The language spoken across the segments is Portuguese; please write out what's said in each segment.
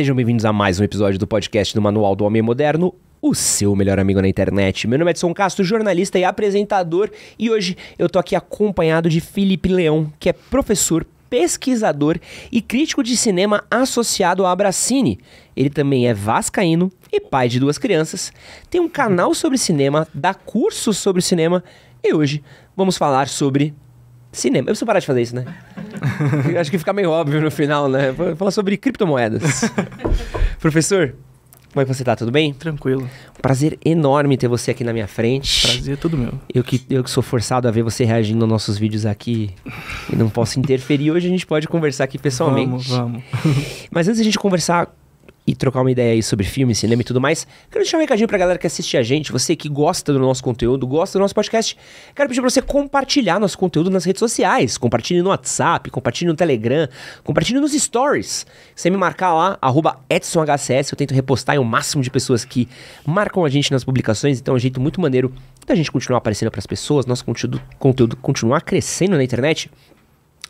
sejam bem-vindos a mais um episódio do podcast do Manual do Homem Moderno, o seu melhor amigo na internet. Meu nome é Edson Castro, jornalista e apresentador, e hoje eu tô aqui acompanhado de Felipe Leão, que é professor, pesquisador e crítico de cinema associado à Abracine. Ele também é vascaíno e pai de duas crianças, tem um canal sobre cinema, dá cursos sobre cinema, e hoje vamos falar sobre Cinema. Eu preciso parar de fazer isso, né? Acho que fica meio óbvio no final, né? falar sobre criptomoedas. Professor, como é que você tá? Tudo bem? Tranquilo. Prazer enorme ter você aqui na minha frente. Prazer é tudo meu. Eu que, eu que sou forçado a ver você reagindo aos nossos vídeos aqui e não posso interferir. Hoje a gente pode conversar aqui pessoalmente. Vamos, vamos. Mas antes a gente conversar e trocar uma ideia aí sobre filme, cinema e tudo mais. Quero deixar um recadinho pra galera que assiste a gente, você que gosta do nosso conteúdo, gosta do nosso podcast. Quero pedir pra você compartilhar nosso conteúdo nas redes sociais. Compartilhe no WhatsApp, compartilhe no Telegram, compartilhe nos stories. Você me marcar lá, EdsonHCS, eu tento repostar em o um máximo de pessoas que marcam a gente nas publicações, então é um jeito muito maneiro da gente continuar aparecendo para as pessoas, nosso conteúdo, conteúdo continuar crescendo na internet.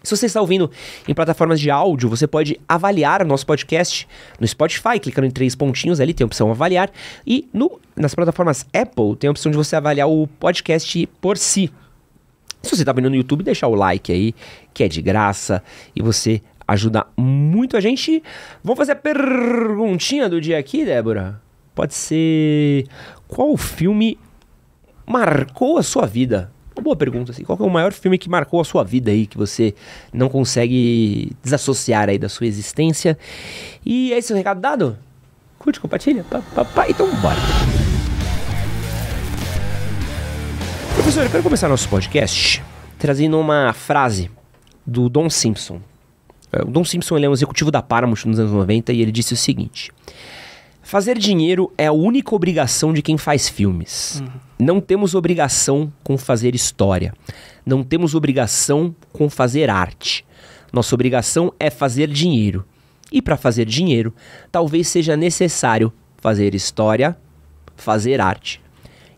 Se você está ouvindo em plataformas de áudio, você pode avaliar o nosso podcast no Spotify, clicando em três pontinhos ali, tem a opção avaliar. E no, nas plataformas Apple, tem a opção de você avaliar o podcast por si. Se você está vendo no YouTube, deixar o like aí, que é de graça, e você ajuda muito a gente. Vamos fazer a perguntinha do dia aqui, Débora? Pode ser. Qual filme marcou a sua vida? boa pergunta, assim. Qual é o maior filme que marcou a sua vida aí, que você não consegue desassociar aí da sua existência? E é esse o recado dado? Curte, compartilha, pá, pá, pá. então bora. Professor, eu quero começar nosso podcast trazendo uma frase do Don Simpson. É, o Don Simpson ele é um executivo da Paramount nos anos 90 e ele disse o seguinte: Fazer dinheiro é a única obrigação de quem faz filmes. Uhum. Não temos obrigação com fazer história. Não temos obrigação com fazer arte. Nossa obrigação é fazer dinheiro. E para fazer dinheiro, talvez seja necessário fazer história, fazer arte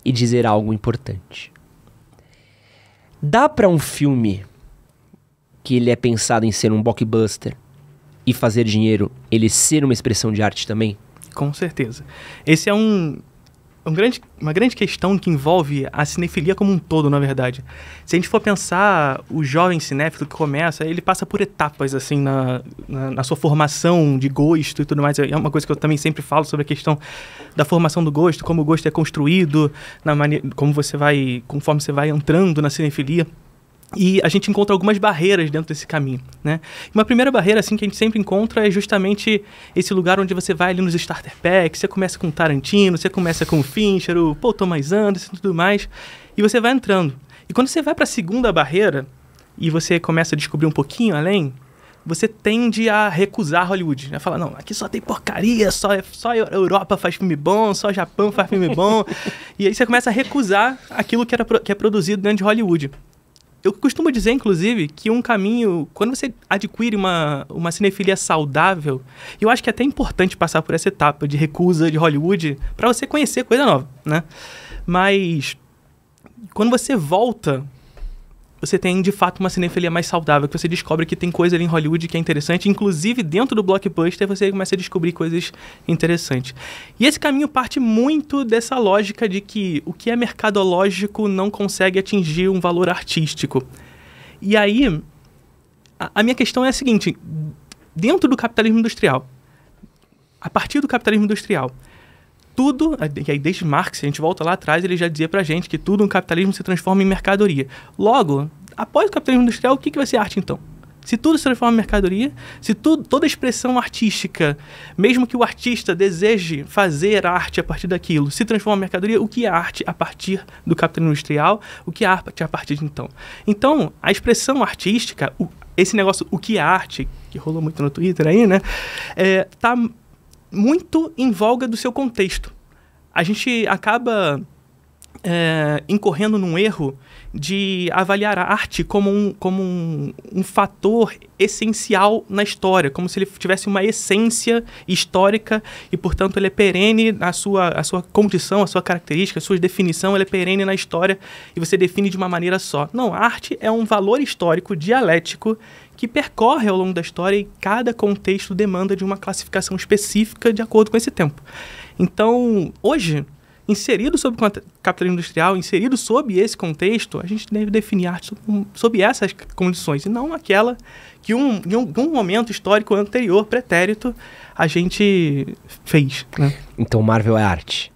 e dizer algo importante. Dá para um filme que ele é pensado em ser um blockbuster e fazer dinheiro, ele ser uma expressão de arte também? com certeza. Esse é um, um grande, uma grande questão que envolve a cinefilia como um todo, na verdade. Se a gente for pensar o jovem cinéfilo que começa, ele passa por etapas, assim, na, na, na, sua formação de gosto e tudo mais. É uma coisa que eu também sempre falo sobre a questão da formação do gosto, como o gosto é construído, na maneira, como você vai, conforme você vai entrando na cinefilia. E a gente encontra algumas barreiras dentro desse caminho, né? Uma primeira barreira, assim, que a gente sempre encontra é justamente esse lugar onde você vai ali nos starter packs, você começa com Tarantino, você começa com o Fincher, o Paul Thomas Anderson e tudo mais, e você vai entrando. E quando você vai para a segunda barreira e você começa a descobrir um pouquinho além, você tende a recusar Hollywood, né? Falar, não, aqui só tem porcaria, só, é, só a é Europa faz filme bom, só Japão faz filme bom. e aí você começa a recusar aquilo que, era, que é produzido dentro de Hollywood. Eu costumo dizer, inclusive, que um caminho, quando você adquire uma, uma cinefilia saudável, eu acho que é até importante passar por essa etapa de recusa de Hollywood para você conhecer coisa nova, né? Mas quando você volta você tem de fato uma cinefilia mais saudável, que você descobre que tem coisa ali em Hollywood que é interessante, inclusive dentro do blockbuster você começa a descobrir coisas interessantes. E esse caminho parte muito dessa lógica de que o que é mercadológico não consegue atingir um valor artístico. E aí, a, a minha questão é a seguinte: dentro do capitalismo industrial, a partir do capitalismo industrial, tudo, e aí desde Marx, a gente volta lá atrás, ele já dizia pra gente que tudo no capitalismo se transforma em mercadoria. Logo, após o capitalismo industrial, o que, que vai ser arte então? Se tudo se transforma em mercadoria, se tudo, toda expressão artística, mesmo que o artista deseje fazer arte a partir daquilo, se transforma em mercadoria, o que é arte a partir do capitalismo industrial? O que é arte a partir de então? Então, a expressão artística, o, esse negócio, o que é arte, que rolou muito no Twitter aí, né? É, tá muito em voga do seu contexto. A gente acaba é, incorrendo num erro de avaliar a arte como, um, como um, um fator essencial na história, como se ele tivesse uma essência histórica e, portanto, ele é perene na sua, a sua condição, a sua característica, a sua definição, ele é perene na história e você define de uma maneira só. Não, a arte é um valor histórico dialético que percorre ao longo da história e cada contexto demanda de uma classificação específica de acordo com esse tempo. Então, hoje, inserido sob capitalismo industrial, inserido sob esse contexto, a gente deve definir arte sob essas condições e não aquela que um, em algum momento histórico anterior, pretérito, a gente fez. Né? Então Marvel é arte.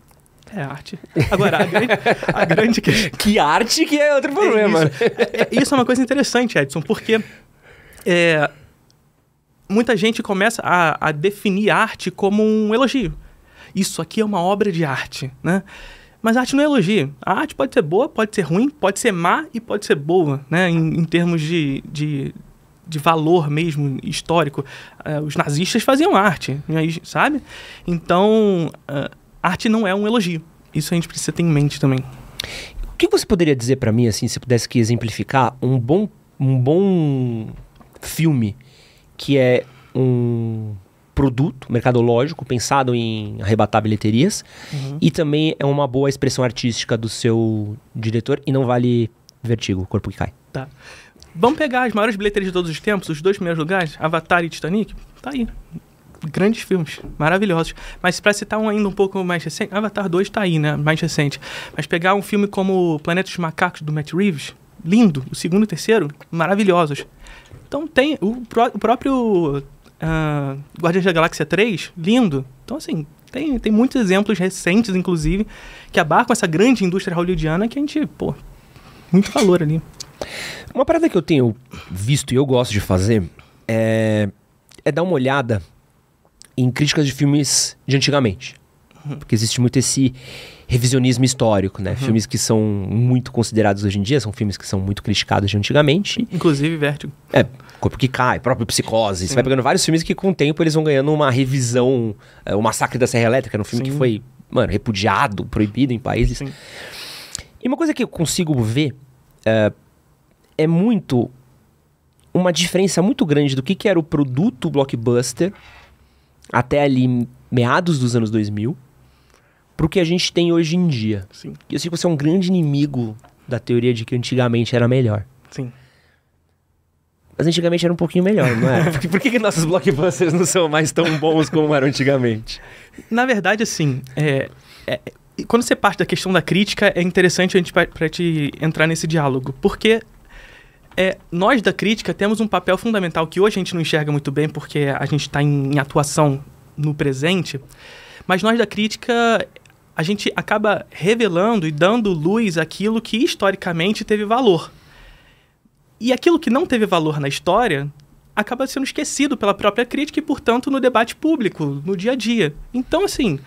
É arte. Agora, a grande, a grande questão... Que arte que é outro problema. É isso, é, é, isso é uma coisa interessante, Edson, porque é, muita gente começa a, a, definir arte como um elogio. Isso aqui é uma obra de arte, né? Mas arte não é elogio. A arte pode ser boa, pode ser ruim, pode ser má e pode ser boa, né? Em, em termos de, de, de, valor mesmo histórico. Uh, os nazistas faziam arte, né? sabe? Então, uh, arte não é um elogio. Isso a gente precisa ter em mente também. O que você poderia dizer para mim, assim, se pudesse que exemplificar um bom, um bom filme, que é um produto mercadológico pensado em arrebatar bilheterias uhum. e também é uma boa expressão artística do seu diretor e não vale vertigo, corpo que cai. Tá. Vamos pegar as maiores bilheterias de todos os tempos, os dois primeiros lugares, Avatar e Titanic, tá aí. Grandes filmes, maravilhosos. Mas para citar um ainda um pouco mais recente, Avatar 2 tá aí, né? Mais recente. Mas pegar um filme como Planeta dos Macacos, do Matt Reeves, lindo. O segundo e o terceiro, maravilhosos. Então tem o, pró o próprio uh, Guardiões da Galáxia 3, lindo. Então, assim, tem, tem muitos exemplos recentes, inclusive, que abarcam essa grande indústria hollywoodiana que a gente, pô, muito calor ali. Uma parada que eu tenho visto e eu gosto de fazer é, é dar uma olhada em críticas de filmes de antigamente porque existe muito esse revisionismo histórico, né? Uhum. Filmes que são muito considerados hoje em dia, são filmes que são muito criticados de antigamente. Inclusive Vértigo. É, Corpo que Cai, próprio Psicose. Sim. Você vai pegando vários filmes que com o tempo eles vão ganhando uma revisão. É, o Massacre da Serra Elétrica era um filme Sim. que foi, mano, repudiado, proibido em países. Sim. E uma coisa que eu consigo ver é, é muito... Uma diferença muito grande do que, que era o produto blockbuster até ali meados dos anos 2000 para o que a gente tem hoje em dia. Sim. E eu sei que você é um grande inimigo da teoria de que antigamente era melhor. Sim. Mas antigamente era um pouquinho melhor, não é? por, que, por que, nossos blockbusters não são mais tão bons como eram antigamente? Na verdade, assim, é, é, quando você parte da questão da crítica, é interessante a gente para te entrar nesse diálogo, porque é, nós da crítica temos um papel fundamental que hoje a gente não enxerga muito bem, porque a gente está em, em atuação no presente. Mas nós da crítica a gente acaba revelando e dando luz aquilo que historicamente teve valor. E aquilo que não teve valor na história acaba sendo esquecido pela própria crítica e, portanto, no debate público, no dia a dia. Então, assim,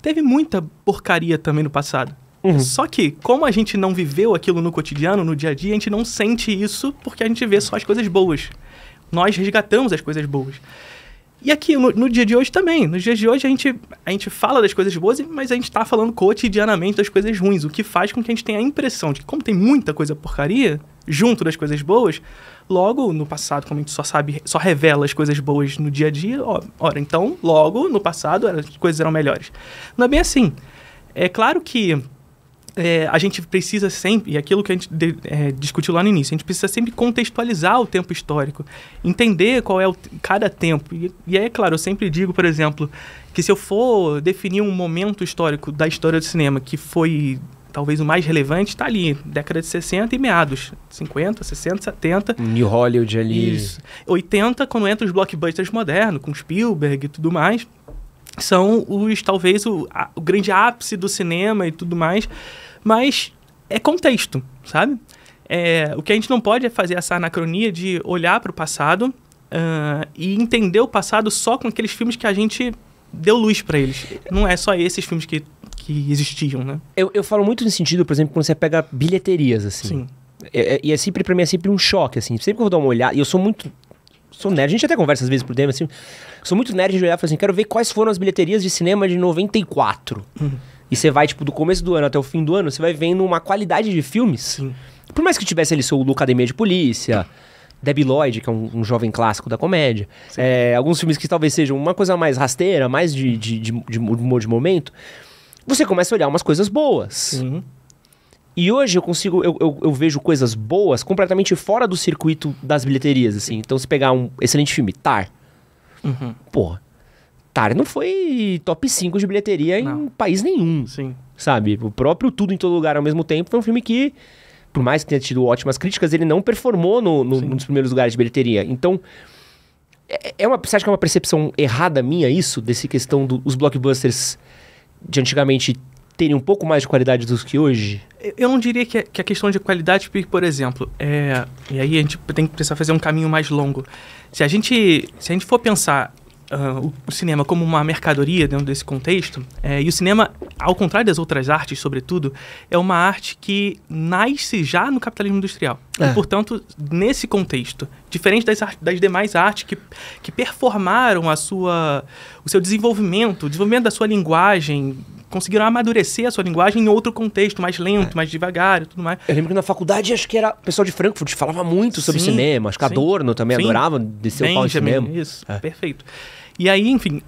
teve muita porcaria também no passado. Uhum. Só que, como a gente não viveu aquilo no cotidiano, no dia a dia, a gente não sente isso porque a gente vê só as coisas boas. Nós resgatamos as coisas boas. E aqui, no, no, dia de hoje também. Nos dias de hoje a gente, a gente fala das coisas boas, mas a gente está falando cotidianamente das coisas ruins, o que faz com que a gente tenha a impressão de que, como tem muita coisa porcaria junto das coisas boas, logo no passado, como a gente só sabe, só revela as coisas boas no dia a dia, ó, ora, então, logo no passado as coisas eram melhores. Não é bem assim. É claro que é, a gente precisa sempre, e aquilo que a gente de, é, discutiu lá no início, a gente precisa sempre contextualizar o tempo histórico, entender qual é o, cada tempo. E, e aí, é claro, eu sempre digo, por exemplo, que se eu for definir um momento histórico da história do cinema que foi talvez o mais relevante está ali, década de 60 e meados, 50, 60, 70. New Hollywood ali. Isso. 80, quando entra os blockbusters modernos, com Spielberg e tudo mais, são os, talvez, o, a, o grande ápice do cinema e tudo mais. Mas é contexto, sabe? É, o que a gente não pode é fazer essa anacronia de olhar para o passado uh, e entender o passado só com aqueles filmes que a gente deu luz para eles. Não é só esses filmes que, que existiam, né? Eu, eu falo muito no sentido, por exemplo, quando você pega bilheterias, assim. Sim. É, é e é, é sempre, pra mim, é sempre um choque, assim. Sempre que eu vou dar uma olhada, e eu sou muito sou nerd. A gente até conversa às vezes por tema, assim. Sou muito nerd de olhar e falar assim: quero ver quais foram as bilheterias de cinema de 94. Uhum e você vai, tipo, do começo do ano até o fim do ano, você vai vendo uma qualidade de filmes. Sim. Por mais que tivesse ali seu Lu Academia de Polícia, Debbie Lloyd, que é um, um jovem clássico da comédia, é, alguns filmes que talvez sejam uma coisa mais rasteira, mais de, de, de, de, de momento, você começa a olhar umas coisas boas. Sim. E hoje eu consigo, eu, eu, eu, vejo coisas boas completamente fora do circuito das bilheterias, assim. Então, se pegar um excelente filme, Tar. Uhum. Porra, Avatar não foi top 5 de bilheteria não. em país nenhum. Sim. Sabe? O próprio Tudo em Todo Lugar ao mesmo tempo foi um filme que, por mais que tenha tido ótimas críticas, ele não performou no, no, nos primeiros lugares de bilheteria. Então. É, é uma, você acha que é uma percepção errada minha isso? Desse questão dos do, blockbusters de antigamente terem um pouco mais de qualidade do que hoje? Eu não diria que, é, que a é questão de qualidade, por exemplo, é, e aí a gente tem que precisar fazer um caminho mais longo. Se a gente, se a gente for pensar uh, o cinema como uma mercadoria dentro desse contexto, é, e o cinema, ao contrário das outras artes, sobretudo, é uma arte que nasce já no capitalismo industrial. É. E, portanto, nesse contexto, diferente das, das demais artes que, que performaram a sua, o seu desenvolvimento, o desenvolvimento da sua linguagem, conseguiram amadurecer a sua linguagem em outro contexto, mais lento, é. mais devagar e tudo mais. Eu lembro que na faculdade acho que era o pessoal de Frankfurt falava muito sobre sim, cinema, acho que sim. Adorno também sim. adorava descer Benjamin, o pau de cinema. Isso, é. perfeito. E aí, enfim,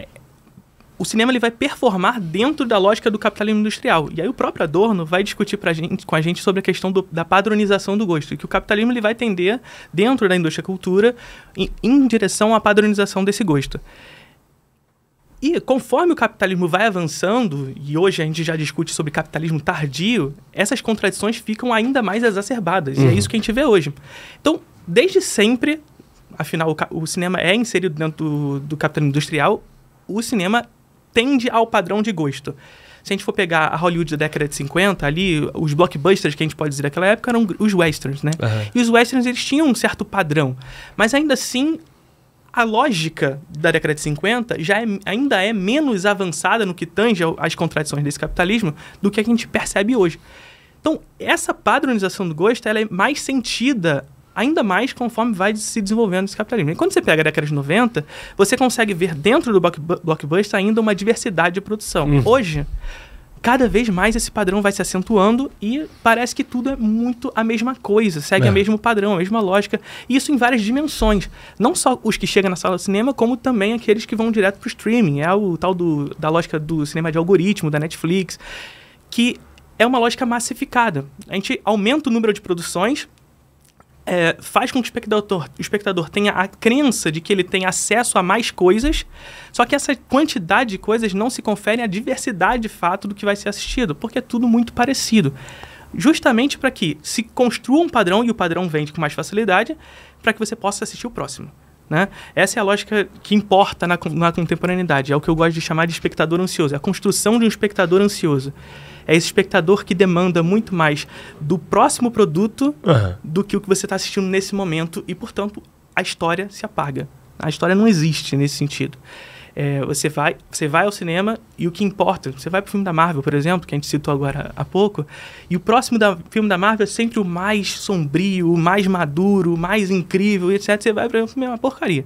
o cinema ele vai performar dentro da lógica do capitalismo industrial. E aí o próprio Adorno vai discutir pra gente, com a gente sobre a questão do, da padronização do gosto, que o capitalismo ele vai tender, dentro da indústria cultura, em, em direção à padronização desse gosto. E conforme o capitalismo vai avançando, e hoje a gente já discute sobre capitalismo tardio, essas contradições ficam ainda mais exacerbadas. Uhum. E é uhum. isso que a gente vê hoje. Então, desde sempre, Afinal, o, o cinema é inserido dentro do, do capitalismo industrial. O cinema tende ao padrão de gosto. Se a gente for pegar a Hollywood da década de 50, ali, os blockbusters que a gente pode dizer daquela época eram os westerns, né? Uhum. E os westerns, eles tinham um certo padrão. Mas ainda assim, a lógica da década de 50 já é, ainda é menos avançada no que tange às contradições desse capitalismo do que a gente percebe hoje. Então, essa padronização do gosto, ela é mais sentida ainda mais conforme vai se desenvolvendo esse capitalismo. E quando você pega a década de 90, você consegue ver dentro do blockbuster ainda uma diversidade de produção. Hum. Hoje, cada vez mais esse padrão vai se acentuando e parece que tudo é muito a mesma coisa, segue é. o mesmo padrão, a mesma lógica. E isso em várias dimensões. Não só os que chegam na sala de cinema, como também aqueles que vão direto para o streaming. É o tal do, da lógica do cinema de algoritmo, da Netflix, que é uma lógica massificada. A gente aumenta o número de produções é, faz com que o espectador, o espectador tenha a crença de que ele tem acesso a mais coisas, só que essa quantidade de coisas não se confere à diversidade de fato do que vai ser assistido, porque é tudo muito parecido. Justamente para que se construa um padrão e o padrão vende com mais facilidade, para que você possa assistir o próximo. Né? Essa é a lógica que importa na, na contemporaneidade. É o que eu gosto de chamar de espectador ansioso. É a construção de um espectador ansioso é esse espectador que demanda muito mais do próximo produto uhum. do que o que você está assistindo nesse momento e, portanto, a história se apaga. A história não existe nesse sentido. É, você, vai, você vai ao cinema e o que importa, você vai para o filme da Marvel, por exemplo, que a gente citou agora há pouco, e o próximo da, filme da Marvel é sempre o mais sombrio, o mais maduro, o mais incrível, etc. Você vai para o filme, é uma porcaria.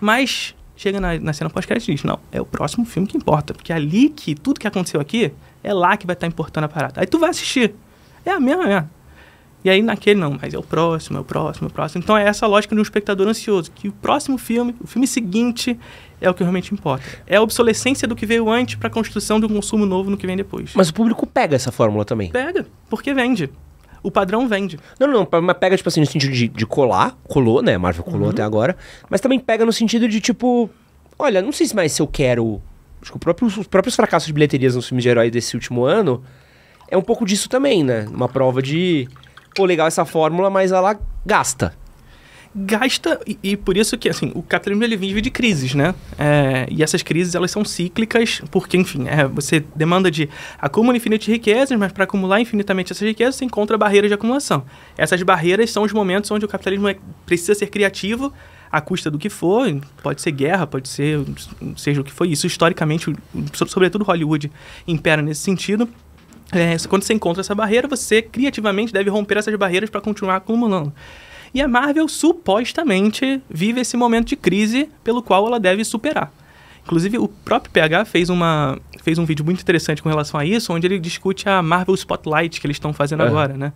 Mas chega na, na cena pós-crédito e diz, não, é o próximo filme que importa. Porque é ali que tudo que aconteceu aqui, é lá que vai estar tá importando a parada. Aí tu vai assistir. É a mesma, é. E aí naquele não, mas é o próximo, é o próximo, é o próximo. Então é essa lógica de um espectador ansioso, que o próximo filme, o filme seguinte, é o que realmente importa. É a obsolescência do que veio antes para a construção de um consumo novo no que vem depois. Mas o público pega essa fórmula também. Pega, porque vende o padrão vende. Não, não, mas pega, tipo assim, no sentido de, de colar, colou, né? A Marvel colou uhum. até agora. Mas também pega no sentido de, tipo, olha, não sei se mais se eu quero. Acho tipo, que próprio, os próprios fracassos de bilheterias nos filmes de herói desse último ano é um pouco disso também, né? Uma prova de. Pô, legal essa fórmula, mas ela gasta gasta e, e, por isso que assim o capitalismo ele vive de crises né é, e essas crises elas são cíclicas porque enfim é, você demanda de acumular infinitas riquezas mas para acumular infinitamente essas riquezas você encontra barreiras de acumulação essas barreiras são os momentos onde o capitalismo é, precisa ser criativo à custa do que for, pode ser guerra, pode ser seja o que for. Isso historicamente, sobretudo Hollywood impera nesse sentido. É, quando você encontra essa barreira, você criativamente deve romper essas barreiras para continuar acumulando. E a Marvel supostamente vive esse momento de crise pelo qual ela deve superar. Inclusive, o próprio PH fez, uma, fez um vídeo muito interessante com relação a isso, onde ele discute a Marvel Spotlight que eles estão fazendo é. agora, né?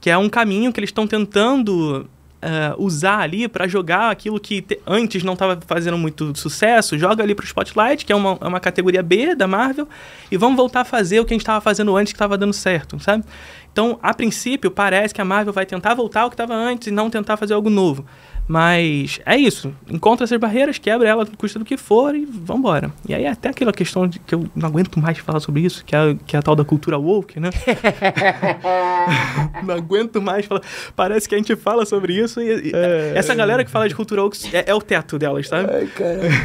Que é um caminho que eles estão tentando uh, usar ali para jogar aquilo que antes não estava fazendo muito sucesso, joga ali para o Spotlight, que é uma, é uma categoria B da Marvel, e vamos voltar a fazer o que a gente estava fazendo antes que estava dando certo, sabe? Então, a princípio, parece que a Marvel vai tentar voltar ao que estava antes e não tentar fazer algo novo. Mas é isso. Encontra essas barreiras, quebra ela, custa do que for e vambora. E aí até aquela questão de que eu não aguento mais falar sobre isso, que é, que é a tal da cultura woke, né? não aguento mais falar. Parece que a gente fala sobre isso e, e é, essa galera que fala de cultura woke é, é o teto delas, sabe?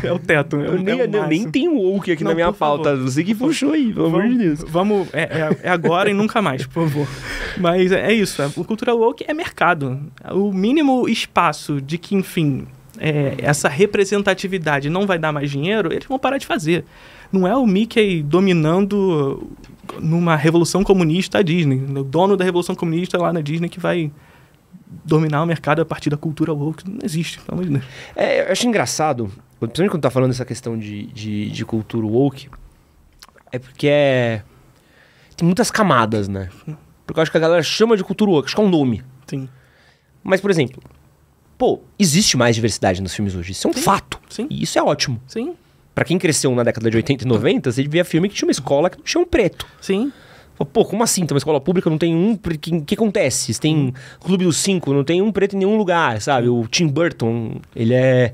É, o teto. É eu, nem, eu nem tenho woke aqui não, na minha pauta. Você que puxou aí, pelo vamos, amor de Deus. Vamos, é, é, é, agora e nunca mais, por favor. Mas é, isso. A cultura woke é mercado. O mínimo espaço de de que, enfim, é, essa representatividade não vai dar mais dinheiro, eles vão parar de fazer. Não é o Mickey dominando numa revolução comunista a Disney, o dono da revolução comunista lá na Disney que vai dominar o mercado a partir da cultura woke. Não existe, É, eu acho engraçado, principalmente quando tá falando essa questão de, de, de cultura woke, é porque é... tem muitas camadas, né? Porque eu acho que a galera chama de cultura woke, acho que é um nome. Sim. Mas, por exemplo, Pô, existe mais diversidade nos filmes hoje. Isso é um Sim. fato. Sim. E isso é ótimo. Sim. Pra quem cresceu na década de 80 e 90, você via filme que tinha uma escola que não tinha um preto. Sim. Pô, como assim? Então, uma escola pública não tem um. O que, que, acontece? Tem tem Clube dos Cinco, não tem um preto em nenhum lugar, sabe? O Tim Burton, ele é.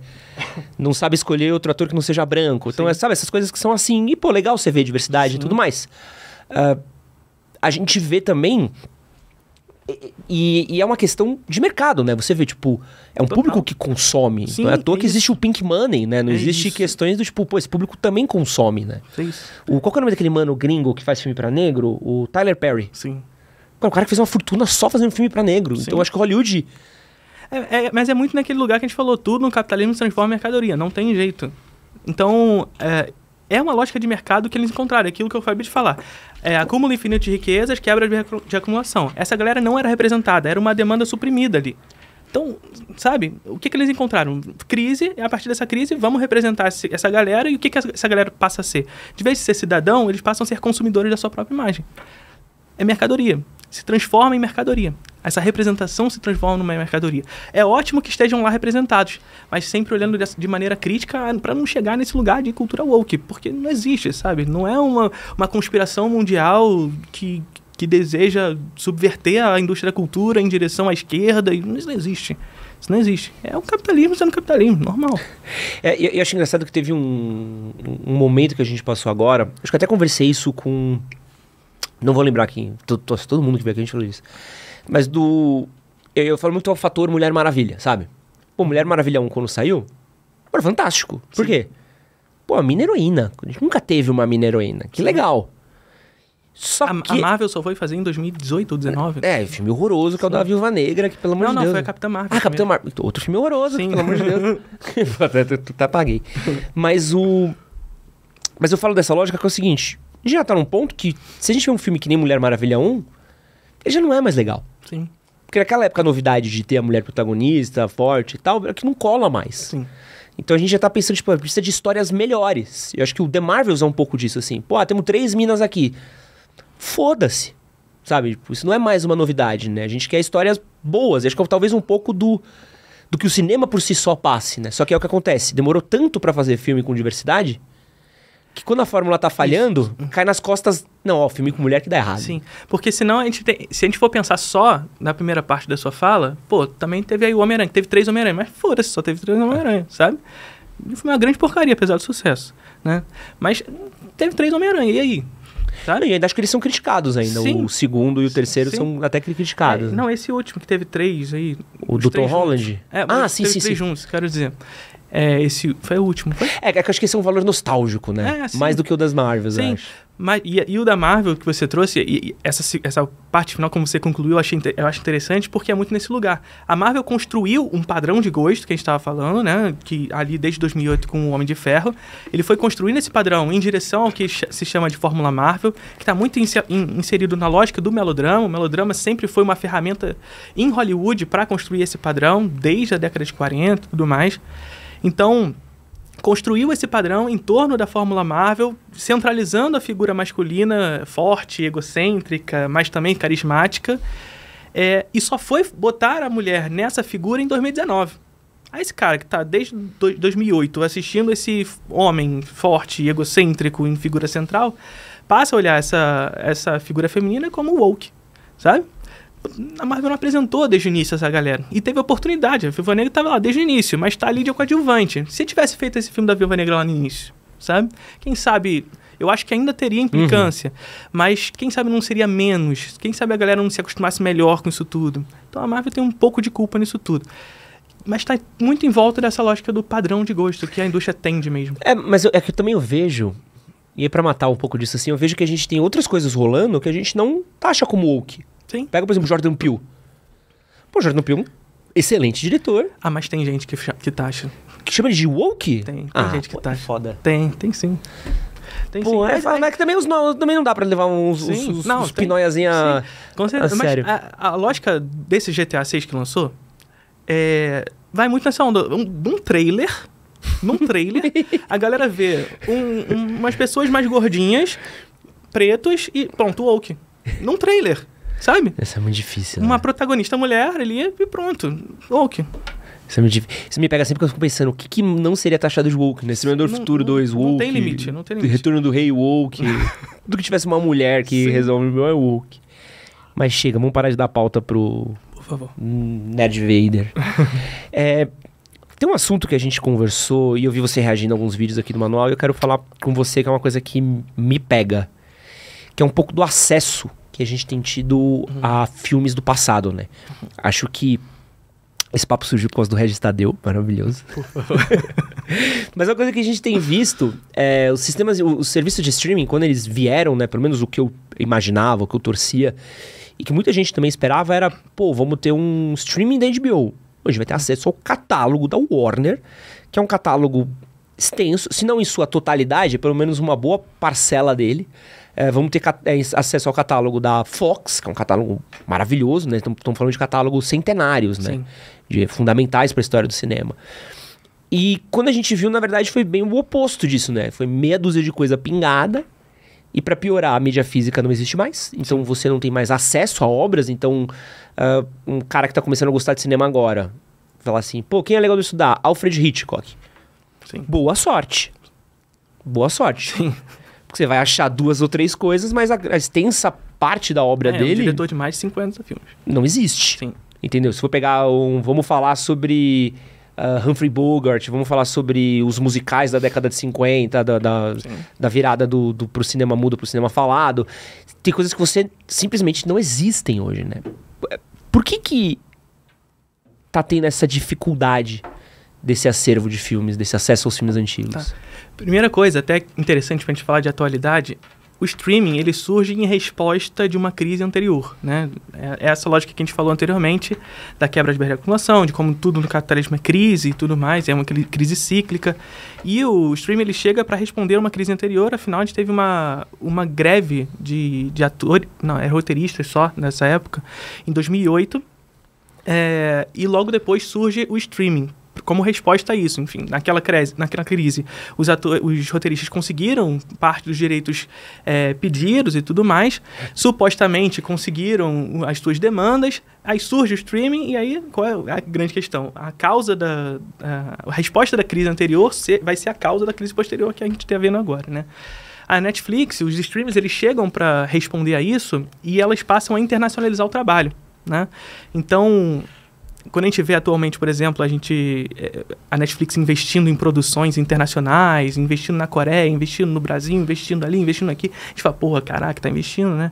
Não sabe escolher outro ator que não seja branco. Então, é, sabe, essas coisas que são assim. E, pô, legal você ver diversidade Sim. e tudo mais. Uh, a gente vê também e, e, é uma questão de mercado, né? Você vê, tipo, é um Total. público que consome. Sim, não é à toa é que isso. existe o pink money, né? Não é existe isso. questões do tipo, pô, esse público também consome, né? É isso. O, qual que é o nome daquele mano gringo que faz filme para negro? O Tyler Perry. Sim. o cara que fez uma fortuna só fazendo filme para negro. Então, Sim. Então eu acho que Hollywood. É, é, mas é muito naquele lugar que a gente falou, tudo no capitalismo se transforma em mercadoria, não tem jeito. Então, é, é uma lógica de mercado que eles encontraram, aquilo que eu acabei de falar é, acúmulo infinito de riquezas, quebra de, de acumulação. Essa galera não era representada, era uma demanda suprimida ali. Então, sabe, o que, que eles encontraram? Crise, e a partir dessa crise, vamos representar essa galera e o que, que essa galera passa a ser? De vez de ser cidadão, eles passam a ser consumidores da sua própria imagem é mercadoria, se transforma em mercadoria. Essa representação se transforma numa mercadoria. É ótimo que estejam lá representados, mas sempre olhando de maneira crítica ah, para não chegar nesse lugar de cultura woke, porque não existe, sabe? Não é uma, uma conspiração mundial que, que deseja subverter a indústria da cultura em direção à esquerda, isso não existe. Isso não existe. É o capitalismo sendo capitalismo, normal. É, eu, eu acho engraçado que teve um, um momento que a gente passou agora, acho que até conversei isso com não vou lembrar quem. Todo, todo mundo que veio aqui a gente falou isso. Mas do. Eu, eu falo muito ao fator Mulher Maravilha, sabe? Pô, Mulher Maravilha 1 quando saiu. Era fantástico. Por quê? Pô, a mina é heroína. A gente nunca teve uma mina heroína. Que legal. Só a, que... a Marvel só foi fazer em 2018 ou 2019. É, filme horroroso que Sim. é o da Viúva Negra, que pelo amor não, de Deus. Não, não, foi a Capitã Marvel. Ah, Capitã Marvel. Outro filme horroroso, Sim. pelo amor de Deus. Até apaguei. Mas o. Mas eu falo dessa lógica que é o seguinte: a gente já tá num ponto que, se a gente vê um filme que nem Mulher Maravilha 1, ele já não é mais legal. Sim. Porque naquela época a novidade de ter a mulher protagonista, forte e tal, é que não cola mais. Sim. Então a gente já tá pensando, tipo, precisa de histórias melhores. Eu acho que o The Marvels é um pouco disso, assim. Pô, ah, temos três minas aqui. Foda-se. Sabe? Tipo, isso não é mais uma novidade, né? A gente quer histórias boas. Eu acho que é talvez um pouco do do que o cinema por si só passe, né? Só que é o que acontece. Demorou tanto para fazer filme com diversidade que quando a fórmula tá falhando, Isso. Uhum. cai nas costas. Não, ó, filme com mulher que dá errado. Sim. Porque senão a gente tem, Se a gente for pensar só na primeira parte da sua fala, pô, também teve aí o Homem-Aranha, teve três Homem-Aranha, mas foda-se, só teve três é. Homem-Aranha, sabe? E foi uma grande porcaria, apesar do sucesso, né? Mas teve três Homem-Aranha, e aí? Sabe? E ainda acho que eles são criticados ainda. Sim. O segundo e o terceiro sim. são até criticados. É, né? não, esse último que teve três aí. O do Tom Holland? É, ah, sim, sim, três sim. juntos, quero dizer. É, esse foi o último, foi? É, é que eu acho que esse é um valor nostálgico, né? É, assim, Mais do que o das Marvels, sim. Mas, e, e, o da Marvel que você trouxe, e, e essa, essa parte final, como você concluiu, eu, achei, eu acho interessante porque é muito nesse lugar. A Marvel construiu um padrão de gosto que a gente estava falando, né? Que ali desde 2008 com o Homem de Ferro, ele foi construindo esse padrão em direção ao que se chama de Fórmula Marvel, que está muito inserido na lógica do melodrama. O melodrama sempre foi uma ferramenta em Hollywood para construir esse padrão, desde a década de 40 e tudo mais. Então, construiu esse padrão em torno da Fórmula Marvel, centralizando a figura masculina forte, egocêntrica, mas também carismática. É, e só foi botar a mulher nessa figura em 2019. Aí esse cara que está desde 2008 assistindo esse homem forte e egocêntrico em figura central, passa a olhar essa, essa figura feminina como woke, sabe? a Marvel não apresentou desde o início essa galera. E teve oportunidade. A Viúva Negra estava lá desde o início, mas está ali de coadjuvante. Se tivesse feito esse filme da Viúva Negra lá no início, sabe? Quem sabe. Eu acho que ainda teria implicância, uhum. mas quem sabe não seria menos? Quem sabe a galera não se acostumasse melhor com isso tudo? Então a Marvel tem um pouco de culpa nisso tudo mas está muito em volta dessa lógica do padrão de gosto que a indústria tende mesmo. É, mas eu, é que também eu vejo, e aí é pra matar um pouco disso assim, eu vejo que a gente tem outras coisas rolando que a gente não taxa como woke. Sim. Pega, por exemplo, Jordan Peele. Pô, Jordan Peele, excelente diretor. Ah, mas tem gente que, que taxa. Que chama de woke? Tem, tem ah, gente que pô, é taxa. Foda. Tem, tem sim. Tem Pô, sim. É, mas, é, é que também, os, não, também não dá pra levar uns, sim, uns, uns, não, uns a, a sério. A, a, lógica desse GTA 6 que lançou é, vai muito nessa onda. Um, um trailer... Num trailer, a galera vê um, um, umas pessoas mais gordinhas, pretos e pronto, woke. Num trailer. Sabe? Isso é muito difícil. Né? Uma né? protagonista mulher ali e pronto. Woke. Isso é muito difícil. isso me pega sempre que eu fico pensando o que, que não seria taxado de woke, Nesse né? Exterminador Futuro 2, woke. Não tem limite, não tem limite. Retorno do Rei, woke. tudo que tivesse uma mulher que Sim. resolve o meu é woke. Mas chega, vamos parar de dar pauta pro. Por favor. Nerd Vader. é, tem um assunto que a gente conversou e eu vi você reagindo a alguns vídeos aqui do manual e eu quero falar com você que é uma coisa que me pega. Que é um pouco do acesso que a gente tem tido uhum. a filmes do passado, né? Uhum. Acho que esse papo surgiu por causa do Regis Tadeu, maravilhoso. Mas uma coisa que a gente tem visto é os sistemas, os serviços de streaming, quando eles vieram, né? Pelo menos o que eu imaginava, o que eu torcia, e que muita gente também esperava era, pô, vamos ter um streaming da HBO. Hoje vai ter acesso ao catálogo da Warner, que é um catálogo extenso, se não em sua totalidade, é pelo menos uma boa parcela dele. É, vamos ter é, acesso ao catálogo da Fox, que é um catálogo maravilhoso, né? Estamos falando de catálogos centenários, né? Sim. De, fundamentais para a história do cinema. E quando a gente viu, na verdade, foi bem o oposto disso, né? Foi meia dúzia de coisa pingada. E para piorar, a mídia física não existe mais. Então Sim. você não tem mais acesso a obras. Então, uh, um cara que está começando a gostar de cinema agora falar assim: pô, quem é legal de estudar? Alfred Hitchcock. Sim. Boa sorte. Boa sorte. Sim. Porque você vai achar duas ou três coisas, mas a, a extensa parte da obra é, dele. É um diretor de mais de 50 filmes. Não existe. Sim. Entendeu? Se for pegar um. Vamos falar sobre. Uh, Humphrey Bogart, vamos falar sobre os musicais da década de 50, da, da, da virada do, do, pro cinema mudo pro cinema falado. Tem coisas que você simplesmente não existem hoje, né? Por que que tá tendo essa dificuldade desse acervo de filmes, desse acesso aos filmes antigos? Tá. Primeira coisa, até interessante para a gente falar de atualidade, o streaming ele surge em resposta de uma crise anterior, né? É, é essa lógica que a gente falou anteriormente da quebra de barreira de acumulação, de como tudo no capitalismo é crise e tudo mais, é uma crise cíclica. E o streaming ele chega para responder uma crise anterior, afinal a gente teve uma, uma greve de, de atores, não, é roteiristas só nessa época, em 2008. É, e logo depois surge o streaming como resposta a isso, enfim, naquela, crise, naquela crise, os, os roteiristas conseguiram parte dos direitos é, pedidos e tudo mais, supostamente conseguiram as suas demandas, aí surge o streaming e aí qual é a grande questão? A causa da... A, resposta da crise anterior vai ser a causa da crise posterior que a gente está vendo agora, né? a Netflix, os streams, eles chegam para responder a isso e elas passam a internacionalizar o trabalho, né? Então, quando a gente vê atualmente, por exemplo, a gente eh, a Netflix investindo em produções internacionais, investindo na Coreia, investindo no Brasil, investindo ali, investindo aqui, a gente fala, porra, caraca, tá investindo, né?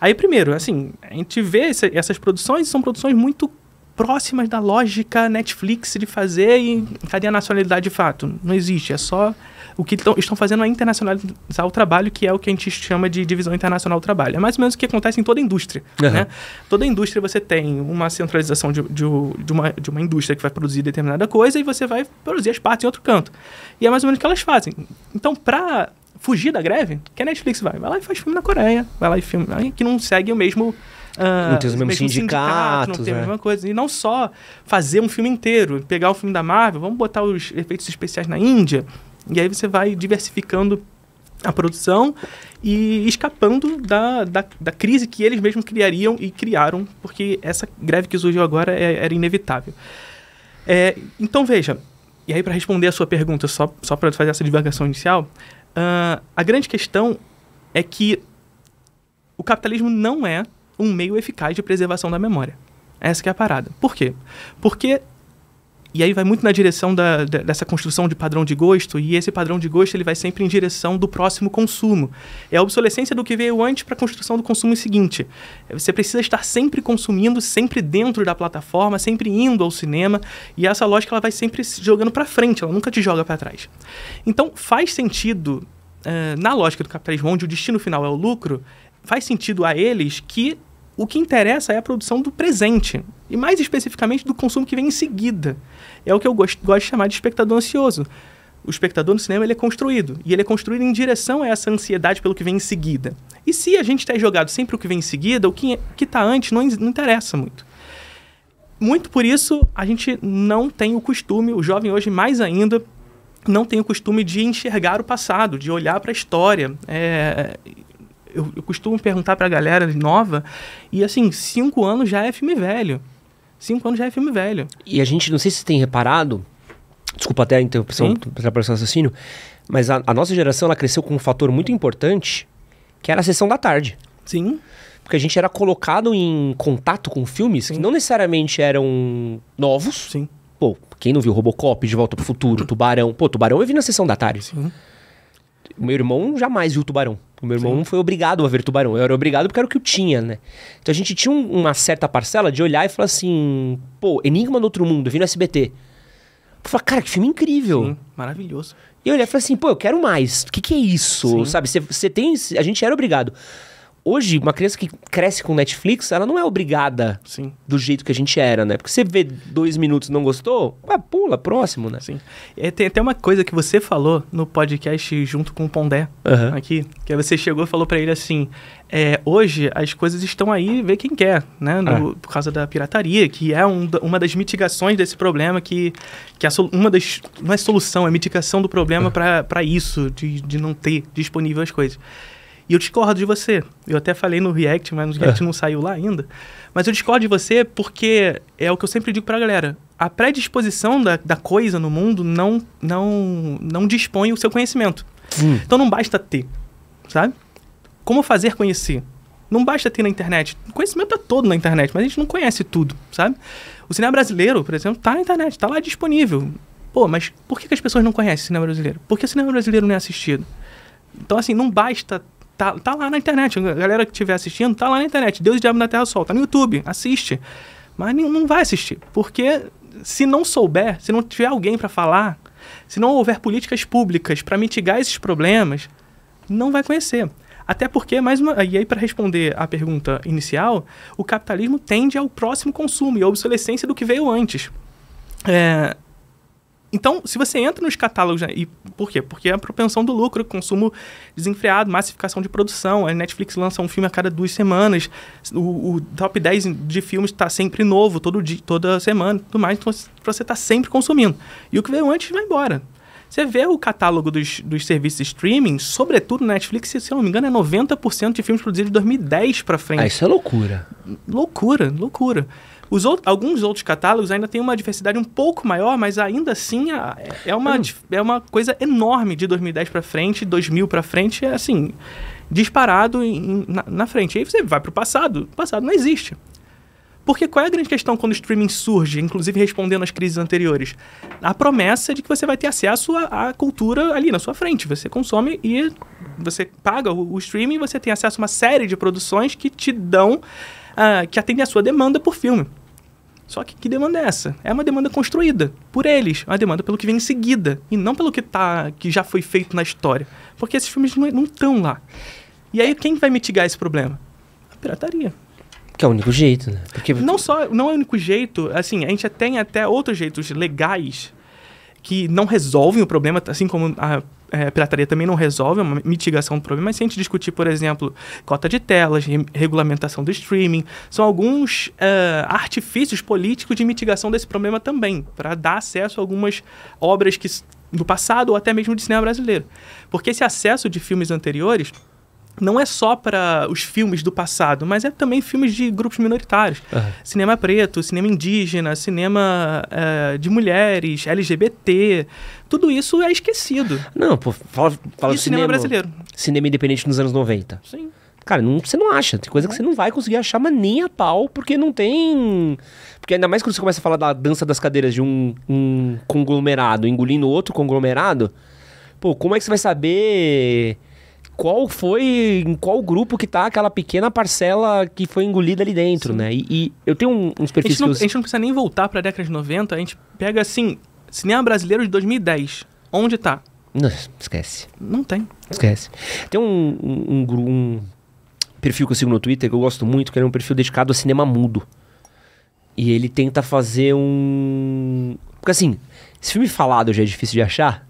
Aí, primeiro, assim, a gente vê essa, essas produções, são produções muito próximas da lógica Netflix de fazer e cadê a nacionalidade de fato? Não existe, é só o que estão fazendo é internacionalizar o trabalho, que é o que a gente chama de divisão internacional do trabalho. É mais ou menos o que acontece em toda a indústria. Uhum. Né? Toda a indústria você tem uma centralização de, de, de, uma, de uma indústria que vai produzir determinada coisa e você vai produzir as partes em outro canto. E é mais ou menos o que elas fazem. Então, para fugir da greve, que a Netflix vai? Vai lá e faz filme na Coreia, vai lá e filme aí, que não segue o mesmo Uh, não tem os mesmos sindicatos, sindicato, não tem né? a é. mesma coisa. E não só fazer um filme inteiro, pegar o filme da Marvel, vamos botar os efeitos especiais na Índia, e aí você vai diversificando a produção e escapando da, da, da, crise que eles mesmos criariam e criaram, porque essa greve que surgiu agora é, era inevitável. É, então, veja, e aí para responder a sua pergunta, só, só para fazer essa divagação inicial, uh, a grande questão é que o capitalismo não é um meio eficaz de preservação da memória. Essa é a parada. Por quê? Porque e aí vai muito na direção da, dessa construção de padrão de gosto, e esse padrão de gosto ele vai sempre em direção do próximo consumo. É a obsolescência do que veio antes para a construção do consumo seguinte. Você precisa estar sempre consumindo, sempre dentro da plataforma, sempre indo ao cinema, e essa lógica ela vai sempre jogando para frente, ela nunca te joga para trás. Então faz sentido, uh, na lógica do capitalismo, onde o destino final é o lucro, faz sentido a eles que o que interessa é a produção do presente, e mais especificamente do consumo que vem em seguida. É o que eu gosto, gosto de chamar de espectador ansioso. O espectador no cinema ele é construído, e ele é construído em direção a essa ansiedade pelo que vem em seguida. E se a gente está jogado sempre o que vem em seguida, o que está antes não, não interessa muito. Muito por isso, a gente não tem o costume, o jovem hoje mais ainda, não tem o costume de enxergar o passado, de olhar para a história. É, eu, eu costumo perguntar pra galera nova, e assim, cinco anos já é filme velho. Cinco anos já é filme velho. E a gente, não sei se tem reparado, desculpa até a interrupção para o assassino, mas a, a, nossa geração ela cresceu com um fator muito importante, que era a sessão da tarde. Sim. Porque a gente era colocado em contato com filmes Sim. que não necessariamente eram novos. Sim. Pô, quem não viu Robocop, De Volta pro Futuro, Tubarão. Pô, Tubarão eu vi na sessão da tarde. Sim. Meu irmão jamais viu Tubarão. O meu irmão Sim. foi obrigado a ver tubarão. Eu era obrigado porque era o que eu tinha, né? Então a gente tinha um, uma certa parcela de olhar e falar assim: pô, Enigma do Outro Mundo, eu vi no SBT. Eu falei, cara, que filme incrível. Sim, maravilhoso. E eu olhei e falei assim: pô, eu quero mais. O que, que é isso? Sim. Sabe? Você tem. A gente era obrigado hoje, uma criança que cresce com Netflix, ela não é obrigada Sim. do jeito que a gente era, né? Porque você vê dois minutos e não gostou, ah, pula, próximo, né? Sim. É, tem até uma coisa que você falou no podcast junto com o Pondé uhum. aqui, que você chegou e falou para ele assim: é, hoje as coisas estão aí, vê quem quer, né? No, ah. Por causa da pirataria, que é um, uma das mitigações desse problema, que, que a, uma das. Não é solução, é mitigação do problema ah. para isso, de, de não ter disponível as coisas. E eu discordo de você. Eu até falei no React, mas no é. React é. não saiu lá ainda. Mas eu discordo de você porque é o que eu sempre digo pra galera. A predisposição da, da coisa no mundo não, não, não dispõe o seu conhecimento. Hum. Então não basta ter, sabe? Como fazer conhecer? Não basta ter na internet. O conhecimento tá todo na internet, mas a gente não conhece tudo, sabe? O cinema brasileiro, por exemplo, tá na internet, tá lá disponível. Pô, mas por que, que as pessoas não conhecem o cinema brasileiro? Por que o cinema brasileiro não é assistido? Então, assim, não basta Tá, tá lá na internet. A galera que estiver assistindo, tá lá na internet. Deus e Diabo na Terra Sol. Tá no YouTube. Assiste. Mas não vai assistir. Porque se não souber, se não tiver alguém para falar, se não houver políticas públicas para mitigar esses problemas, não vai conhecer. Até porque, mais uma, e aí para responder à pergunta inicial, o capitalismo tende ao próximo consumo e à obsolescência do que veio antes. É, então, se você entra nos catálogos, né, e por quê? Porque é a propensão do lucro, consumo desenfreado, massificação de produção. A Netflix lança um filme a cada duas semanas, o, o top 10 de filmes está sempre novo, todo dia, toda semana tudo mais. Então, você está sempre consumindo. E o que veio antes vai embora. Você vê o catálogo dos, dos serviços de streaming, sobretudo na Netflix, se eu não me engano, é 90% de filmes produzidos de 2010 para frente. Ah, isso é loucura. Loucura, loucura. Os alguns outros catálogos ainda têm uma diversidade um pouco maior, mas ainda assim é, uma, hum. é uma coisa enorme de 2010 para frente, 2000 para frente, é assim, disparado em, na, na, frente. E aí você vai para o passado, o passado não existe. Porque qual é a grande questão quando o streaming surge, inclusive respondendo às crises anteriores? A promessa de que você vai ter acesso à, à cultura ali na sua frente. Você consome e você paga o, o streaming, você tem acesso a uma série de produções que te dão ah, que atendem a sua demanda por filme. Só que que demanda é essa? É uma demanda construída por eles, uma demanda pelo que vem em seguida e não pelo que tá que já foi feito na história, porque esses filmes não estão é, lá. E aí quem vai mitigar esse problema? A pirataria. Que é o único jeito, né? Porque... Não só, não é o único jeito, assim, a gente tem até outros jeitos legais que não resolvem o problema, assim como a é, pirataria também não resolve, é uma mitigação do problema, mas se a gente discutir, por exemplo, cota de telas, re regulamentação do streaming, são alguns uh, artifícios políticos de mitigação desse problema também, para dar acesso a algumas obras que do passado ou até mesmo de cinema brasileiro. Porque esse acesso de filmes anteriores não é só para os filmes do passado, mas é também filmes de grupos minoritários. Uhum. Cinema preto, cinema indígena, cinema eh, de mulheres, LGBT, tudo isso é esquecido. Não, pô, fala, fala e do cinema, cinema brasileiro. Cinema independente nos anos 90. Sim. Cara, não, você não acha. Tem coisa que você não vai conseguir achar, mas nem a pau, porque não tem. Porque ainda mais quando você começa a falar da dança das cadeiras de um, um conglomerado engolindo outro conglomerado, pô, como é que você vai saber qual foi, em qual grupo que tá aquela pequena parcela que foi engolida ali dentro, Sim. né? E, e, eu tenho uns perfis a gente, não, eu... a gente não precisa nem voltar pra década de 90, a gente pega, assim, cinema brasileiro de 2010. Onde tá? Não, esquece. Não tem. Esquece. Tem um, um, um, um perfil que eu sigo no Twitter que eu gosto muito, que é um perfil dedicado a cinema mudo. E ele tenta fazer um... Porque assim, esse filme falado já é difícil de achar...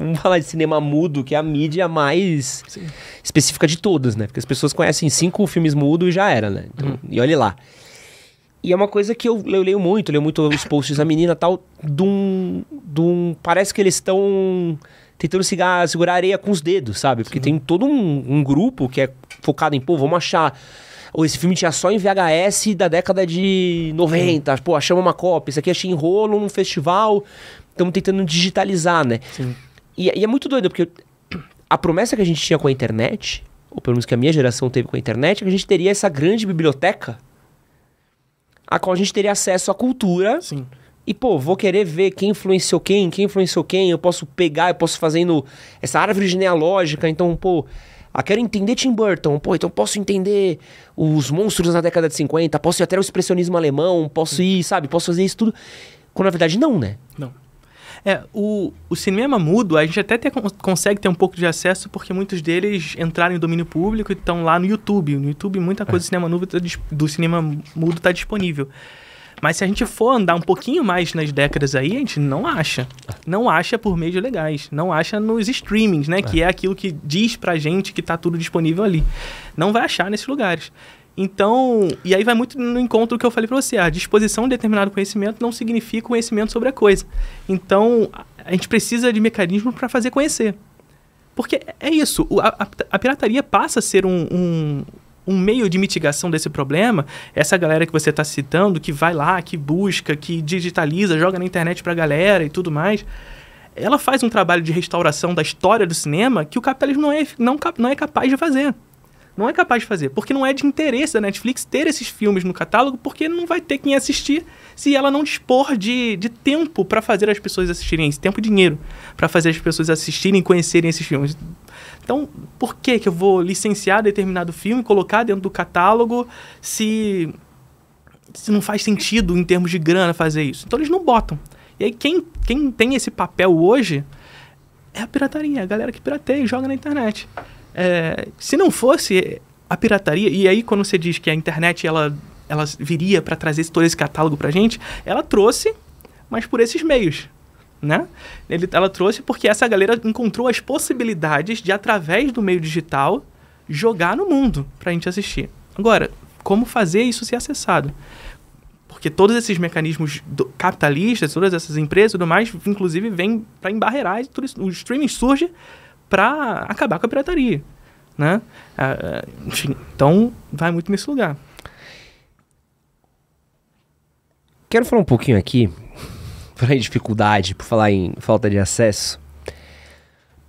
Vamos falar de cinema mudo, que é a mídia mais Sim. específica de todas, né? Porque as pessoas conhecem cinco filmes mudo e já era, né? Então, hum. E olhe lá. E é uma coisa que eu, eu leio muito, leio muito os posts da menina tal, de um. De um parece que eles estão tentando segurar a areia com os dedos, sabe? Porque Sim. tem todo um, um, grupo que é focado em, pô, vamos achar. Ou esse filme tinha só em VHS da década de 90, Sim. pô, achamos uma cópia, isso aqui achei é enrolo num festival. Estamos tentando digitalizar, né? Sim. E, e é muito doido, porque a promessa que a gente tinha com a internet, ou pelo menos que a minha geração teve com a internet, é que a gente teria essa grande biblioteca a qual a gente teria acesso à cultura. Sim. E, pô, vou querer ver quem influenciou quem, quem influenciou quem, eu posso pegar, eu posso fazendo essa árvore genealógica, então, pô, ah, quero entender Tim Burton, pô, então posso entender os monstros na década de 50, posso ir até o expressionismo alemão, posso ir, sabe, posso fazer isso tudo. Quando na verdade não, né? Não. É, o, o cinema mudo, a gente até ter, consegue ter um pouco de acesso, porque muitos deles entraram em domínio público e estão lá no YouTube. No YouTube, muita coisa é. do, cinema novo, tá do cinema mudo está disponível. Mas se a gente for andar um pouquinho mais nas décadas aí, a gente não acha. É. Não acha por meios legais. Não acha nos streamings, né? É. Que é aquilo que diz pra gente que tá tudo disponível ali. Não vai achar nesses lugares. Então, e aí vai muito no encontro que eu falei para você, a disposição de determinado conhecimento não significa conhecimento sobre a coisa. Então, a gente precisa de mecanismos para fazer conhecer. Porque é isso, a, a pirataria passa a ser um, um, um, meio de mitigação desse problema. Essa galera que você está citando, que vai lá, que busca, que digitaliza, joga na internet para a galera e tudo mais, ela faz um trabalho de restauração da história do cinema que o capitalismo não é, não, não é capaz de fazer não é capaz de fazer, porque não é de interesse da Netflix ter esses filmes no catálogo, porque não vai ter quem assistir se ela não dispor de, de tempo para fazer as pessoas assistirem isso, tempo e dinheiro para fazer as pessoas assistirem e conhecerem esses filmes. Então, por que, que eu vou licenciar determinado filme, colocar dentro do catálogo, se, se não faz sentido em termos de grana fazer isso? Então, eles não botam. E aí, quem, quem tem esse papel hoje é a pirataria, a galera que pirateia e joga na internet. É, se não fosse a pirataria, e aí quando você diz que a internet ela, ela viria para trazer todo esse catálogo para gente, ela trouxe, mas por esses meios. Né? Ele, ela trouxe porque essa galera encontrou as possibilidades de, através do meio digital, jogar no mundo para a gente assistir. Agora, como fazer isso ser acessado? Porque todos esses mecanismos do, capitalistas, todas essas empresas e tudo mais, inclusive, vêm para embarrear tudo isso. O streaming surge para acabar com a pirataria, né? Ah, ah, enfim, então vai muito nesse lugar. Quero falar um pouquinho aqui falar em dificuldade, por falar em falta de acesso.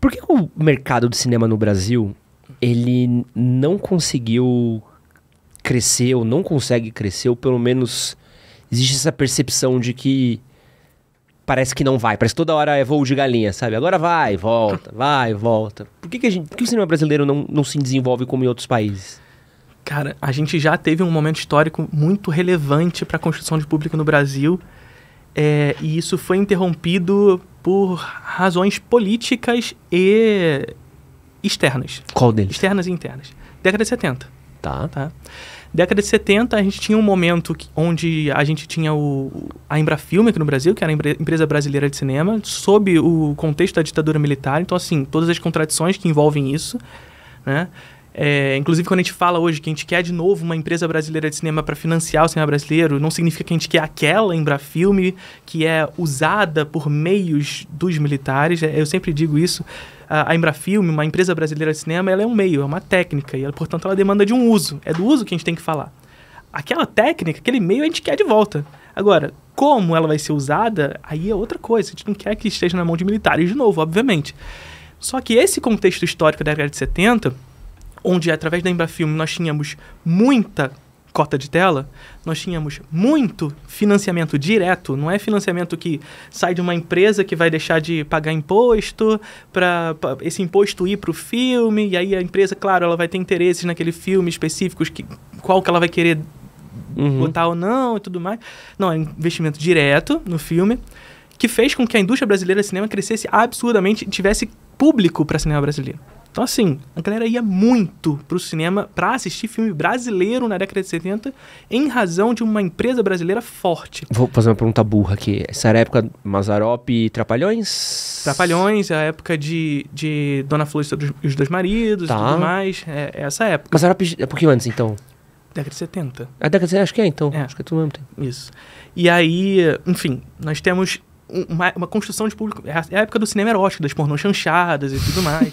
Por que o mercado do cinema no Brasil ele não conseguiu crescer ou não consegue crescer, ou pelo menos existe essa percepção de que parece que não vai. Parece que toda hora é voo de galinha, sabe? Agora vai, volta, vai, volta. Por que, que, gente, por que o cinema brasileiro não, não se desenvolve como em outros países? Cara, a gente já teve um momento histórico muito relevante para a construção de público no Brasil. É, e isso foi interrompido por razões políticas e externas. Qual deles? Externas e internas. Década de 70. Tá. tá? Década de 70, a gente tinha um momento que, onde a gente tinha o, a Embrafilme aqui no Brasil, que era a empresa brasileira de cinema, sob o contexto da ditadura militar. Então, assim, todas as contradições que envolvem isso, né? É, inclusive, quando a gente fala hoje que a gente quer de novo uma empresa brasileira de cinema para financiar o cinema brasileiro, não significa que a gente quer aquela Embrafilme que é usada por meios dos militares. É, eu sempre digo isso a, Embrafilme, uma empresa brasileira de cinema, ela é um meio, é uma técnica, e ela, portanto ela demanda de um uso. É do uso que a gente tem que falar. Aquela técnica, aquele meio, a gente quer de volta. Agora, como ela vai ser usada, aí é outra coisa. A gente não quer que esteja na mão de militares de novo, obviamente. Só que esse contexto histórico da década de 70, onde através da Embrafilme nós tínhamos muita cota de tela, nós tínhamos muito financiamento direto, não é financiamento que sai de uma empresa que vai deixar de pagar imposto para esse imposto ir para o filme, e aí a empresa, claro, ela vai ter interesses naquele filme específico, que, qual que ela vai querer uhum. botar ou não e tudo mais. Não, é investimento direto no filme, que fez com que a indústria brasileira de cinema crescesse absurdamente e tivesse público para cinema brasileiro. Então, assim, a galera ia muito para o cinema para assistir filme brasileiro na década de 70, em razão de uma empresa brasileira forte. Vou fazer uma pergunta burra aqui. Essa era a época Mazarop e Trapalhões? Trapalhões, a época de, de Dona Flor e os Dois Maridos tá. e tudo mais. É, é essa época. Mazarop é um pouquinho antes, então? Década de 70. A década de 70, acho que é, então. É. Acho que é tudo mesmo tempo. Isso. E aí, enfim, nós temos uma, uma construção de público. É, é a época do cinema erótico, das pornôs chanchadas e tudo mais.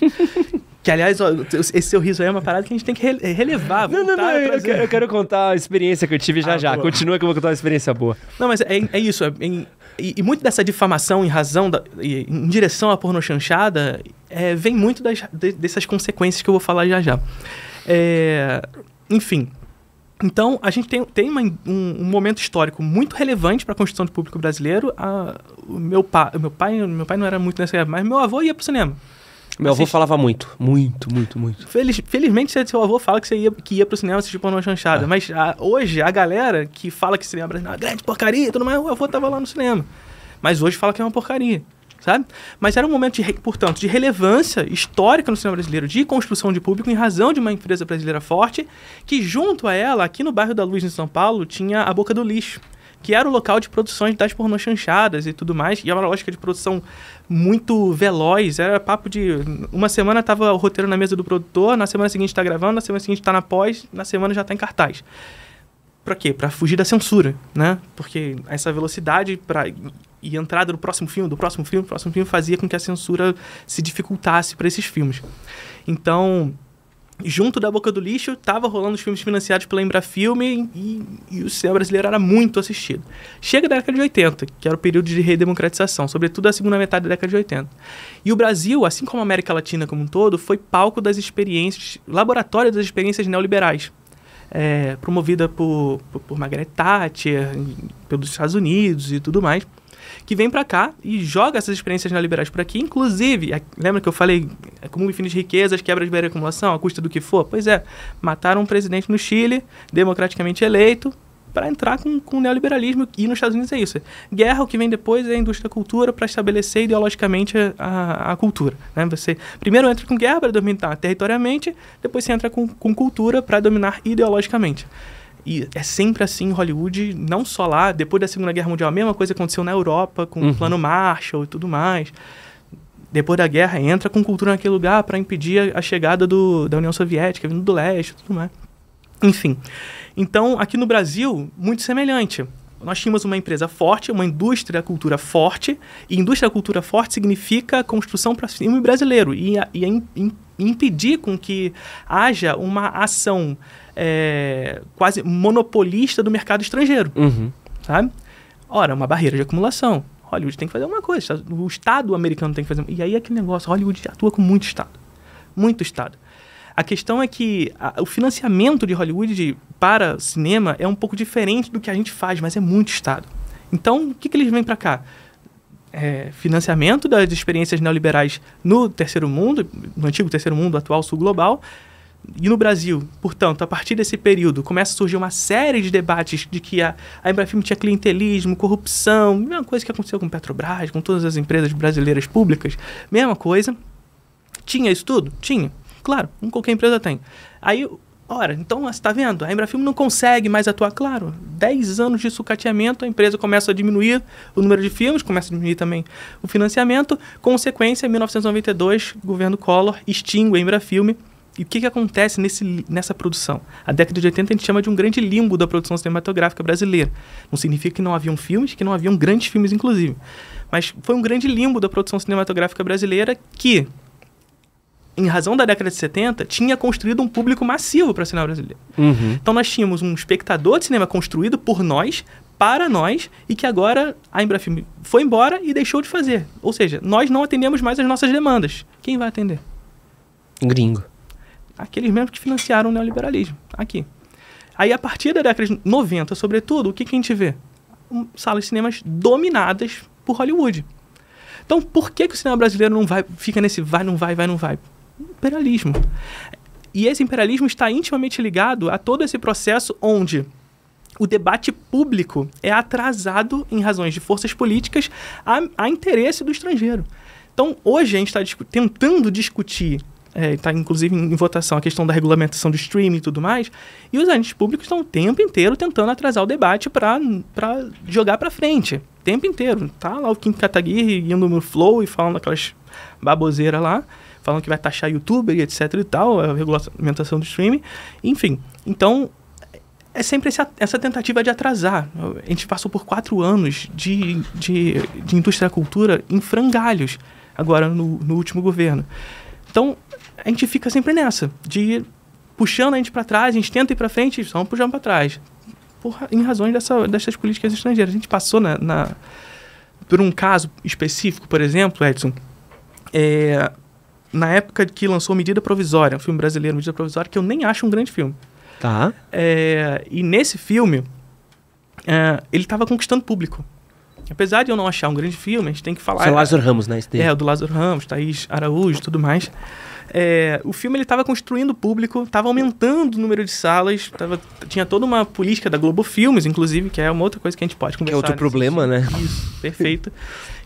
Que, aliás, ó, esse seu riso aí é uma parada que a gente tem que rele eh, relevar. Não, não, não. Eu quero, eu quero, contar a experiência que eu tive já ah, já. Boa. Continua que eu vou contar uma experiência boa. Não, mas é, é isso. É, e, e, muito dessa difamação em razão, da, em direção à pornochanchada, é, vem muito das, de, dessas consequências que eu vou falar já já. É, enfim. Então, a gente tem, tem uma, um, um, momento histórico muito relevante para a construção do público brasileiro. A, o meu, pa, meu, pai, meu pai não era muito nessa época, mas meu avô ia para o cinema. Meu avô falava muito, muito, muito, muito. Feliz, felizmente, seu avô fala que você ia, que ia pro cinema assistir pornô chanchada. É. Mas a, ah, hoje, a galera que fala que cinema brasileiro é uma grande porcaria e tudo mais, o avô tava lá no cinema. Mas hoje fala que é uma porcaria, sabe? Mas era um momento, de, portanto, de relevância histórica no cinema brasileiro, de construção de público, em razão de uma empresa brasileira forte, que junto a ela, aqui no bairro da Luz, em São Paulo, tinha a Boca do Lixo que era o local de produções das pornochanchadas e tudo mais, e era uma lógica de produção muito veloz, era papo de uma semana tava o roteiro na mesa do produtor, na semana seguinte está gravando, na semana seguinte está na pós, na semana já está em cartaz. Para quê? Para fugir da censura, né? Porque essa velocidade para e entrada do próximo filme, do próximo filme, do próximo filme fazia com que a censura se dificultasse para esses filmes. Então, junto da Boca do Lixo, tava rolando os filmes financiados pela Embrafilme e, e, o cinema brasileiro era muito assistido. Chega da década de 80, que era o período de redemocratização, sobretudo a segunda metade da década de 80. E o Brasil, assim como a América Latina como um todo, foi palco das experiências, laboratório das experiências neoliberais. É, promovida por, por, por Margaret Thatcher, pelos Estados Unidos e tudo mais que vem para cá e joga essas experiências neoliberais para aqui. Inclusive, é, lembra que eu falei é, comum fins de riquezas, quebra de barreira acumulação, a custa do que for? Pois é, mataram um presidente no Chile, democraticamente eleito, para entrar com, com o neoliberalismo. E nos Estados Unidos é isso. Guerra, o que vem depois é a indústria da cultura para estabelecer ideologicamente a, a cultura. Né? Você primeiro entra com guerra para dominar territorialmente, depois você entra com, com cultura para dominar ideologicamente. E é sempre assim em Hollywood, não só lá, depois da Segunda Guerra Mundial, a mesma coisa aconteceu na Europa, com uhum. o Plano Marshall e tudo mais. Depois da guerra, entra com cultura naquele lugar para impedir a, a chegada do, da União Soviética, vindo do leste tudo mais. Enfim. Então, aqui no Brasil, muito semelhante. Nós tínhamos uma empresa forte, uma indústria cultura forte, e indústria cultura forte significa construção para filme brasileiro e, e, e impedir com que haja uma ação é, quase monopolista do mercado estrangeiro. Uhum. Sabe? Ora, é uma barreira de acumulação. Hollywood tem que fazer uma coisa. O Estado americano tem que fazer. E aí é aquele negócio: Hollywood atua com muito Estado. Muito Estado. A questão é que a, o financiamento de Hollywood para cinema é um pouco diferente do que a gente faz, mas é muito Estado. Então, o que, que eles vêm para cá? É, financiamento das experiências neoliberais no terceiro mundo, no antigo terceiro mundo, atual sul global, e no Brasil, portanto, a partir desse período, começa a surgir uma série de debates de que a, a Embrafilme tinha clientelismo, corrupção, mesma coisa que aconteceu com Petrobras, com todas as empresas brasileiras públicas, mesma coisa. Tinha isso tudo? Tinha. Claro, qualquer empresa tem. Aí, ora, então você está vendo? A Embrafilme não consegue mais atuar. Claro, 10 anos de sucateamento, a empresa começa a diminuir o número de filmes, começa a diminuir também o financiamento. Consequência, em 1992, governo Collor extingue a Embrafilme e o que, que acontece nesse, nessa produção? A década de 80 a gente chama de um grande limbo da produção cinematográfica brasileira. Não significa que não haviam filmes, que não haviam grandes filmes, inclusive. Mas foi um grande limbo da produção cinematográfica brasileira que, em razão da década de 70, tinha construído um público massivo para o cinema brasileiro. Uhum. Então nós tínhamos um espectador de cinema construído por nós, para nós, e que agora a Embrafilme foi embora e deixou de fazer. Ou seja, nós não atendemos mais as nossas demandas. Quem vai atender? Gringo. Aqueles mesmos que financiaram o neoliberalismo, aqui. Aí, a partir da década de 90, sobretudo, o que, que a gente vê? Um, salas de cinemas dominadas por Hollywood. Então, por que, que o cinema brasileiro não vai, fica nesse vai, não vai, vai, não vai? Imperialismo. E esse imperialismo está intimamente ligado a todo esse processo onde o debate público é atrasado em razões de forças políticas a, a interesse do estrangeiro. Então, hoje a gente está discu tentando discutir está é, tá, inclusive em votação a questão da regulamentação do streaming e tudo mais, e os agentes públicos estão o tempo inteiro tentando atrasar o debate para jogar para frente. O tempo inteiro. Tá lá o Kim Kataguiri indo no flow e falando aquelas baboseiras lá, falando que vai taxar youtuber e etc e tal, a regulamentação do streaming. Enfim, então é sempre essa, essa, tentativa de atrasar. A gente passou por quatro anos de, de, de indústria da cultura em frangalhos, agora no, no último governo. Então, a gente fica sempre nessa, de ir puxando a gente para trás, a gente tenta ir para frente, só puxando para trás. Por, em razões dessa, dessas políticas estrangeiras. A gente passou na, na por um caso específico, por exemplo, Edson, é, na época que lançou Medida Provisória, um filme brasileiro, Medida Provisória, que eu nem acho um grande filme. Tá. É, e nesse filme, é, ele estava conquistando público. Apesar de eu não achar um grande filme, a gente tem que falar. Isso é o Lázaro Ramos, né? Esse é, o do Lázaro Ramos, Thaís Araújo tudo mais. É, o filme ele estava construindo público, estava aumentando o número de salas, tava, tinha toda uma política da Globo Filmes, inclusive, que é uma outra coisa que a gente pode conversar. Que é outro problema, sentido. né? Isso, perfeito.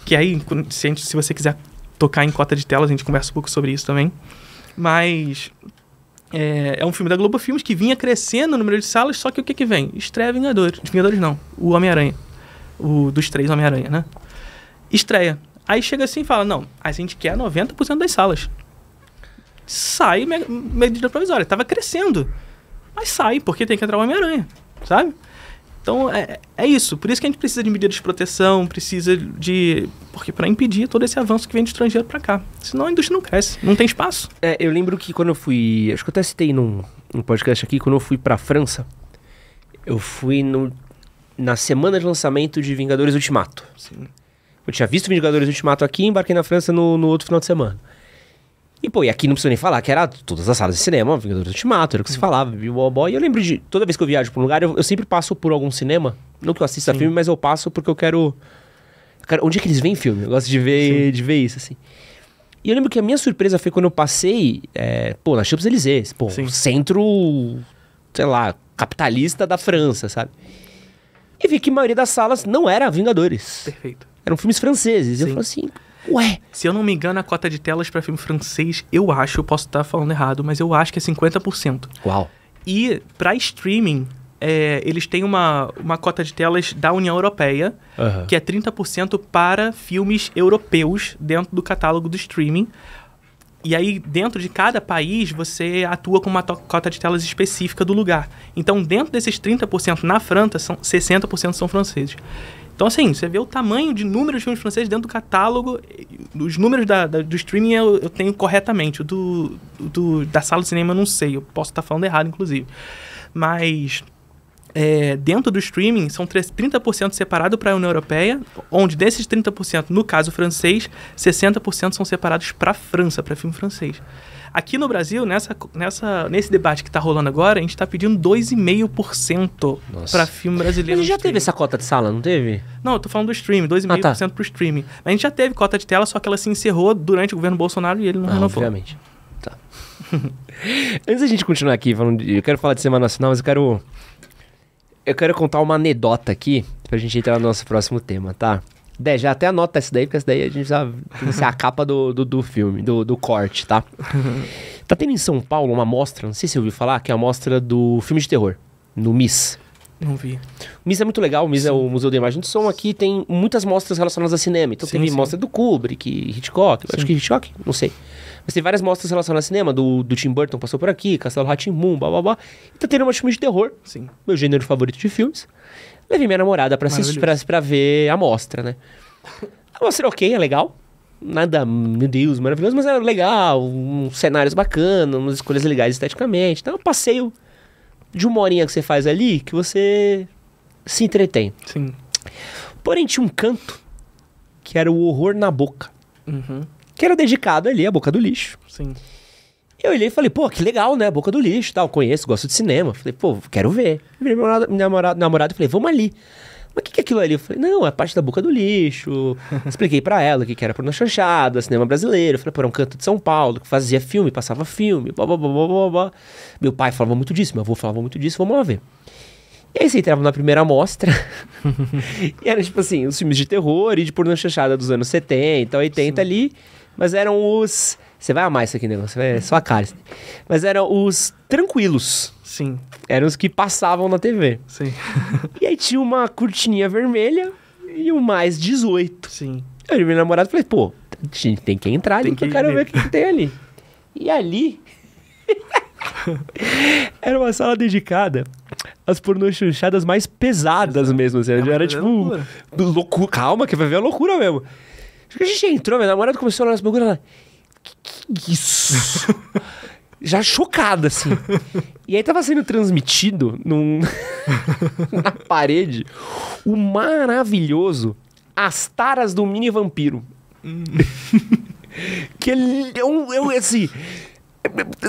que aí, se, gente, se você quiser tocar em cota de tela, a gente conversa um pouco sobre isso também. Mas é, é, um filme da Globo Filmes que vinha crescendo o número de salas, só que o que que vem? Estreia Vingadores. Vingadores não, o Homem-Aranha. O dos três Homem-Aranha, né? Estreia. Aí chega assim e fala, não, a gente quer 90% das salas sai medida provisória. Estava crescendo, mas sai porque tem que entrar o Homem-Aranha, sabe? Então é, é isso. Por isso que a gente precisa de medidas de proteção, precisa de. Porque para impedir todo esse avanço que vem de estrangeiro para cá. Senão a indústria não cresce, não tem espaço. É, eu lembro que quando eu fui. Acho que eu até citei num, num podcast aqui, quando eu fui para França, eu fui no, na semana de lançamento de Vingadores Ultimato. Sim. Eu tinha visto Vingadores Ultimato aqui, embarquei na França no, no outro final de semana. E, pô, e aqui não preciso nem falar, que era todas as salas de cinema, Vingadores Ultimato, era o que se uhum. falava, Bibobó. E eu lembro de, toda vez que eu viajo pra um lugar, eu, eu sempre passo por algum cinema. Não que eu assista Sim. filme, mas eu passo porque eu quero... onde é que eles veem filme? Eu gosto de ver, de ver isso, assim. E eu lembro que a minha surpresa foi quando eu passei, é, pô, na Champs-Élysées, pô, Sim. centro, sei lá, capitalista da França, sabe? E vi que a maioria das salas não era Vingadores. Perfeito. Eram filmes franceses. Sim. Eu falei assim, Ué? Se eu não me engano, a cota de telas para filme francês, eu acho, eu posso estar tá falando errado, mas eu acho que é 50%. Uau. E para streaming, é, eles têm uma, uma cota de telas da União Europeia, uhum. que é 30% para filmes europeus dentro do catálogo do streaming. E aí, dentro de cada país, você atua com uma cota de telas específica do lugar. Então, dentro desses 30% na França, são, 60% são franceses. Então, assim, você vê o tamanho de números de filmes franceses dentro do catálogo. Os números da, da, do streaming eu, eu tenho corretamente. Do, do, da sala de cinema eu não sei. Eu posso estar tá falando errado, inclusive. Mas. É, dentro do streaming, são 30% separado para a União Europeia, onde desses 30%, no caso francês, 60% são separados para a França, para filme francês. Aqui no Brasil, nessa, nessa, nesse debate que está rolando agora, a gente está pedindo 2,5% para filme brasileiro. Mas a gente já teve essa cota de sala, não teve? Não, eu tô falando do streaming, 2,5% ah, tá. para o streaming. Mas a gente já teve cota de tela, só que ela se encerrou durante o governo Bolsonaro e ele não ah, renovou. Obviamente. Tá. Antes da gente continuar aqui, falando de, eu quero falar de Semana Nacional, mas eu quero eu quero contar uma anedota aqui pra gente entrar no nosso próximo tema, tá? Dé, já até anota essa daí, porque essa daí a gente já tem que a capa do, do, do, filme, do, do corte, tá? tá tendo em São Paulo uma mostra, não sei se você ouviu falar, que é a mostra do filme de terror, no Miss Não vi. O Miss é muito legal, o Miss é sim. é o Museu de Imagem de Som. Aqui tem muitas mostras relacionadas a cinema. Então sim, teve sim. mostra do Kubrick, Hitchcock, sim. acho que Hitchcock, não sei. Mas tem várias mostras relacionadas a cinema, do, do Tim Burton passou por aqui, Castelo Rá-Tim-Bum, blá blá blá. E tá tendo uma filme de terror, sim. meu gênero favorito de filmes. Levei minha namorada pra, assistir, pra, pra ver a mostra, né? A mostra é ok, é legal. Nada, meu Deus, maravilhoso, mas era é legal, uns cenários bacanas, umas escolhas legais esteticamente. Então, é um passeio de uma horinha que você faz ali que você se entretém. Sim. Porém, tinha um canto que era o horror na boca. Uhum. Que era dedicado ali à boca do lixo. Sim. Eu olhei e falei, pô, que legal, né? Boca do lixo tal. Conheço, gosto de cinema. Falei, pô, quero ver. Virei meu namorado, namorado, e falei, vamos ali. Mas o que, que é aquilo ali? Eu falei, não, é parte da boca do lixo. Expliquei para ela que, que era porno chanchada, cinema brasileiro. Eu falei, pô, era um canto de São Paulo, que fazia filme, passava filme, blá, blá, blá, blá, blá, blá. Meu pai falava muito disso, meu avô falava muito disso, vamos lá ver. E aí você entrava na primeira amostra. e era tipo assim, os filmes de terror e de porno chanchada dos anos 70, 80 Sim. ali. Mas eram os você vai amar isso aqui, negócio. Né? É sua cara. Mas eram os tranquilos. Sim. Eram os que passavam na TV. Sim. e aí tinha uma cortininha vermelha e o mais 18. Sim. Eu olhei meu namorado falou: falei, pô, gente tem que entrar ali, tem que eu quero ver o que tem ali. E ali. era uma sala dedicada às pornochanchadas mais pesadas Exato. mesmo. Assim. Era, era tipo. Loucura. Calma, que vai ver a loucura mesmo. A gente entrou, meu namorado começou a olhar as bagulhas lá que, que é isso? já chocada, assim. E aí tava sendo transmitido num... na parede o maravilhoso As Taras do Mini Vampiro. Hum. que é, um, é, um, eu assim,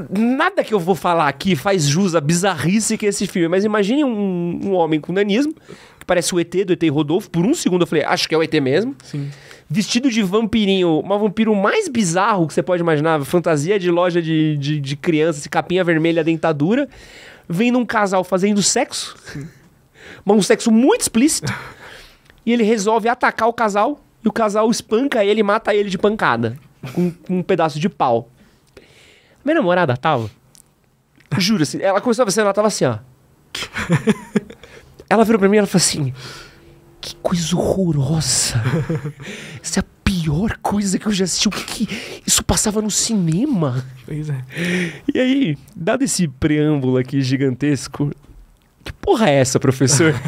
Nada que eu vou falar aqui faz jus à bizarrice que é esse filme, é, mas imagine um, um homem com nanismo, que parece o ET do ET Rodolfo. Por um segundo eu falei, acho que é o ET mesmo. Sim. Vestido de vampirinho, uma vampiro mais bizarro que você pode imaginar, fantasia de loja de, de, de crianças, capinha vermelha, dentadura. Vendo um casal fazendo sexo, Sim. mas um sexo muito explícito. e ele resolve atacar o casal, e o casal espanca ele e mata ele de pancada, com, com um pedaço de pau. Minha namorada tava. Juro, assim, ela começou a ver, ela tava assim, ó. ela virou pra mim e ela falou assim: Que coisa horrorosa. Essa é a pior coisa que eu já assisti. O que, que isso passava no cinema? Pois é. E aí, dado esse preâmbulo aqui gigantesco, que porra é essa, professor?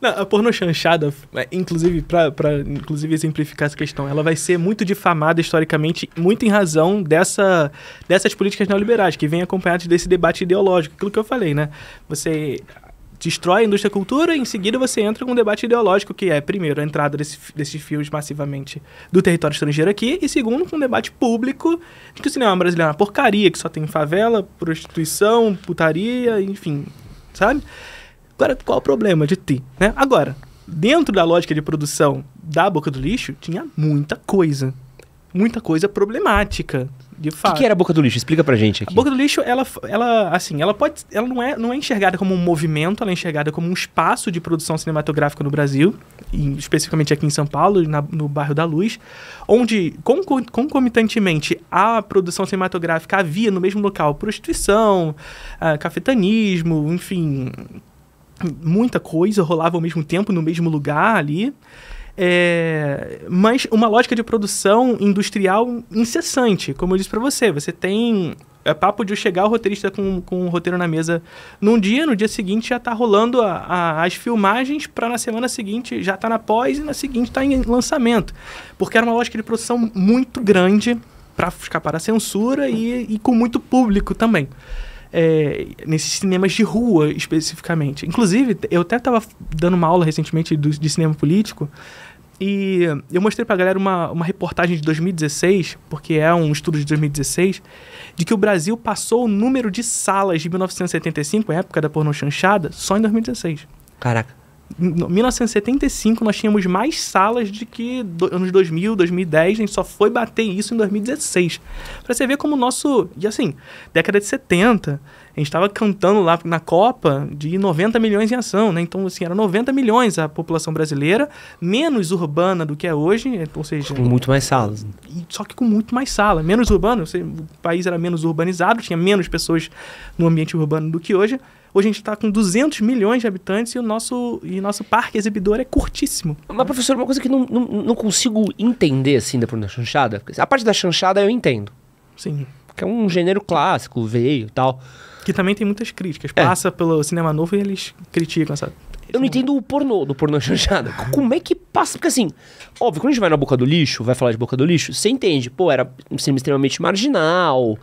Não, a porno chanchada, é, inclusive, para inclusive exemplificar essa questão, ela vai ser muito difamada historicamente, muito em razão dessa, dessas políticas neoliberais, que vem acompanhadas desse debate ideológico, aquilo que eu falei, né? Você destrói a indústria cultura e em seguida você entra com um debate ideológico que é, primeiro, a entrada desse, desses fios massivamente do território estrangeiro aqui e, segundo, com um debate público de que o cinema brasileiro é uma porcaria, que só tem favela, prostituição, putaria, enfim, sabe? Agora, qual o problema de ti, né? Agora, dentro da lógica de produção da boca do lixo, tinha muita coisa. Muita coisa problemática, de fato. O que, que, era a boca do lixo? Explica pra gente aqui. A boca do lixo, ela, ela assim, ela pode. Ela não é, não é enxergada como um movimento, ela é enxergada como um espaço de produção cinematográfica no Brasil, e especificamente aqui em São Paulo, na, no bairro da Luz, onde concomitantemente a produção cinematográfica havia no mesmo local prostituição, uh, ah, cafetanismo, enfim muita coisa rolava ao mesmo tempo, no mesmo lugar ali. É, mas uma lógica de produção industrial incessante, como eu disse para você. Você tem é papo de chegar o roteirista com, com o roteiro na mesa num dia, no dia seguinte já está rolando a, a, as filmagens para na semana seguinte já está na pós e na seguinte está em lançamento. Porque era uma lógica de produção muito grande para escapar a censura e, e com muito público também é, nesses cinemas de rua especificamente. Inclusive, eu até estava dando uma aula recentemente do, de cinema político e eu mostrei a galera uma, uma reportagem de 2016, porque é um estudo de 2016, de que o Brasil passou o número de salas de 1975, época da pornô chanchada, só em 2016. Caraca. Em 1975 nós tínhamos mais salas de que nos anos 2000, 2010, a gente só foi bater isso em 2016. Para você ver como o nosso, e assim, década de 70, a gente estava cantando lá na Copa de 90 milhões em ação, né? Então, assim, era 90 milhões a população brasileira, menos urbana do que é hoje, é, ou seja... Com muito mais salas. Né? Só que com muito mais sala. Menos urbano, o país era menos urbanizado, tinha menos pessoas no ambiente urbano do que hoje, Hoje a gente está com 200 milhões de habitantes e o nosso, e nosso parque exibidor é curtíssimo. Mas, professor, uma coisa que não, não, não consigo entender, assim, da da chanchada. Assim, a parte da chanchada eu entendo. Sim. Que é um gênero clássico, veio e tal. Que também tem muitas críticas. É. Passa pelo cinema novo e eles criticam essa eu não entendo o pornô do pornô chanchada. Como é que passa? Porque assim, óbvio, quando a gente vai na boca do lixo, vai falar de boca do lixo, você entende, pô, era um cinema extremamente marginal,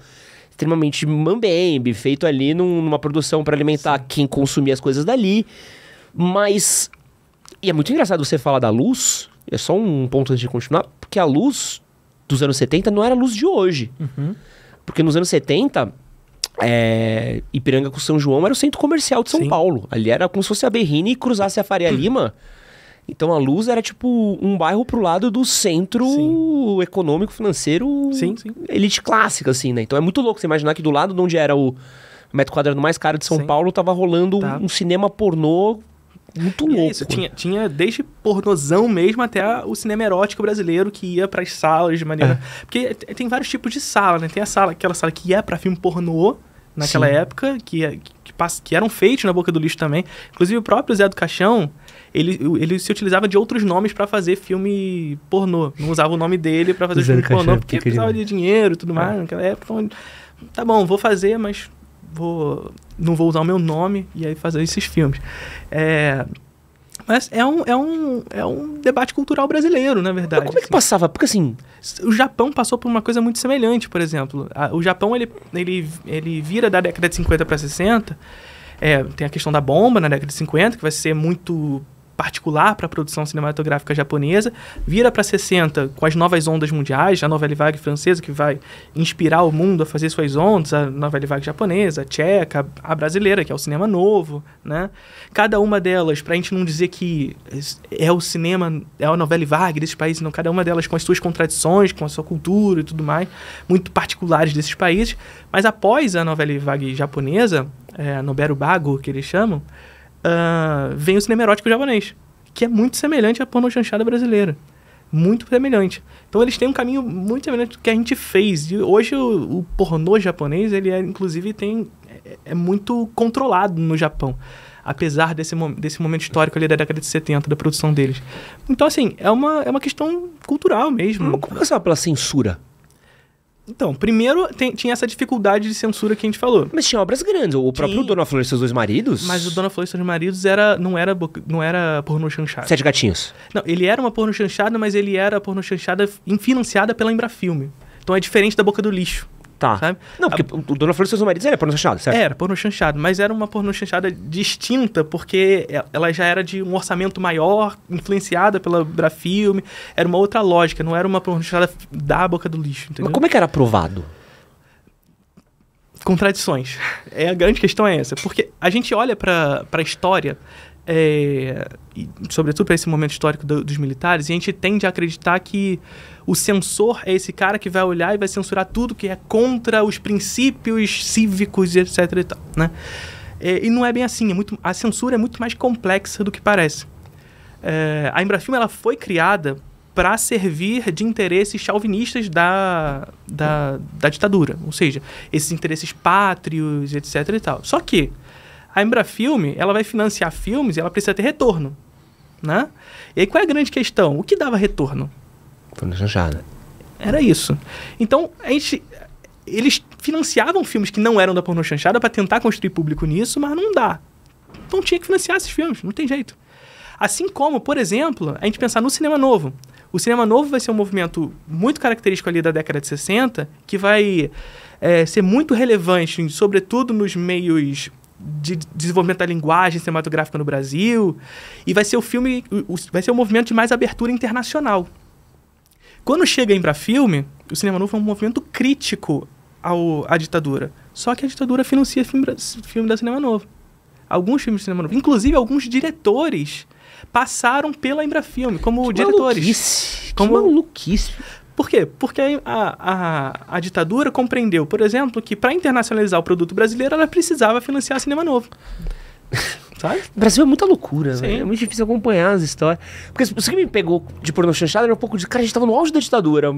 extremamente mambembe, feito ali num, numa produção para alimentar Sim. quem consumia as coisas dali. Mas. E é muito engraçado você falar da luz, é só um ponto antes de continuar, porque a luz dos anos 70 não era a luz de hoje. Uhum. Porque nos anos 70, é, Ipiranga com São João era o centro comercial de São Sim. Paulo. Ali era como se fosse a Berrini e cruzasse a Faria Lima. Então a Luz era tipo um bairro pro lado do centro sim. econômico, financeiro, sim, sim. elite clássica, assim, né? Então é muito louco você imaginar que do lado de onde era o metro quadrado mais caro de São sim. Paulo tava rolando tá. um cinema pornô muito é louco. isso, tinha, tinha desde pornozão mesmo até o cinema erótico brasileiro que ia para as salas de maneira. É. Porque é, é, tem vários tipos de sala, né? Tem a sala, aquela sala que ia para filme pornô naquela Sim. época, que, que, que, que eram feitos na boca do lixo também. Inclusive o próprio Zé do Caixão ele, ele se utilizava de outros nomes para fazer filme pornô. Não usava o nome dele para fazer filme pornô, porque precisava de dinheiro e tudo é. mais. É. Naquela época, então, tá bom, vou fazer, mas vou não vou usar o meu nome e aí fazer esses filmes. É, mas é um, é, um, é um debate cultural brasileiro, na verdade. Mas como é que assim. passava? Porque assim. O Japão passou por uma coisa muito semelhante, por exemplo. O Japão ele, ele, ele vira da década de 50 para 60. É, tem a questão da bomba na década de 50, que vai ser muito particular para a produção cinematográfica japonesa, vira para 60 com as novas ondas mundiais, a novela vague francesa que vai inspirar o mundo a fazer suas ondas, a novela vague japonesa, a tcheca, a brasileira, que é o cinema novo, né? Cada uma delas, para a gente não dizer que é o cinema, é a novela vague desses países, não, cada uma delas com as suas contradições, com a sua cultura e tudo mais, muito particulares desses países, mas após a novela vague japonesa, é, a Noberu Bago, que eles chamam, uh, vem o cinema erótico japonês, que é muito semelhante à porno chanchada brasileira. Muito semelhante. Então eles têm um caminho muito semelhante do que a gente fez. E hoje o, o pornô japonês, ele é, inclusive tem é, é muito controlado no Japão apesar desse, desse momento histórico ali da década de 70, da produção deles. Então, assim, é uma, é uma questão cultural mesmo. como começava pela censura? Então, primeiro tem, tinha essa dificuldade de censura que a gente falou. Mas tinha obras grandes. O próprio Dona Flor e seus dois maridos. Mas o Dona Flor e seus maridos era, não, era, não era porno chanchada. Sete gatinhos. Não, ele era uma porno chanchada, mas ele era porno chanchada financiada pela Embrafilme. Então é diferente da Boca do Lixo. Tá. Sabe? Não, porque a... o Dona Flor e seus maridos era pornô chanchado, certo? Era pornô chanchado, mas era uma pornô chanchada distinta, porque é, ela já era de um orçamento maior, influenciada pela Brafilme. Era uma outra lógica, não era uma pornô chanchada da boca do lixo, entendeu? Mas como é que era aprovado? Contradições. É, a grande questão é essa. Porque a gente olha para a história é, sobretudo para esse momento histórico do, dos militares, e a gente tende a acreditar que o censor é esse cara que vai olhar e vai censurar tudo que é contra os princípios cívicos, etc. E, tal, né? É, e não é bem assim. É muito, a censura é muito mais complexa do que parece. É, a Embrafilme ela foi criada para servir de interesses chauvinistas da, da, da ditadura, ou seja, esses interesses pátrios, etc. E tal. Só que a Embrafilme, ela vai financiar filmes e ela precisa ter retorno, né? E aí qual é a grande questão? O que dava retorno? Fundo Chanchada. Né? Era isso. Então, a gente... Eles financiavam filmes que não eram da pornô chanchada para tentar construir público nisso, mas não dá. Então tinha que financiar esses filmes, não tem jeito. Assim como, por exemplo, a gente pensar no cinema novo. O cinema novo vai ser um movimento muito característico ali da década de 60, que vai é, ser muito relevante, sobretudo nos meios de desenvolvimento da linguagem cinematográfica no Brasil. E vai ser o filme, vai ser o movimento de mais abertura internacional. Quando chega em para filme, o cinema novo é um movimento crítico ao, à ditadura. Só que a ditadura financia filme, filme da cinema novo. Alguns filmes do cinema novo, inclusive alguns diretores passaram pela Embrafilme como que diretores. Maluquice, como que maluquice. Por quê? Porque a, a, a ditadura compreendeu, por exemplo, que para internacionalizar o produto brasileiro, ela precisava financiar cinema novo. Sabe? O Brasil é muita loucura, né? É muito difícil acompanhar as histórias. Porque isso que me pegou de pornô chanchada era um pouco de. Cara, a gente tava no auge da ditadura.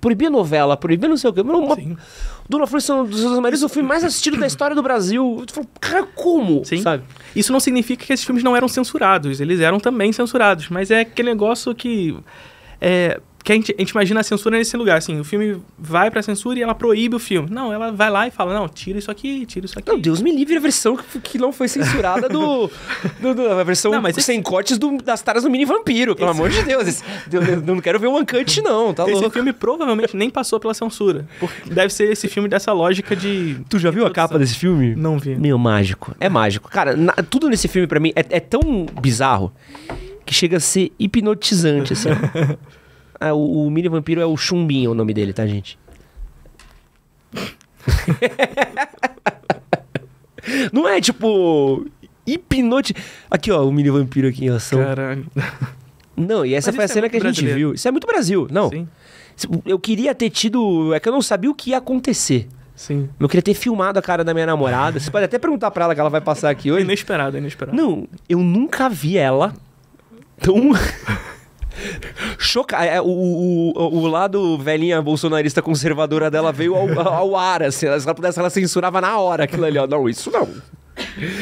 Proibia novela, proibia não sei o quê. Mas uma... Sim. Dona Flor dos Seus Maridos, o filme mais assistido da história do Brasil. Tu falou, cara, como? Sim. Sabe? Isso não significa que esses filmes não eram censurados. Eles eram também censurados. Mas é aquele negócio que. É, que a gente, a gente, imagina a censura nesse lugar, assim, o filme vai pra censura e ela proíbe o filme. Não, ela vai lá e fala, não, tira isso aqui, tira isso aqui. Deus me livre a versão que, não foi censurada do, do, do a versão não, mas sem esse... cortes do, das taras do Mini Vampiro, pelo esse... amor de Deus. Esse, eu, não quero ver um ancante não, tá louco. Esse filme provavelmente nem passou pela censura, porque deve ser esse filme dessa lógica de... Tu já viu a capa desse filme? Não vi. Meu, mágico. É mágico. Cara, na, tudo nesse filme para mim é, é tão bizarro que chega a ser hipnotizante, assim. Ah, o, o mini vampiro é o Chumbinho o nome dele, tá, gente? Não é tipo. Hipnote. Aqui, ó, o mini vampiro aqui em ação. Caralho. Não, e essa Mas foi a é cena é que a gente brasileiro. viu. Isso é muito Brasil, não. Sim. Eu queria ter tido. É que eu não sabia o que ia acontecer. Sim. Eu queria ter filmado a cara da minha namorada. Você pode até perguntar pra ela que ela vai passar aqui hoje. É inesperado, é inesperado. Não, eu nunca vi ela tão. Choca... É, é, o, o, o lado velhinha bolsonarista conservadora dela veio ao, ao ar, assim. Se ela pudesse, ela censurava na hora aquilo ali, ó. Não, isso não.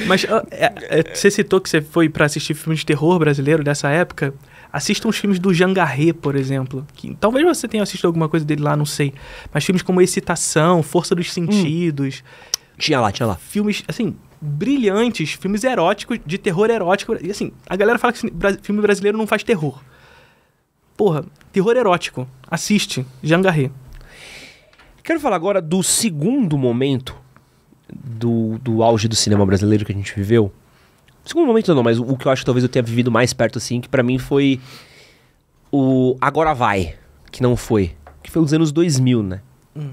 Mas é, você citou que você foi para assistir filmes de terror brasileiro dessa época. Assista os filmes do Jangarré, por exemplo. Que, talvez você tenha assistido alguma coisa dele lá, não sei. Mas filmes como Excitação, Força dos hum. Sentidos. Hum. Tinha lá, tinha lá. Filmes, assim, brilhantes, filmes eróticos, de terror erótico. E assim, a galera fala que filme brasileiro não faz terror. Porra, terror erótico. Assiste, Jean Quero falar agora do segundo momento do, do auge do cinema brasileiro que a gente viveu. Segundo momento não, mas o, que eu acho que talvez eu tenha vivido mais perto assim, que para mim foi o Agora Vai, que não foi. Que foi nos anos 2000, né? Hum.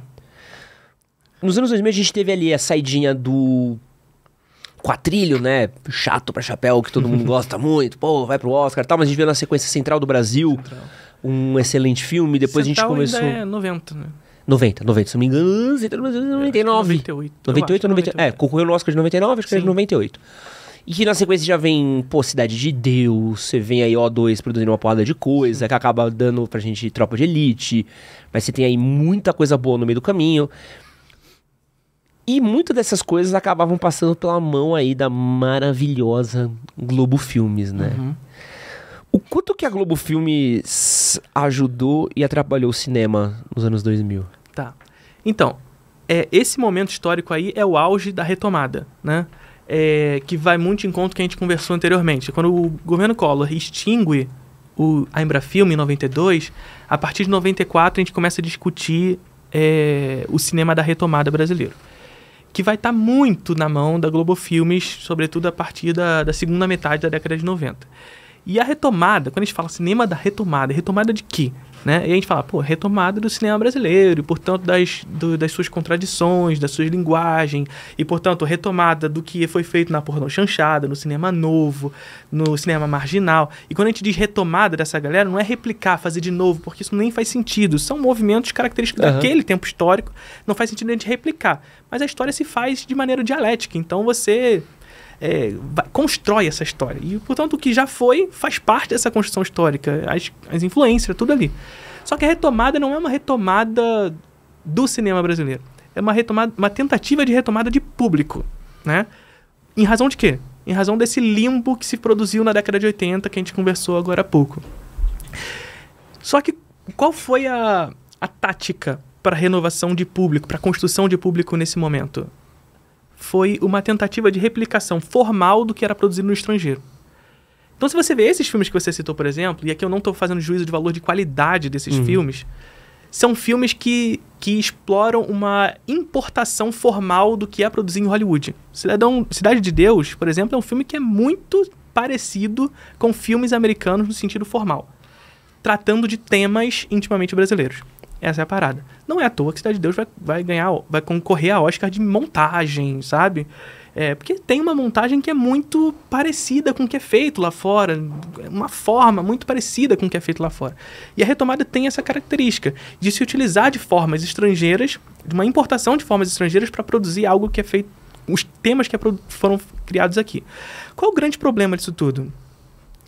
Nos anos 2000 a gente teve ali a saidinha do quatrilho, né? Chato pra chapéu, que todo mundo gosta muito, pô, vai pro Oscar e tal, mas a gente vê na sequência Central do Brasil, Central. um excelente filme, depois Central a gente começou. Ainda é 90, né? 90, 90, se não me engano, 99. 98. 98 ou 99. É, concorreu no Oscar de 99, acho que é Sim. era de 98. E que na sequência já vem, pô, Cidade de Deus, você vem aí O2 produzindo uma porrada de coisa, que acaba dando pra gente tropa de elite, mas você tem aí muita coisa boa no meio do caminho. E muitas dessas coisas acabavam passando pela mão aí da maravilhosa Globo Filmes, né? Uhum. O quanto que a Globo Filmes ajudou e atrapalhou o cinema nos anos 2000? Tá. Então, é, esse momento histórico aí é o auge da retomada, né? É, que vai muito em conta que a gente conversou anteriormente. Quando o governo Collor extingue o, a Embrafilme em 92, a partir de 94 a gente começa a discutir é, o cinema da retomada brasileiro que vai estar tá muito na mão da Globo Filmes, sobretudo a partir da, da segunda metade da década de 90. E a retomada, quando a gente fala cinema da retomada, retomada de quê? Né? E a gente fala, pô, retomada do cinema brasileiro, e portanto das, do, das suas contradições, da sua linguagem, e portanto retomada do que foi feito na pornô chanchada, no cinema novo, no cinema marginal. E quando a gente diz retomada dessa galera, não é replicar, fazer de novo, porque isso nem faz sentido. São movimentos característicos uhum. daquele tempo histórico, não faz sentido a gente replicar. Mas a história se faz de maneira dialética, então você é, constrói essa história. E, portanto, o que já foi faz parte dessa construção histórica, as, as influências, tudo ali. Só que a retomada não é uma retomada do cinema brasileiro. É uma, retomada, uma tentativa de retomada de público, né? Em razão de quê? Em razão desse limbo que se produziu na década de 80, que a gente conversou agora há pouco. Só que qual foi a, a tática para renovação de público, para construção de público nesse momento? foi uma tentativa de replicação formal do que era produzido no estrangeiro. Então, se você vê esses filmes que você citou, por exemplo, e aqui eu não estou fazendo juízo de valor de qualidade desses uhum. filmes, são filmes que, que exploram uma importação formal do que é produzido em Hollywood. Cidadão, Cidade de Deus, por exemplo, é um filme que é muito parecido com filmes americanos no sentido formal, tratando de temas intimamente brasileiros. Essa é a parada. Não é à toa que Cidade de Deus vai, vai ganhar, vai concorrer a Oscar de montagem, sabe? É, porque tem uma montagem que é muito parecida com o que é feito lá fora, uma forma muito parecida com o que é feito lá fora. E a retomada tem essa característica de se utilizar de formas estrangeiras, de uma importação de formas estrangeiras para produzir algo que é feito, os temas que é, foram criados aqui. Qual o grande problema disso tudo?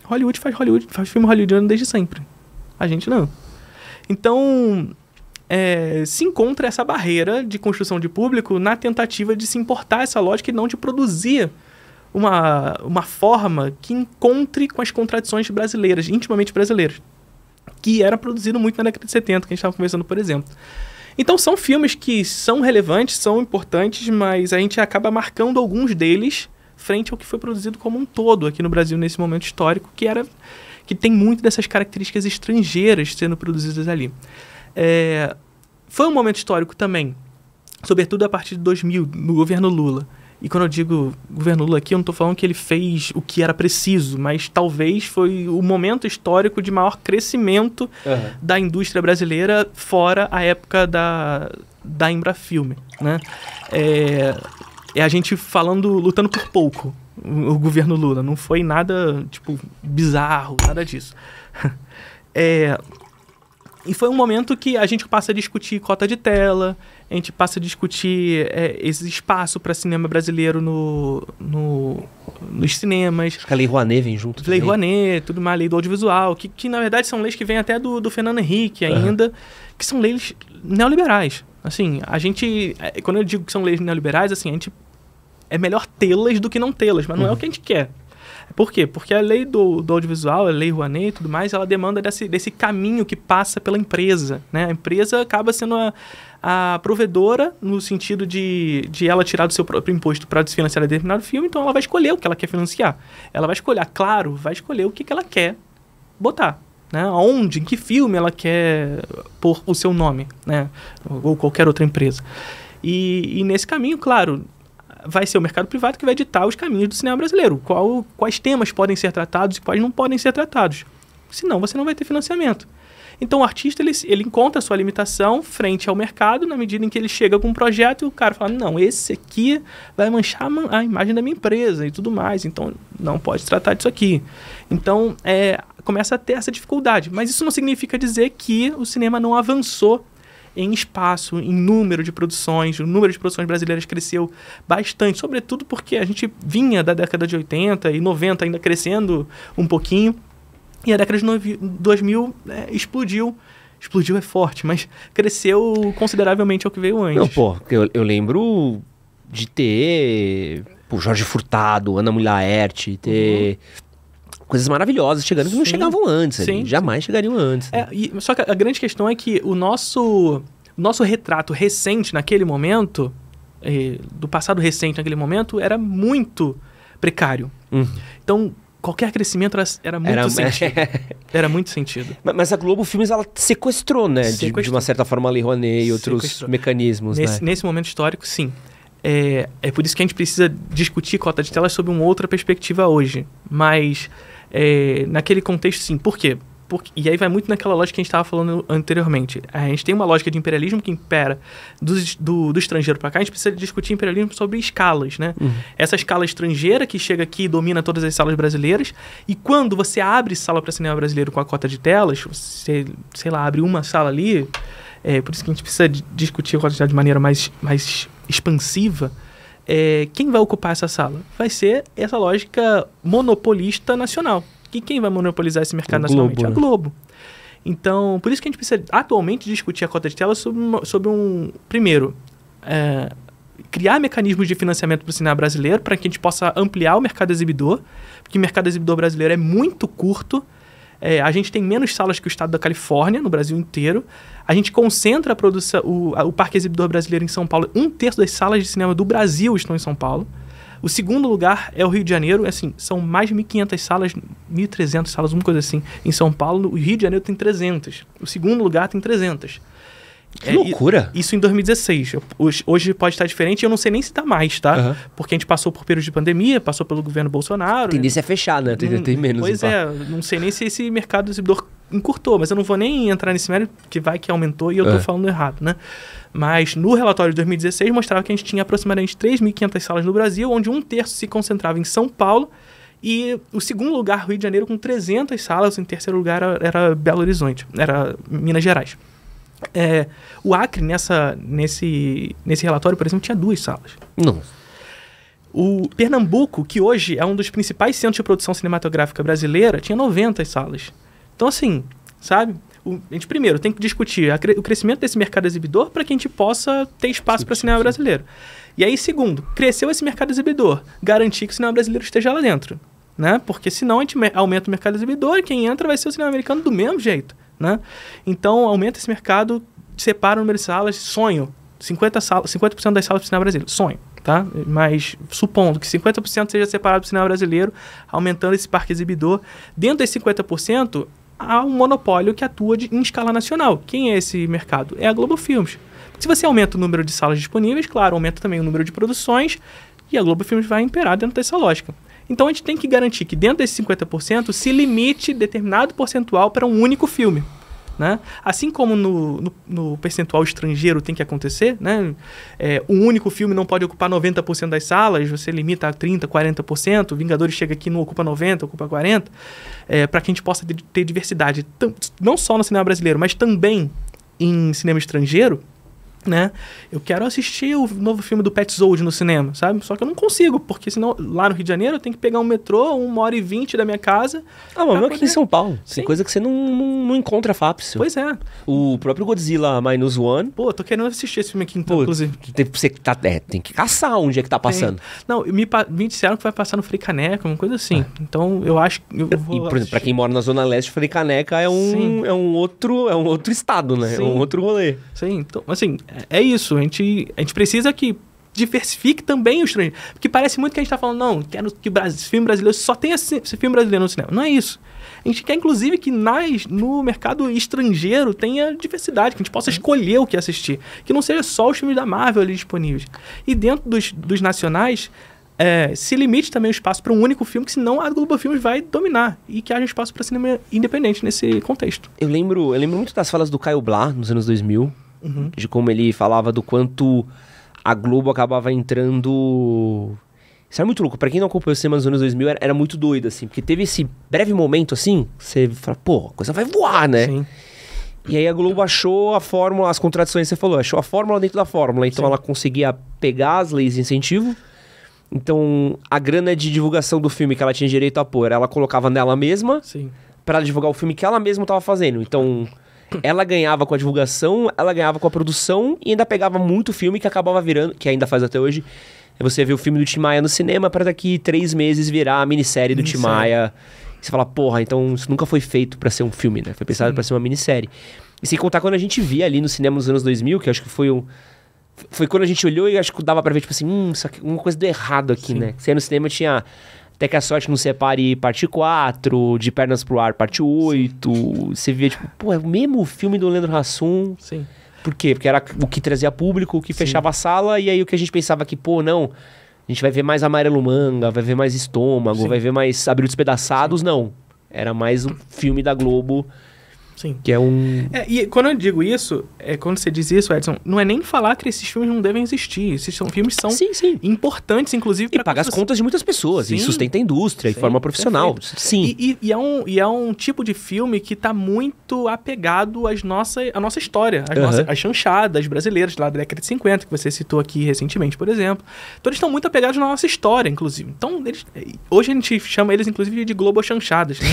Hollywood faz Hollywood, faz filme hollywoodiano desde sempre. A gente não. Então, é, se encontra essa barreira de construção de público na tentativa de se importar essa lógica e não de produzir uma, uma forma que encontre com as contradições brasileiras, intimamente brasileiras, que era produzido muito na década de 70, que a gente estava conversando, por exemplo. Então são filmes que são relevantes, são importantes, mas a gente acaba marcando alguns deles frente ao que foi produzido como um todo aqui no Brasil nesse momento histórico, que era que tem muito dessas características estrangeiras sendo produzidas ali. É, foi um momento histórico também, sobretudo a partir de 2000, no governo Lula. E quando eu digo governo Lula aqui, eu não estou falando que ele fez o que era preciso, mas talvez foi o momento histórico de maior crescimento uhum. da indústria brasileira fora a época da, da Embrafilme, né? É, é a gente falando, lutando por pouco, o, o, governo Lula. Não foi nada, tipo, bizarro, nada disso. é, e foi um momento que a gente passa a discutir cota de tela, a gente passa a discutir é, esse espaço para cinema brasileiro no, no, nos cinemas. Acho que a Lei Rouanet vem junto Lei também. Rouanet, tudo mais, Lei do Audiovisual, que, que na verdade são leis que vêm até do, do Fernando Henrique ainda, uhum. que são leis neoliberais. Assim, a gente... É, quando eu digo que são leis neoliberais, assim, a gente... É melhor tê-las do que não tê-las, mas não é uhum. é o que a gente quer. Por quê? Porque a lei do, do audiovisual, a lei Rouanet e tudo mais, ela demanda desse, desse caminho que passa pela empresa. Né? A empresa acaba sendo a, a provedora no sentido de, de ela tirar do seu próprio imposto para desfinanciar determinado filme, então ela vai escolher o que ela quer financiar. Ela vai escolher, ah, claro, vai escolher o que, que ela quer botar. Né? Onde, em que filme ela quer pôr o seu nome, né? ou qualquer outra empresa. E, e nesse caminho, claro, vai ser o mercado privado que vai ditar os caminhos do cinema brasileiro, qual, quais temas podem ser tratados e quais não podem ser tratados. Senão você não vai ter financiamento. Então o artista ele, ele encontra a sua limitação frente ao mercado na medida em que ele chega com um projeto e o cara fala: não, esse aqui vai manchar a imagem da minha empresa e tudo mais, então não pode tratar disso aqui. Então é, começa a ter essa dificuldade. Mas isso não significa dizer que o cinema não avançou em espaço, em número de produções. O número de produções brasileiras cresceu bastante, sobretudo porque a gente vinha da década de 80 e 90 ainda crescendo um pouquinho. E a década de 2000 né, explodiu explodiu é forte, mas cresceu consideravelmente ao que veio antes. Não, pô, eu, eu lembro de ter pô, Jorge Furtado, Ana Mulaerte, ter uhum coisas maravilhosas chegando que não chegavam antes. Sim, ali, jamais sim. chegariam antes. Né? É, e, só que a grande questão é que o nosso, nosso retrato recente naquele momento, eh, do passado recente naquele momento, era muito precário. Hum. Então, qualquer crescimento era, era muito era, sentido. era muito sentido. Mas, mas, a Globo Filmes, ela sequestrou, né? Sequestrou. De, de, uma certa forma, a Lei Rouanet e outros sequestrou. mecanismos, nesse, né? Nesse momento histórico, sim. É, é por isso que a gente precisa discutir cota de telas sob uma outra perspectiva hoje. Mas é, naquele contexto, sim. Por quê? Porque, e aí vai muito naquela lógica que a gente estava falando anteriormente. A gente tem uma lógica de imperialismo que impera do, do, do estrangeiro para cá. A gente precisa discutir imperialismo sobre escalas, né? Uhum. Essa escala estrangeira que chega aqui e domina todas as salas brasileiras. E quando você abre sala para cinema brasileiro com a cota de telas, você, sei lá, abre uma sala ali. É por isso que a gente precisa discutir a cota de telas de maneira mais, mais expansiva é, quem vai ocupar essa sala? Vai ser essa lógica monopolista nacional. Que quem vai monopolizar esse mercado o nacionalmente? Globo, né? A Globo. Então, por isso que a gente precisa atualmente discutir a cota de tela sobre, uma, sobre um. Primeiro, é, criar mecanismos de financiamento para o cinema brasileiro, para que a gente possa ampliar o mercado exibidor, porque o mercado exibidor brasileiro é muito curto. É, a gente tem menos salas que o estado da Califórnia, no Brasil inteiro. A gente concentra a produção, o, a, o Parque Exibidor Brasileiro em São Paulo. Um terço das salas de cinema do Brasil estão em São Paulo. O segundo lugar é o Rio de Janeiro. É assim, são mais de 1.500 salas, 1.300 salas, uma coisa assim, em São Paulo. O Rio de Janeiro tem 300. O segundo lugar tem 300. É, que é, loucura! Isso em 2016. Hoje pode estar diferente, eu não sei nem se está mais, tá? Uhum. Porque a gente passou por períodos de pandemia, passou pelo governo Bolsonaro. tem tendência né? é fechado né? Tem, tem menos. Pois então. é, não sei nem se esse mercado exibidor encurtou, mas eu não vou nem entrar nesse mérito, que vai que aumentou e eu estou é. falando errado, né? Mas no relatório de 2016 mostrava que a gente tinha aproximadamente 3.500 salas no Brasil, onde um terço se concentrava em São Paulo e o segundo lugar, Rio de Janeiro, com 300 salas, em terceiro lugar era Belo Horizonte, era Minas Gerais. É, o Acre, nessa, nesse, nesse relatório, por exemplo, tinha duas salas. Não. O Pernambuco, que hoje é um dos principais centros de produção cinematográfica brasileira, tinha 90 salas. Então, assim, sabe? O, a gente primeiro tem que discutir o crescimento desse mercado exibidor para que a gente possa ter espaço para cinema sim. brasileiro. E aí, segundo, cresceu esse mercado exibidor, garantir que o cinema brasileiro esteja lá dentro. Né? Porque senão a gente aumenta o mercado exibidor e quem entra vai ser o cinema americano do mesmo jeito. Né? Então, aumenta esse mercado, separa o número de salas, sonho. 50%, sala, 50 das salas para o cinema brasileiro, sonho. Tá? Mas supondo que 50% seja separado para o cinema brasileiro, aumentando esse parque exibidor, dentro desses 50% há um monopólio que atua de, em escala nacional. Quem é esse mercado? É a Globo Filmes. Se você aumenta o número de salas disponíveis, claro, aumenta também o número de produções e a Globo Filmes vai imperar dentro dessa lógica. Então a gente tem que garantir que dentro desses 50% se limite determinado percentual para um único filme. Né? Assim como no, no, no, percentual estrangeiro tem que acontecer, né? É, um único filme não pode ocupar 90% das salas, você limita a 30%, 40%, Vingadores chega aqui e não ocupa 90%, ocupa 40%, é, para que a gente possa ter, ter diversidade, não só no cinema brasileiro, mas também em cinema estrangeiro, né? Eu quero assistir o novo filme do Pet Zold no cinema, sabe? Só que eu não consigo, porque senão lá no Rio de Janeiro eu tenho que pegar um metrô, uma hora e vinte da minha casa. Ah, mas poder... aqui em São Paulo. Sim. Tem coisa que você não, não, não encontra fácil. Pois é. O próprio Godzilla Minus One. Pô, tô querendo assistir esse filme aqui, então, Pô, inclusive. Tem, você tá, é, tem que caçar onde é que tá passando. Tem. Não, me, me disseram que vai passar no Caneca, uma coisa assim. Ah. Então eu acho que. Eu e, por exemplo, pra quem mora na Zona Leste, Fricaneca é um, é um outro. É um outro estado, né? Sim. É um outro rolê. Sim, então, assim, é isso. A gente, a gente precisa que diversifique também o estrangeiro. Porque parece muito que a gente está falando, não, quero que Brasil, filme brasileiro só tenha esse, filme brasileiro no cinema. Não é isso. A gente quer, inclusive, que nas, no mercado estrangeiro tenha diversidade, que a gente possa escolher o que assistir. Que não seja só os filmes da Marvel ali disponíveis. E dentro dos, dos nacionais, é, se limite também o espaço para um único filme, que senão a Globo Filmes vai dominar e que haja espaço para cinema independente nesse contexto. Eu lembro, eu lembro muito das falas do Caio Blá nos anos 2000, Uhum. De como ele falava do quanto a Globo acabava entrando. Isso era muito louco. Pra quem não acompanhou o cinema nos anos 2000, era, era muito doido, assim. Porque teve esse breve momento, assim, você fala, pô, a coisa vai voar, né? Sim. E aí a Globo achou a fórmula, as contradições que você falou, achou a fórmula dentro da fórmula. Então Sim. ela conseguia pegar as leis de incentivo. Então a grana de divulgação do filme que ela tinha direito a pôr, ela colocava nela mesma. Sim. Pra divulgar o filme que ela mesma tava fazendo. Então ela ganhava com a divulgação, ela ganhava com a produção e ainda pegava muito filme que acabava virando, que ainda faz até hoje. Você vê o filme do Tim Maia no cinema para daqui três meses virar a minissérie do minissérie. Tim Maia. E você fala, porra, então isso nunca foi feito para ser um filme, né? Foi pensado para ser uma minissérie. E sem contar quando a gente via ali no cinema nos anos 2000, que acho que foi um foi quando a gente olhou e acho que dava pra ver, tipo assim, hum, isso aqui, uma coisa do errado aqui, Sim. né? Você ia no cinema tinha até que a sorte não separe parte 4, De Pernas pro Ar, parte 8. Sim. Você vê, tipo, pô, é o mesmo filme do Leandro Hassum. Sim. Por quê? Porque era o que trazia público, o que Sim. fechava a sala, e aí o que a gente pensava que, pô, não, a gente vai ver mais amarelo manga, vai ver mais estômago, Sim. vai ver mais abril despedaçados, não. Era mais um filme da Globo Sim. Que é um. É, e quando eu digo isso, é, quando você diz isso, Edson, não é nem falar que esses filmes não devem existir. Esses são, filmes são sim, sim. importantes, inclusive. E pagar as contas de muitas pessoas. Sim. E sustenta a indústria, sim, e forma profissional. Perfeito. Sim. E, e, e, é um, e é um tipo de filme que está muito apegado às nossa, à nossa história, às, uhum. nossas, às chanchadas brasileiras lá da década de 50, que você citou aqui recentemente, por exemplo. Então eles estão muito apegados na nossa história, inclusive. Então, eles, é, hoje a gente chama eles, inclusive, de Globo Chanchadas. Né?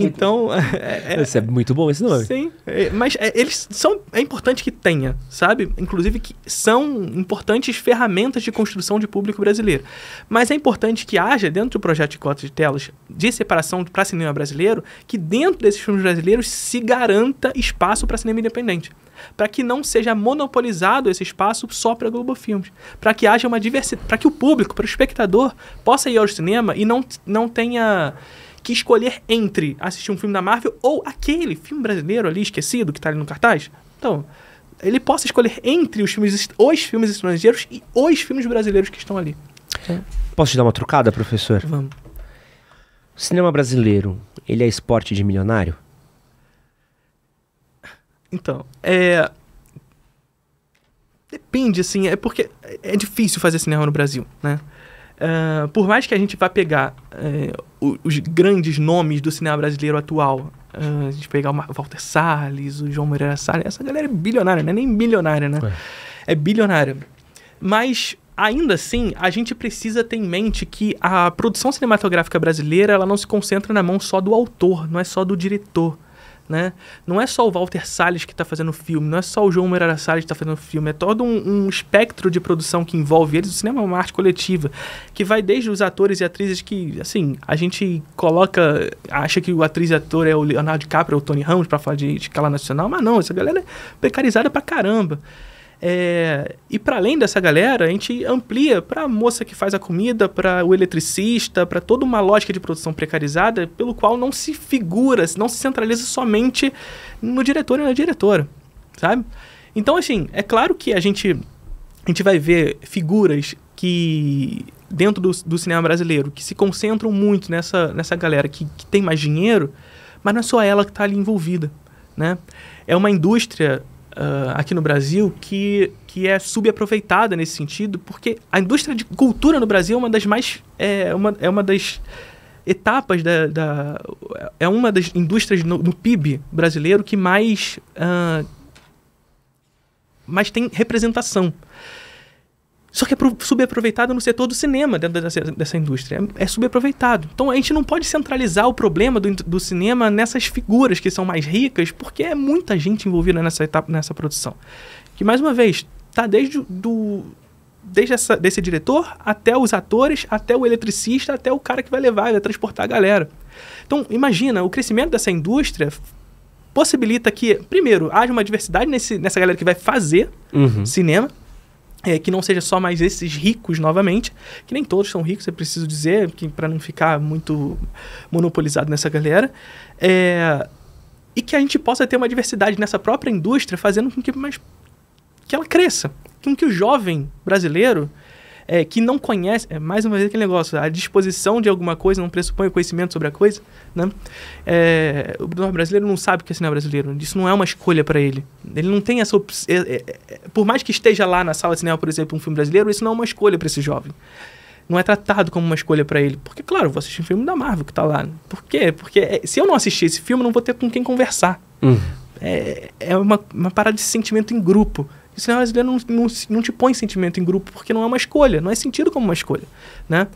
então. É, é, Isso é muito bom esse nome. Sim, é, mas é, eles são. É importante que tenha, sabe? Inclusive que são importantes ferramentas de construção de público brasileiro. Mas é importante que haja, dentro do projeto de cotas de telas, de separação para cinema brasileiro, que dentro desses filmes brasileiros se garanta espaço para cinema independente para que não seja monopolizado esse espaço só para Globo Filmes, para que haja uma diversidade, para que o público, para o espectador possa ir ao cinema e não, não tenha que escolher entre assistir um filme da Marvel ou aquele filme brasileiro ali esquecido que está ali no cartaz. Então, ele possa escolher entre os filmes, os filmes estrangeiros e os filmes brasileiros que estão ali. É. Posso te dar uma trucada, professor? Vamos. O cinema brasileiro, ele é esporte de milionário? Então, é. Depende, assim, é porque é difícil fazer cinema no Brasil, né? Ah, por mais que a gente vá pegar uh, os grandes nomes do cinema brasileiro atual, uh, a gente pegar o Walter Salles, o João Moreira Salles, essa galera é bilionária, não é nem milionária, né? É, é bilionária. Mas ainda assim, a gente precisa ter em mente que a produção cinematográfica brasileira ela não se concentra na mão só do autor, não é só do diretor né? Não é só o Walter Salles que está fazendo filme, não é só o João Moreira Salles que está fazendo filme, é todo um, um, espectro de produção que envolve eles. O cinema é uma arte coletiva, que vai desde os atores e atrizes que, assim, a gente coloca, acha que o atriz e ator é o Leonardo DiCaprio ou é o Tony Ramos para falar de escala nacional, mas não, essa galera é precarizada pra caramba. É, e para além dessa galera, a gente amplia para a moça que faz a comida, para o eletricista, para toda uma lógica de produção precarizada, pelo qual não se figura, não se centraliza somente no diretor e na diretora, sabe? Então, assim, é claro que a gente, a gente vai ver figuras que dentro do, do cinema brasileiro que se concentram muito nessa, nessa galera que, que tem mais dinheiro, mas não é só ela que está ali envolvida, né? É uma indústria uh, aqui no Brasil que, que é subaproveitada nesse sentido, porque a indústria de cultura no Brasil é uma das mais. É uma, é uma das etapas da, da é uma das indústrias no, no PIB brasileiro que mais uh, mais tem representação só que é subaproveitado no setor do cinema, dentro dessa, dessa indústria. É, é subaproveitado. Então a gente não pode centralizar o problema do, do cinema nessas figuras que são mais ricas, porque é muita gente envolvida nessa, etapa, nessa produção. Que, mais uma vez, tá desde do, desde essa, desse diretor até os atores, até o eletricista, até o cara que vai levar, vai transportar a galera. Então, imagina, o crescimento dessa indústria possibilita que, primeiro, haja uma diversidade nesse, nessa galera que vai fazer uhum. cinema. É, que não seja só mais esses ricos novamente, que nem todos são ricos, é preciso dizer, para não ficar muito monopolizado nessa galera. É, e que a gente possa ter uma diversidade nessa própria indústria, fazendo com que mais que ela cresça, com que o jovem brasileiro é, que não conhece, é mais uma vez aquele negócio, a disposição de alguma coisa não pressupõe o conhecimento sobre a coisa, né? É, o brasileiro não sabe o que é cinema brasileiro, isso não é uma escolha para ele. Ele não tem essa opção, é, é, por mais que esteja lá na sala de cinema, por exemplo, um filme brasileiro, isso não é uma escolha para esse jovem não é tratado como uma escolha para ele. Porque, claro, vou assistir um filme da Marvel que tá lá. Por quê? Porque se eu não assistir esse filme, não vou ter com quem conversar. Hum. É, é uma, uma parada de sentimento em grupo. O cinema brasileiro não, não, não te põe sentimento em grupo porque não é uma escolha, não é sentido como uma escolha, né?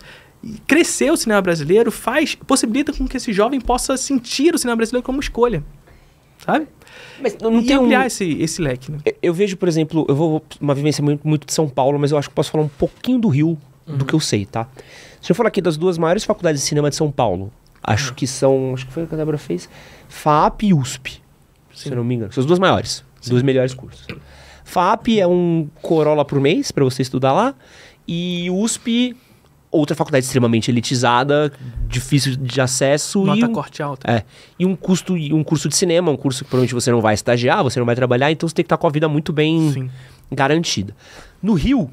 E crescer o cinema brasileiro faz possibilita com que esse jovem possa sentir o cinema brasileiro como escolha, sabe? Mas não e tem ampliar um... esse, esse leque, né? Eu, eu, vejo, por exemplo, eu vou uma vivência muito, muito de São Paulo, mas eu acho que posso falar um pouquinho do Rio, uhum. do que eu sei, tá? Se eu falar aqui das duas maiores faculdades de cinema de São Paulo, acho uhum. que são, acho que foi o que a Débora fez, FAP e USP, Sim. se eu não me engano. São as duas maiores, Sim. duas melhores cursos. FAP é um Corolla por mês para você estudar lá. E USP, outra faculdade extremamente elitizada, difícil de acesso. Nota e um, corte alta. É. E um, custo, um curso de cinema, um curso que provavelmente você não vai estagiar, você não vai trabalhar, então você tem que estar com a vida muito bem Sim. garantida. No Rio,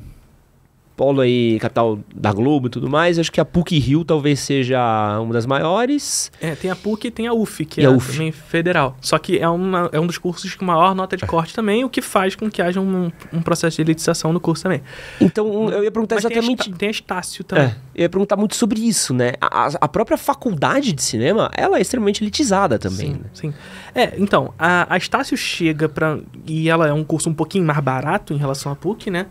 Polo aí, capital da Globo e tudo mais, acho que a PUC Rio talvez seja uma das maiores. É, tem a PUC e tem a UF, que e é a UF. também federal. Só que é, uma, é um dos cursos com maior nota de é. corte também, o que faz com que haja um, um processo de elitização no curso também. Então, eu ia perguntar Mas exatamente. Tem, a, tem a Estácio também. É, eu ia perguntar muito sobre isso, né? A, a própria faculdade de cinema, ela é extremamente elitizada também. Sim. Né? sim. É, então, a, a Estácio chega para. E ela é um curso um pouquinho mais barato em relação à PUC, né?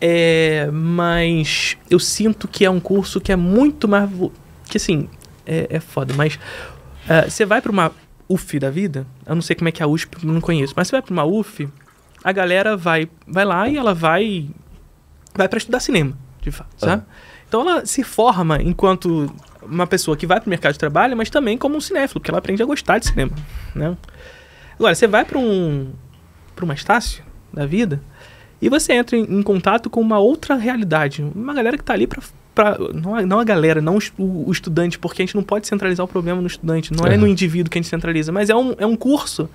É, mas eu sinto que é um curso que é muito mais. Que assim, é, é foda, mas é, você uh, vai para uma UF da vida, eu não sei como é que é a USP, não conheço, mas você vai para uma UF, a galera vai, vai lá e ela vai. Vai para estudar cinema, de fato, uhum. Então ela se forma enquanto uma pessoa que vai para o mercado de trabalho, mas também como um cinéfilo, porque ela aprende a gostar de cinema, né? Agora, você vai para um para uma Estácio da vida, e você entra em, em contato com uma outra realidade, uma galera que está ali para não, a, é, não, é a, galera, não o, o, estudante, porque a gente não pode centralizar o problema no estudante, não é, é no indivíduo que a gente centraliza, mas é um, é um curso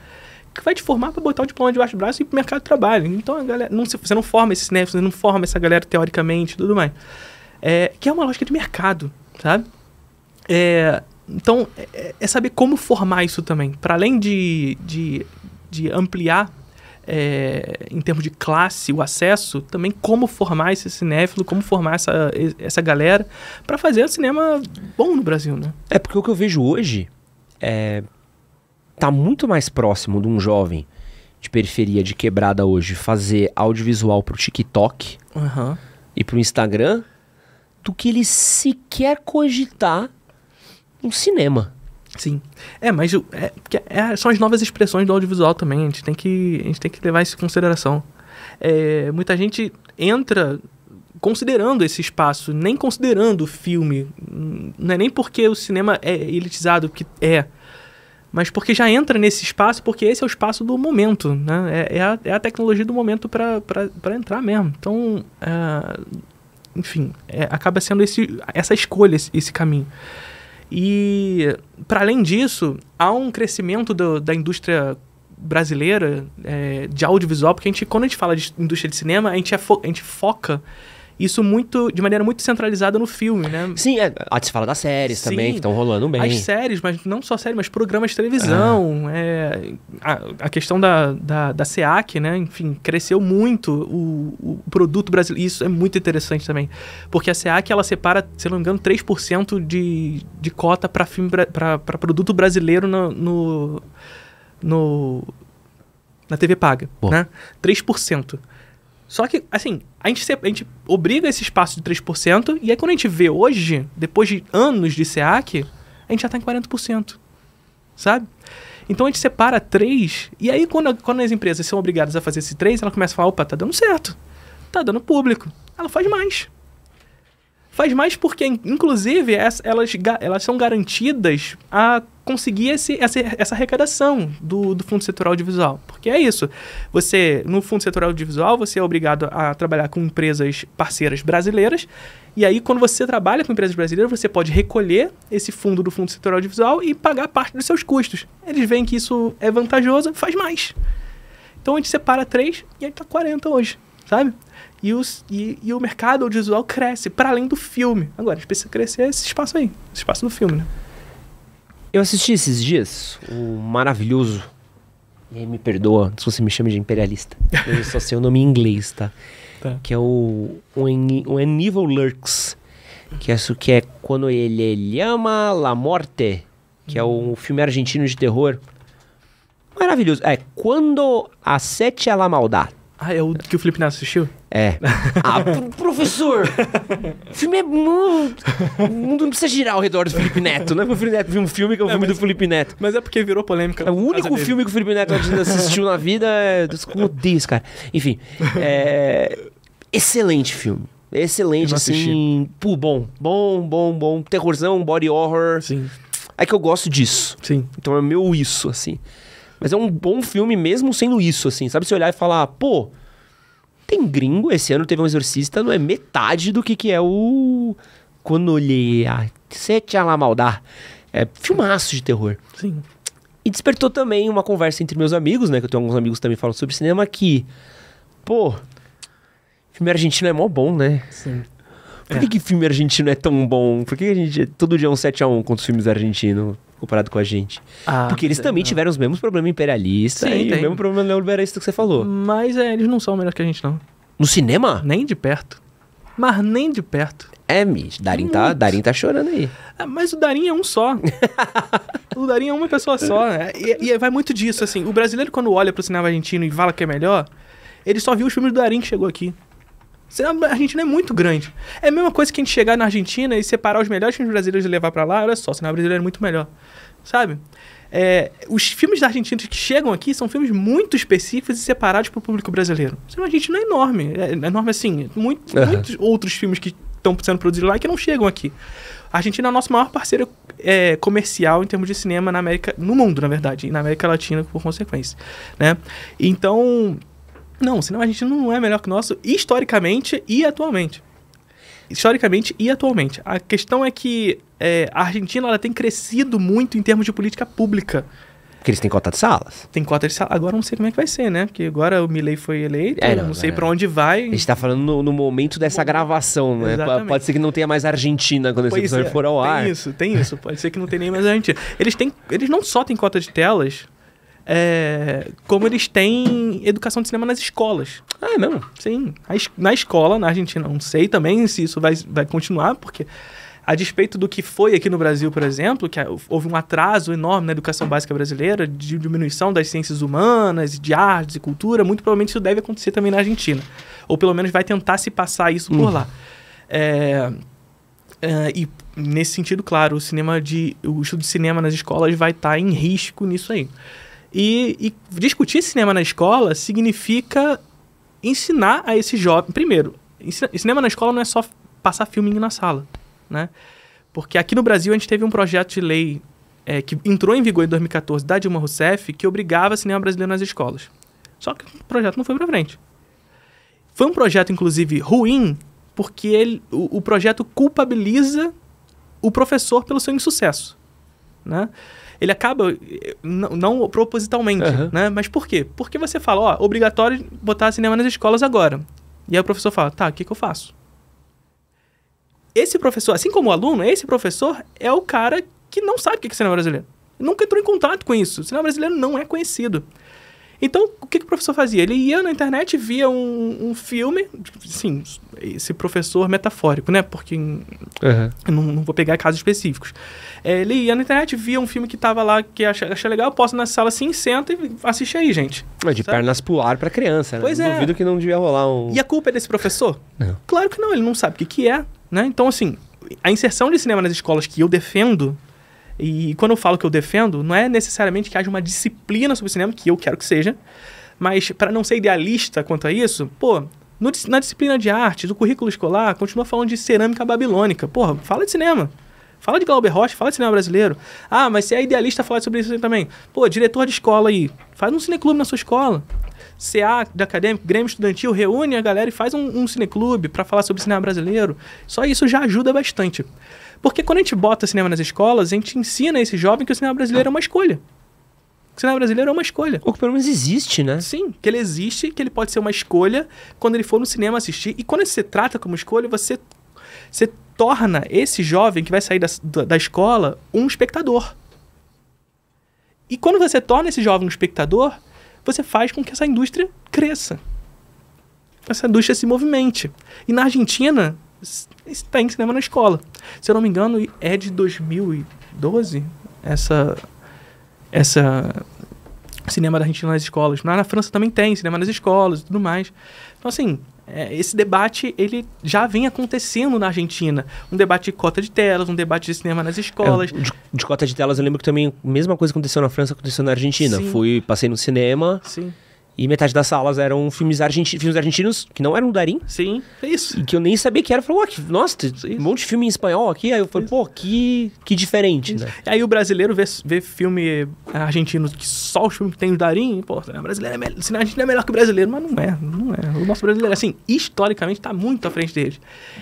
que vai te formar para botar o diploma debaixo do braço e ir pro mercado de trabalho. Então a galera, não, você não forma esse cinef, você não forma essa galera teoricamente tudo mais. É, que é uma lógica de mercado, sabe? É, então é, é, é saber como formar isso também. Para além de, de, de ampliar é, em termos de classe, o acesso, também como formar esse cinéfilo, como formar essa, essa galera para fazer cinema bom no Brasil, né? É porque o que eu vejo hoje é tá muito mais próximo de um jovem de periferia, de quebrada hoje, fazer audiovisual pro TikTok uhum. e pro Instagram do que ele sequer cogitar um cinema. Sim. É, mas é, é, são as novas expressões do audiovisual também. A gente tem que, a gente tem que levar isso em consideração. É, muita gente entra considerando esse espaço, nem considerando o filme. Não é nem porque o cinema é elitizado, que é. Mas porque já entra nesse espaço, porque esse é o espaço do momento, né? É, é a, é a tecnologia do momento para entrar mesmo. Então, é, enfim, é, acaba sendo esse, essa escolha, esse, esse caminho. E, para além disso, há um crescimento do, da indústria brasileira é, de audiovisual, porque a gente, quando a gente fala de indústria de cinema, a gente, é a gente foca isso muito, de maneira muito centralizada no filme, né? Sim, é, a gente fala das séries Sim, também, que estão rolando bem. As séries, mas não só séries, mas programas de televisão. Ah. É, a, a, questão da, da, da SEAC, né? Enfim, cresceu muito o, o produto brasileiro. Isso é muito interessante também. Porque a SEAC, ela separa, se não me engano, 3% de, de cota para filme para produto brasileiro no, no, no na TV paga, né? 3%. Só que, assim, a gente, se, a gente obriga esse espaço de 3%, e aí quando a gente vê hoje, depois de anos de SEAC, a gente já está em 40%. Sabe? Então a gente separa 3, e aí quando, quando as empresas são obrigadas a fazer esse 3, ela começa a falar, opa, tá dando certo. Tá dando público. Ela faz mais. Faz mais porque, inclusive, elas, elas são garantidas a conseguir esse, essa, essa arrecadação do, do Fundo Setorial Audiovisual. Porque é isso. Você, no Fundo Setorial Audiovisual, você é obrigado a trabalhar com empresas parceiras brasileiras. E aí, quando você trabalha com empresas brasileiras, você pode recolher esse fundo do Fundo Setorial Audiovisual e pagar parte dos seus custos. Eles veem que isso é vantajoso, faz mais. Então a gente separa três e aí tá 40 hoje, sabe? E, os, e, e o mercado audiovisual cresce, para além do filme. Agora, a gente precisa crescer esse espaço aí, esse espaço do filme, né? Eu assisti esses dias o maravilhoso. E aí me perdoa se você me chama de imperialista. Eu só sei o nome em inglês, tá? tá. Que é o o When Evil Lurks. Que é isso que é quando ele, ele ama La Morte. Que é um filme argentino de terror. Maravilhoso. É Quando a Sete a La Maldad. Ah, é o que o Felipe Neto assistiu? É. Ah, professor! O filme é muito. O mundo não precisa girar ao redor do Felipe Neto. Não é Felipe Neto viu um filme que é o um filme mas, do Felipe Neto. Mas é porque virou polêmica. É o único filme que o Felipe Neto assistiu na vida. É... Eu odeio cara. Enfim. É... Excelente filme. Excelente, assim. Pô, bom. Bom, bom, bom. Terrorzão, body horror. Sim. É que eu gosto disso. Sim. Então é meu isso, assim. Mas é um bom filme mesmo sendo isso, assim. Sabe se olhar e falar, pô tem gringo. Esse ano teve um exorcista, não é metade do que, que é o. Quando olhei a Sete Alamaldar. É filmaço de terror. Sim. E despertou também uma conversa entre meus amigos, né? Que eu tenho alguns amigos que também falam sobre cinema, que. Pô. Filme argentino é mó bom, né? Sim. Por que, é. que filme argentino é tão bom? Por que a gente. Todo dia é um 7x1 contra os filmes argentinos? comparado com a gente. Ah, Porque eles é, também não. tiveram os mesmos problemas imperialistas Sim, e tem. o mesmo problema neoliberalista que você falou. Mas é, eles não são melhores que a gente, não. No cinema? Nem de perto. Mas nem de perto. É, Mitch. Darim tá, Darim tá chorando aí. É, mas o Darim é um só. o Darim é uma pessoa só. Né? E, e vai muito disso, assim. O brasileiro, quando olha pro cinema argentino e fala que é melhor, ele só viu os filmes do Darim que chegou aqui. É a Argentina é muito grande. É a mesma coisa que a gente chegar na Argentina e separar os melhores filmes brasileiros e levar para lá. Olha só, o cinema brasileiro é muito melhor. Sabe? É, os filmes da Argentina que chegam aqui são filmes muito específicos e separados para o público brasileiro. O cinema argentino é enorme. É, é enorme assim. Muito, uhum. Muitos outros filmes que estão sendo produzidos lá e que não chegam aqui. A Argentina é o nosso maior parceiro é, comercial em termos de cinema na América, no mundo, na verdade, e na América Latina, por consequência. Né? Então, não, o cinema argentino não é melhor que o nosso historicamente e atualmente. Historicamente e atualmente. A questão é que é, a Argentina ela tem crescido muito em termos de política pública. Porque eles têm cota de salas. Tem cota de salas. Agora não sei como é que vai ser, né? Porque agora o Milley foi eleito, é, não, não, sei é. para onde vai. A gente tá falando no, no momento dessa gravação, né? Exatamente. Pode ser que não tenha mais Argentina quando pois esse episódio é, for ao ar. Tem isso, tem isso. Pode ser que não tenha nem mais Argentina. Eles, têm, eles não só têm cota de telas, é, como eles têm educação de cinema nas escolas. Ah, não, é sim. Na escola, na Argentina, não sei também se isso vai, vai continuar, porque a despeito do que foi aqui no Brasil, por exemplo, que é, houve um atraso enorme na educação básica brasileira, de diminuição das ciências humanas, de artes e cultura, muito provavelmente isso deve acontecer também na Argentina. Ou pelo menos vai tentar se passar isso por uhum. lá. É, é, e nesse sentido, claro, o cinema de. o estudo de cinema nas escolas vai estar tá em risco nisso aí. E, e discutir cinema na escola significa ensinar a esse jovem. Primeiro, cinema na escola não é só passar filminho na sala, né? Porque aqui no Brasil a gente teve um projeto de lei é, que entrou em vigor em 2014 da Dilma Rousseff que obrigava cinema brasileiro nas escolas. Só que o projeto não foi para frente. Foi um projeto, inclusive, ruim, porque ele, o, o projeto culpabiliza o professor pelo seu insucesso. Né? ele acaba, eh, não, não propositalmente, uhum. né? Mas por quê? Porque você fala, ó, obrigatório botar cinema nas escolas agora. E aí o professor fala, tá, o que, que eu faço? Esse professor, assim como o aluno, esse professor é o cara que não sabe o que é cinema brasileiro. Nunca entrou em contato com isso. O cinema brasileiro não é conhecido. Então, o que, que o professor fazia? Ele ia na internet, via um, um filme, sim, esse professor metafórico, né? Porque uhum. não, não, vou pegar casos específicos. É, ele ia na internet, via um filme que tava lá, que achei acha legal, posso na sala assim, senta e assiste aí, gente. Mas é, de sabe? pernas pro ar pra criança, né? Pois não é. Duvido que não devia rolar um. E a culpa é desse professor? Não. Claro que não, ele não sabe o que, que é, né? Então, assim, a inserção de cinema nas escolas que eu defendo e quando eu falo que eu defendo, não é necessariamente que haja uma disciplina sobre cinema, que eu quero que seja, mas para não ser idealista quanto a isso, pô, no, na disciplina de artes, do currículo escolar, continua falando de cerâmica babilônica. Porra, fala de cinema. Fala de Glauber Rocha, fala de cinema brasileiro. Ah, mas você é idealista, fala sobre isso também. Pô, diretor de escola aí, faz um cineclube na sua escola. CA de acadêmico, Grêmio Estudantil, reúne a galera e faz um, um cineclube para falar sobre cinema brasileiro. Só isso já ajuda bastante. Porque quando a gente bota cinema nas escolas, a gente ensina esse jovem que o cinema brasileiro é uma escolha. O cinema brasileiro é uma escolha. Ou que pelo menos existe, né? Sim, que ele existe, que ele pode ser uma escolha quando ele for no cinema assistir. E quando você trata como escolha, você, você torna esse jovem que vai sair da, da, da escola um espectador. E quando você torna esse jovem um espectador, você faz com que essa indústria cresça. Essa indústria se movimente. E na Argentina, tem tá cinema na escola. Se eu não me engano, é de 2012 essa essa cinema da Argentina nas escolas. Na, na França também tem cinema nas escolas e tudo mais. Então, assim, é, esse debate ele já vem acontecendo na Argentina. Um debate de cota de telas, um debate de cinema nas escolas. É, de, de, cota de telas, eu lembro que também a mesma coisa aconteceu na França, aconteceu na Argentina. Sim. Fui, passei no cinema. Sim e metade das salas eram filmes, argenti filmes argentinos, que não eram do Darim. Sim, é isso. E que eu nem sabia que era. falei, que, nossa, tem um monte de filme em espanhol aqui. Aí eu falei, pô, que, que diferente, né? E aí o brasileiro vê, vê filme argentino, que só o filme que tem o Darim, pô, o brasileiro é melhor, o não é melhor que o brasileiro, mas não é, não é. O nosso brasileiro, assim, historicamente, está muito à frente deles.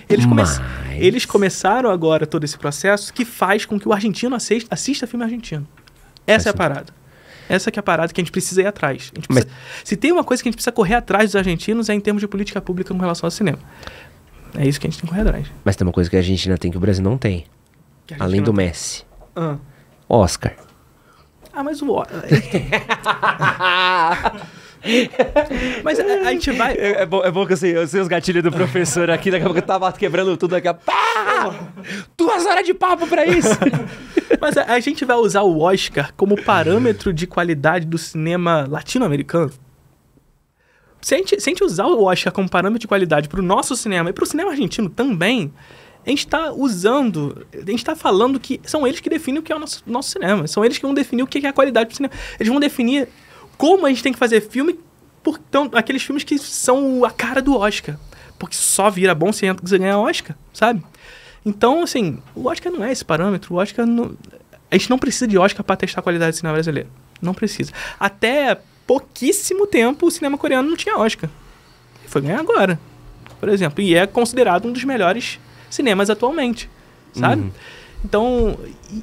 Eles, come mas... eles começaram agora todo esse processo que faz com que o argentino assista, assista filme argentino. Essa é a parada. Essa que é a parada que a gente precisa ir atrás. Precisa... Mas... Se tem uma coisa que a gente precisa correr atrás dos argentinos é em termos de política pública com relação ao cinema. É isso que a gente tem que correr atrás. Mas tem uma coisa que a Argentina tem que o Brasil não tem. Além do Messi. Ah. Oscar. Ah, mas o... Oscar. Mas a, a, gente vai. É, é, bom, é bom que assim, eu sei os gatilhos do professor aqui, daqui a pouco eu tava quebrando tudo, daqui a pá! Duas horas de papo pra isso! Mas a, a gente vai usar o Oscar como parâmetro de qualidade do cinema latino-americano? Se a, gente, se a gente usar o Oscar como parâmetro de qualidade pro nosso cinema e pro cinema argentino também, a gente está usando, a gente está falando que são eles que definem o que é o nosso, nosso cinema, são eles que vão definir o que é a qualidade do cinema. Eles vão definir como a gente tem que fazer filme, por, então, aqueles filmes que são a cara do Oscar. Porque só vira bom se você ganhar Oscar, sabe? Então, assim, o Oscar não é esse parâmetro. O Oscar não... A gente não precisa de Oscar para testar a qualidade do cinema brasileiro. Não precisa. Até pouquíssimo tempo o cinema coreano não tinha Oscar. E foi ganhar agora, por exemplo. E é considerado um dos melhores cinemas atualmente, sabe? Uhum. Então,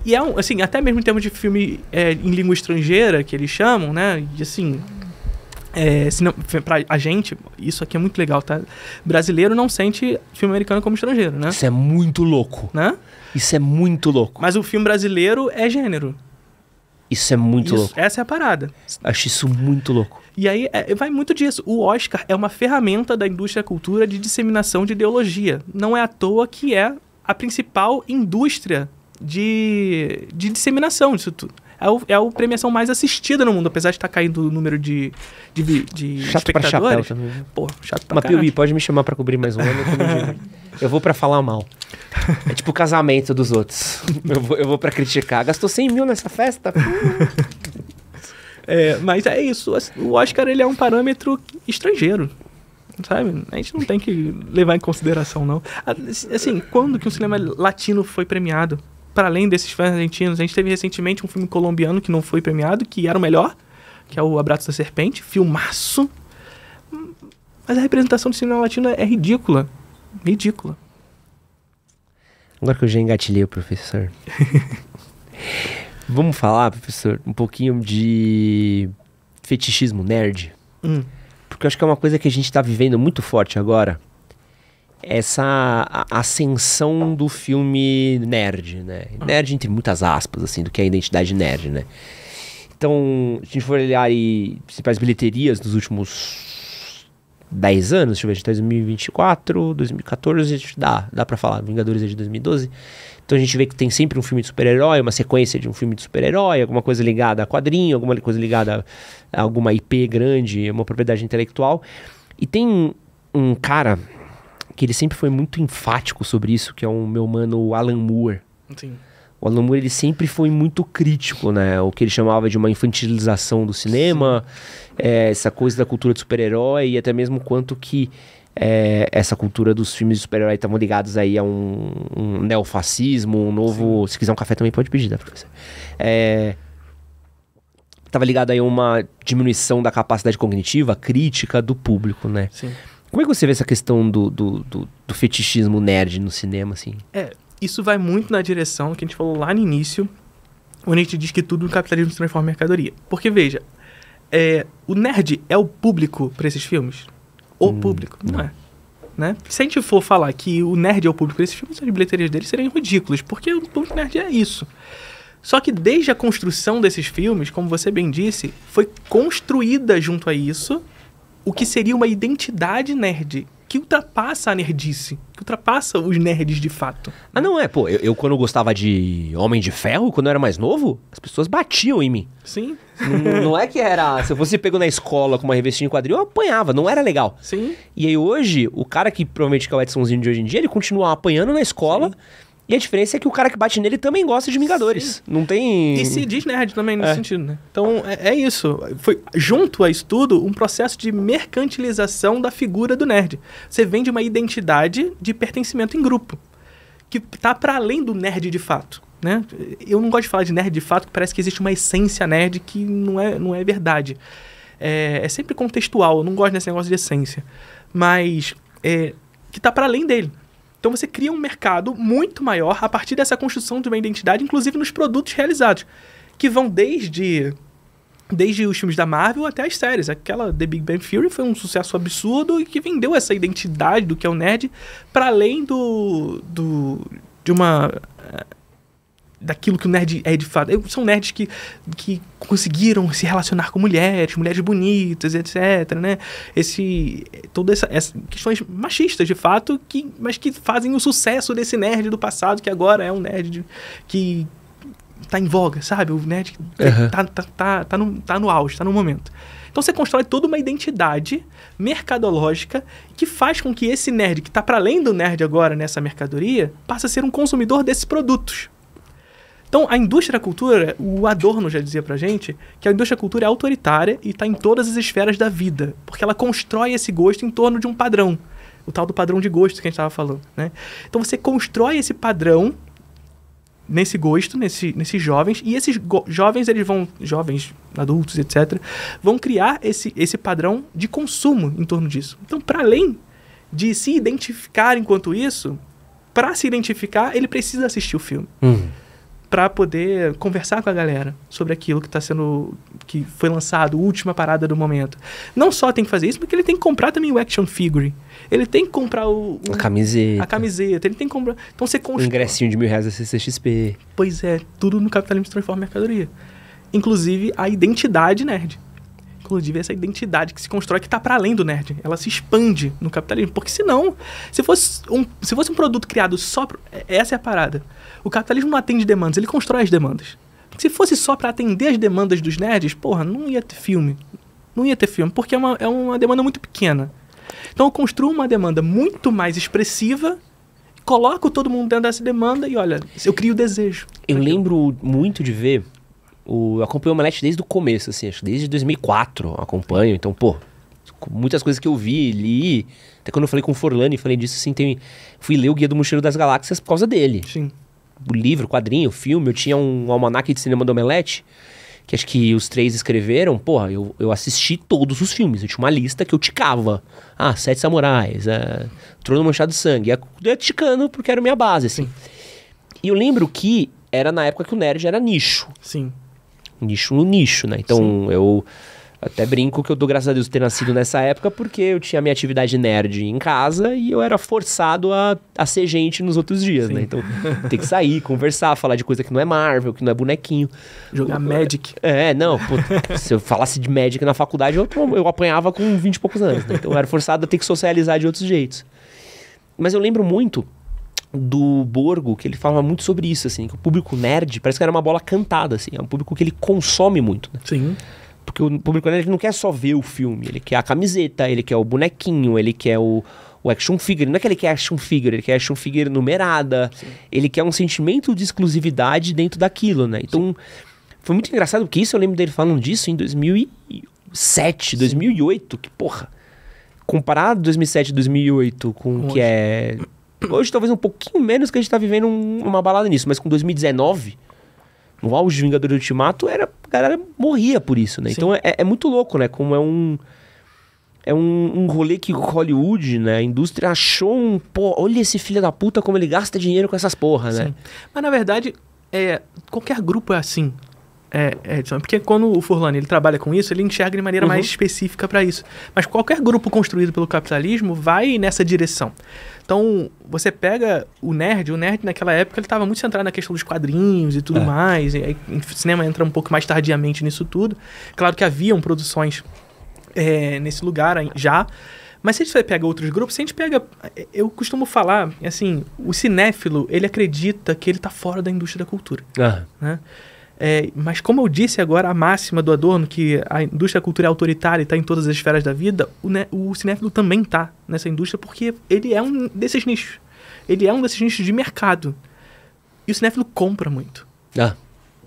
e é um, assim, até mesmo em termos de filme é, em língua estrangeira, que eles chamam, né? E assim, é, não pra a gente, isso aqui é muito legal, tá? Brasileiro não sente filme americano como estrangeiro, né? Isso é muito louco. Né? Isso é muito louco. Mas o filme brasileiro é gênero. Isso é muito isso, louco. Essa é a parada. Acho isso muito louco. E aí é, vai muito disso. O Oscar é uma ferramenta da indústria cultura de disseminação de ideologia. Não é à toa que é a principal indústria de, de disseminação disso tudo. É, o, é a premiação mais assistida no mundo, apesar de estar tá caindo o número de, de, de chato espectadores. Chato pra chapéu também. Né? Pô, chato pra Mas, pode me chamar para cobrir mais um ano? Eu, eu vou para falar mal. É tipo o casamento dos outros. Eu vou, eu vou para criticar. Gastou 100 mil nessa festa? é, mas é isso. O Oscar ele é um parâmetro estrangeiro sabe? A gente não tem que levar em consideração, não. Assim, quando que um cinema latino foi premiado? Para além desses filmes argentinos, a gente teve recentemente um filme colombiano que não foi premiado, que era o melhor, que é o Abraço da Serpente, filmaço. Mas a representação do cinema latino é ridícula. Ridícula. Agora que eu já engatilhei o professor. Vamos falar, professor, um pouquinho de fetichismo nerd. Hum porque eu acho que é uma coisa que a gente está vivendo muito forte agora. Essa ascensão do filme nerd, né? Nerd entre muitas aspas, assim, do que é a identidade nerd, né? Então, se a gente for olhar aí principais bilheterias dos últimos 10 anos, deixa eu ver, de 2024, 2014, dá, dá pra falar, Vingadores é de 2012. Então a gente vê que tem sempre um filme de super-herói, uma sequência de um filme de super-herói, alguma coisa ligada a quadrinho, alguma coisa ligada a alguma IP grande, uma propriedade intelectual. E tem um cara que ele sempre foi muito enfático sobre isso, que é o meu mano Alan Moore. Sim. O Alan Moore ele sempre foi muito crítico, né? O que ele chamava de uma infantilização do cinema, é, essa coisa da cultura de super-herói e até mesmo quanto que é, essa cultura dos filmes de super-herói estavam ligados aí a um, um neofascismo, um novo. Sim. Se quiser um café também pode pedir, né, professor? É, tava ligado aí a uma diminuição da capacidade cognitiva crítica do público, né? Sim. Como é que você vê essa questão do, do, do, do fetichismo nerd no cinema, assim? É, isso vai muito na direção que a gente falou lá no início, onde a gente diz que tudo no capitalismo se transforma em mercadoria. Porque, veja, é, o nerd é o público para esses filmes? o hum, público. Não, não, é. Né? Se a gente for falar que o nerd é o público, esses filmes de bilheterias deles seriam ridículos, porque o público nerd é isso. Só que desde a construção desses filmes, como você bem disse, foi construída junto a isso o que seria uma identidade nerd, que ultrapassa a nerdice, que ultrapassa os nerds de fato. Ah, não é, pô, eu, eu quando gostava de Homem de Ferro, quando eu era mais novo, as pessoas batiam em mim. Sim. Não, não é que era, se eu fosse pego na escola com uma revestinha em quadril, eu apanhava, não era legal. Sim. E aí hoje, o cara que provavelmente que é o Edsonzinho de hoje em dia, ele continua apanhando na escola. Sim e a diferença é que o cara que bate nele também gosta de Vingadores. Sim. Não tem. E se diz nerd também nesse é. sentido, né? Então é, é, isso. Foi, junto a isso tudo, um processo de mercantilização da figura do nerd. Você vende uma identidade de pertencimento em grupo. Que tá para além do nerd de fato. Né? Eu não gosto de falar de nerd de fato, parece que existe uma essência nerd que não é, não é verdade. É, é sempre contextual, eu não gosto desse negócio de essência. Mas é, que tá para além dele. Então você cria um mercado muito maior a partir dessa construção de uma identidade, inclusive nos produtos realizados, que vão desde desde os filmes da Marvel até as séries. Aquela The Big Bang Theory foi um sucesso absurdo e que vendeu essa identidade do que é o nerd para além do, do de uma daquilo que o nerd é de fato. Eu, são nerds que, que conseguiram se relacionar com mulheres, mulheres bonitas, etc, né? Esse toda essa, essa questões machistas de fato, que mas que fazem o sucesso desse nerd do passado que agora é um nerd de, que tá em voga, sabe? O nerd que uhum. tá, tá, tá, tá, no, tá no auge, tá no momento. Então você constrói toda uma identidade mercadológica que faz com que esse nerd que está para além do nerd agora nessa mercadoria passe a ser um consumidor desses produtos. Então, a indústria da cultura, o Adorno já dizia pra gente que a indústria da cultura é autoritária e está em todas as esferas da vida, porque ela constrói esse gosto em torno de um padrão, o tal do padrão de gosto que a gente estava falando, né? Então, você constrói esse padrão nesse gosto, nesse, nesses jovens, e esses jovens, eles vão, jovens, adultos, etc., vão criar esse, esse padrão de consumo em torno disso. Então, para além de se identificar enquanto isso, para se identificar, ele precisa assistir o filme. Uhum para poder conversar com a galera sobre aquilo que está sendo que foi lançado, última parada do momento. Não só tem que fazer isso, porque ele tem que comprar também o action figure. Ele tem que comprar o, o a camiseta, a camiseta. Ele tem que comprar. Então você constrói. Um ingressinho de mil reais da CCXP. Pois é, tudo no capitalismo transforma mercadoria. Inclusive a identidade nerd. Inclusive, essa identidade que se constrói, que está para além do nerd. Ela se expande no capitalismo. Porque senão, se fosse um, se fosse um produto criado só. Pro, é, essa é a parada. O capitalismo não atende demandas, ele constrói as demandas. Se fosse só para atender as demandas dos nerds, porra, não ia ter filme. Não ia ter filme, porque é uma, é uma demanda muito pequena. Então eu construo uma demanda muito mais expressiva, coloco todo mundo dentro dessa demanda e olha, eu crio o desejo. Eu lembro muito de ver o, eu acompanho o Omelete desde o começo, assim, acho desde 2004 acompanho. Então, pô, muitas coisas que eu vi, li. Até quando eu falei com o Forlani, falei disso, assim, tem, fui ler o Guia do Mochileiro das Galáxias por causa dele. Sim. O livro, o quadrinho, o filme. Eu tinha um almanaque de cinema do Omelete, que acho que os três escreveram. Porra, eu, eu assisti todos os filmes. Eu tinha uma lista que eu ticava. Ah, Sete Samurais, é, Trono Manchado de Sangue. Ah, eu ia ticando porque era minha base, assim. Sim. E eu lembro que era na época que o nerd era nicho. Sim nicho no nicho, né? Então Sim. eu até brinco que eu dou graças a Deus ter nascido nessa época, porque eu tinha minha atividade nerd em casa e eu era forçado a, a ser gente nos outros dias, né? Sim. né? Então, tem que sair, conversar, falar de coisa que não é Marvel, que não é bonequinho. Jogar eu, Magic. É, não. Pô, se eu falasse de Magic na faculdade, eu, eu apanhava com 20 e poucos anos, né? Então, eu era forçado a ter que socializar de outros jeitos. Mas eu lembro muito do Borgo, que ele falava muito sobre isso, assim, que o público nerd parece que era uma bola cantada, assim, é um público que ele consome muito. Né? Sim. Porque o público nerd não quer só ver o filme, ele quer a camiseta, ele quer o bonequinho, ele quer o, o action figure. Não é que ele quer action figure, ele quer action figure numerada, Sim. ele quer um sentimento de exclusividade dentro daquilo, né? Então, Sim. foi muito engraçado, porque isso eu lembro dele falando disso em 2007, Sim. 2008, que porra comparado 2007 e 2008 com o que é Hoje talvez um pouquinho menos que a gente tá vivendo um, uma balada nisso, mas com 2019, no auge de Vingadores Ultimato, era, a galera morria por isso, né? Sim. Então é, é, muito louco, né? Como é um. É um, um rolê que Hollywood, né? A indústria achou um. Pô, olha esse filho da puta como ele gasta dinheiro com essas porras, né? Sim. Mas na verdade, é, qualquer grupo é assim. É, Edson, é porque quando o Forlan ele trabalha com isso, ele enxerga de maneira uhum. mais específica para isso. Mas qualquer grupo construído pelo capitalismo vai nessa direção. Então, você pega o nerd, o nerd naquela época ele estava muito centrado na questão dos quadrinhos e tudo é. mais, e aí, o cinema entra um pouco mais tardiamente nisso tudo. Claro que haviam produções é, nesse lugar já, mas se a gente pega outros grupos, se a gente pega. Eu costumo falar, assim, o cinéfilo, ele acredita que ele está fora da indústria da cultura. Né? É, mas como eu disse agora, a máxima do Adorno, que a indústria cultural é autoritária e está em todas as esferas da vida, o, né, o cinéfilo também está nessa indústria porque ele é um desses nichos. Ele é um desses nichos de mercado. E o cinéfilo compra muito. Ah.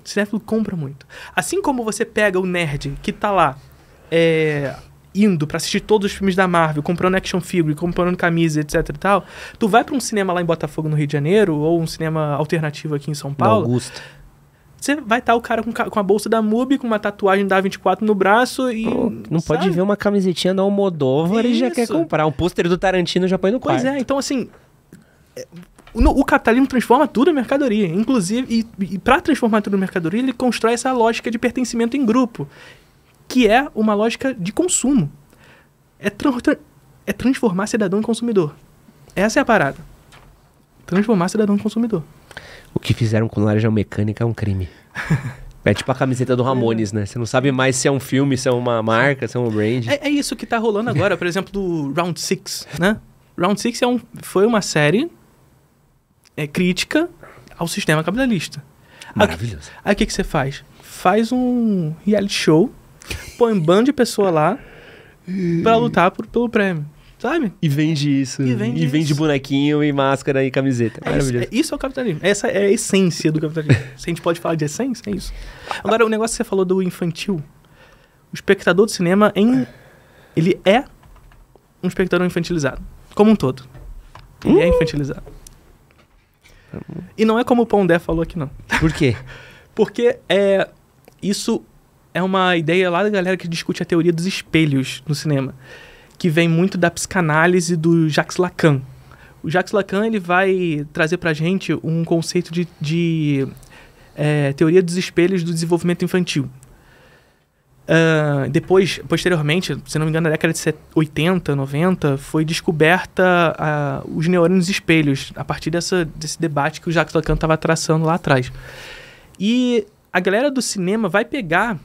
O cinéfilo compra muito. Assim como você pega o nerd que está lá é, indo para assistir todos os filmes da Marvel, comprando action figure, comprando camisa, etc e tal, tu vai para um cinema lá em Botafogo, no Rio de Janeiro, ou um cinema alternativo aqui em São Paulo... Você vai estar tá o cara com, com a bolsa da MUBI, com uma tatuagem da A24 no braço e. não sabe? pode ver uma camisetinha da Almodóvar e já quer comprar. Um pôster do Tarantino já põe no quarto. Pois é, então assim. É, o, o capitalismo transforma tudo em mercadoria. Inclusive, e, e para transformar tudo em mercadoria, ele constrói essa lógica de pertencimento em grupo, que é uma lógica de consumo. É, tra é transformar cidadão em consumidor. Essa é a parada. Transformar cidadão em consumidor. O que fizeram com Laranja Mecânica é um crime. É tipo a camiseta do Ramones, né? Você não sabe mais se é um filme, se é uma marca, se é um brand. É, é isso que tá rolando agora, por exemplo, do Round Six, né? Round Six é um, foi uma série é, crítica ao sistema capitalista. Maravilhoso. Aí o que, que você faz? Faz um reality show, põe um bando de pessoa lá para lutar por, pelo prêmio. Sabe? E vende isso. E vende, e vende bonequinho e máscara e camiseta. É isso, é, isso é o capitalismo. Essa é a essência do capitalismo. Se a gente pode falar de essência, é isso. Agora, o negócio que você falou do infantil. O espectador do cinema, em, ele é um espectador infantilizado. Como um todo. Ele é uh! infantilizado. E não é como o Pondé falou aqui, não. Por quê? Porque é, isso é uma ideia lá da galera que discute a teoria dos espelhos no cinema que vem muito da psicanálise do Jacques Lacan. O Jacques Lacan ele vai trazer para a gente um conceito de, de é, teoria dos espelhos do desenvolvimento infantil. Uh, depois, posteriormente, se não me engano, na década de 80, 90, foi descoberta uh, os neurônios espelhos, a partir dessa, desse debate que o Jacques Lacan estava traçando lá atrás. E a galera do cinema vai pegar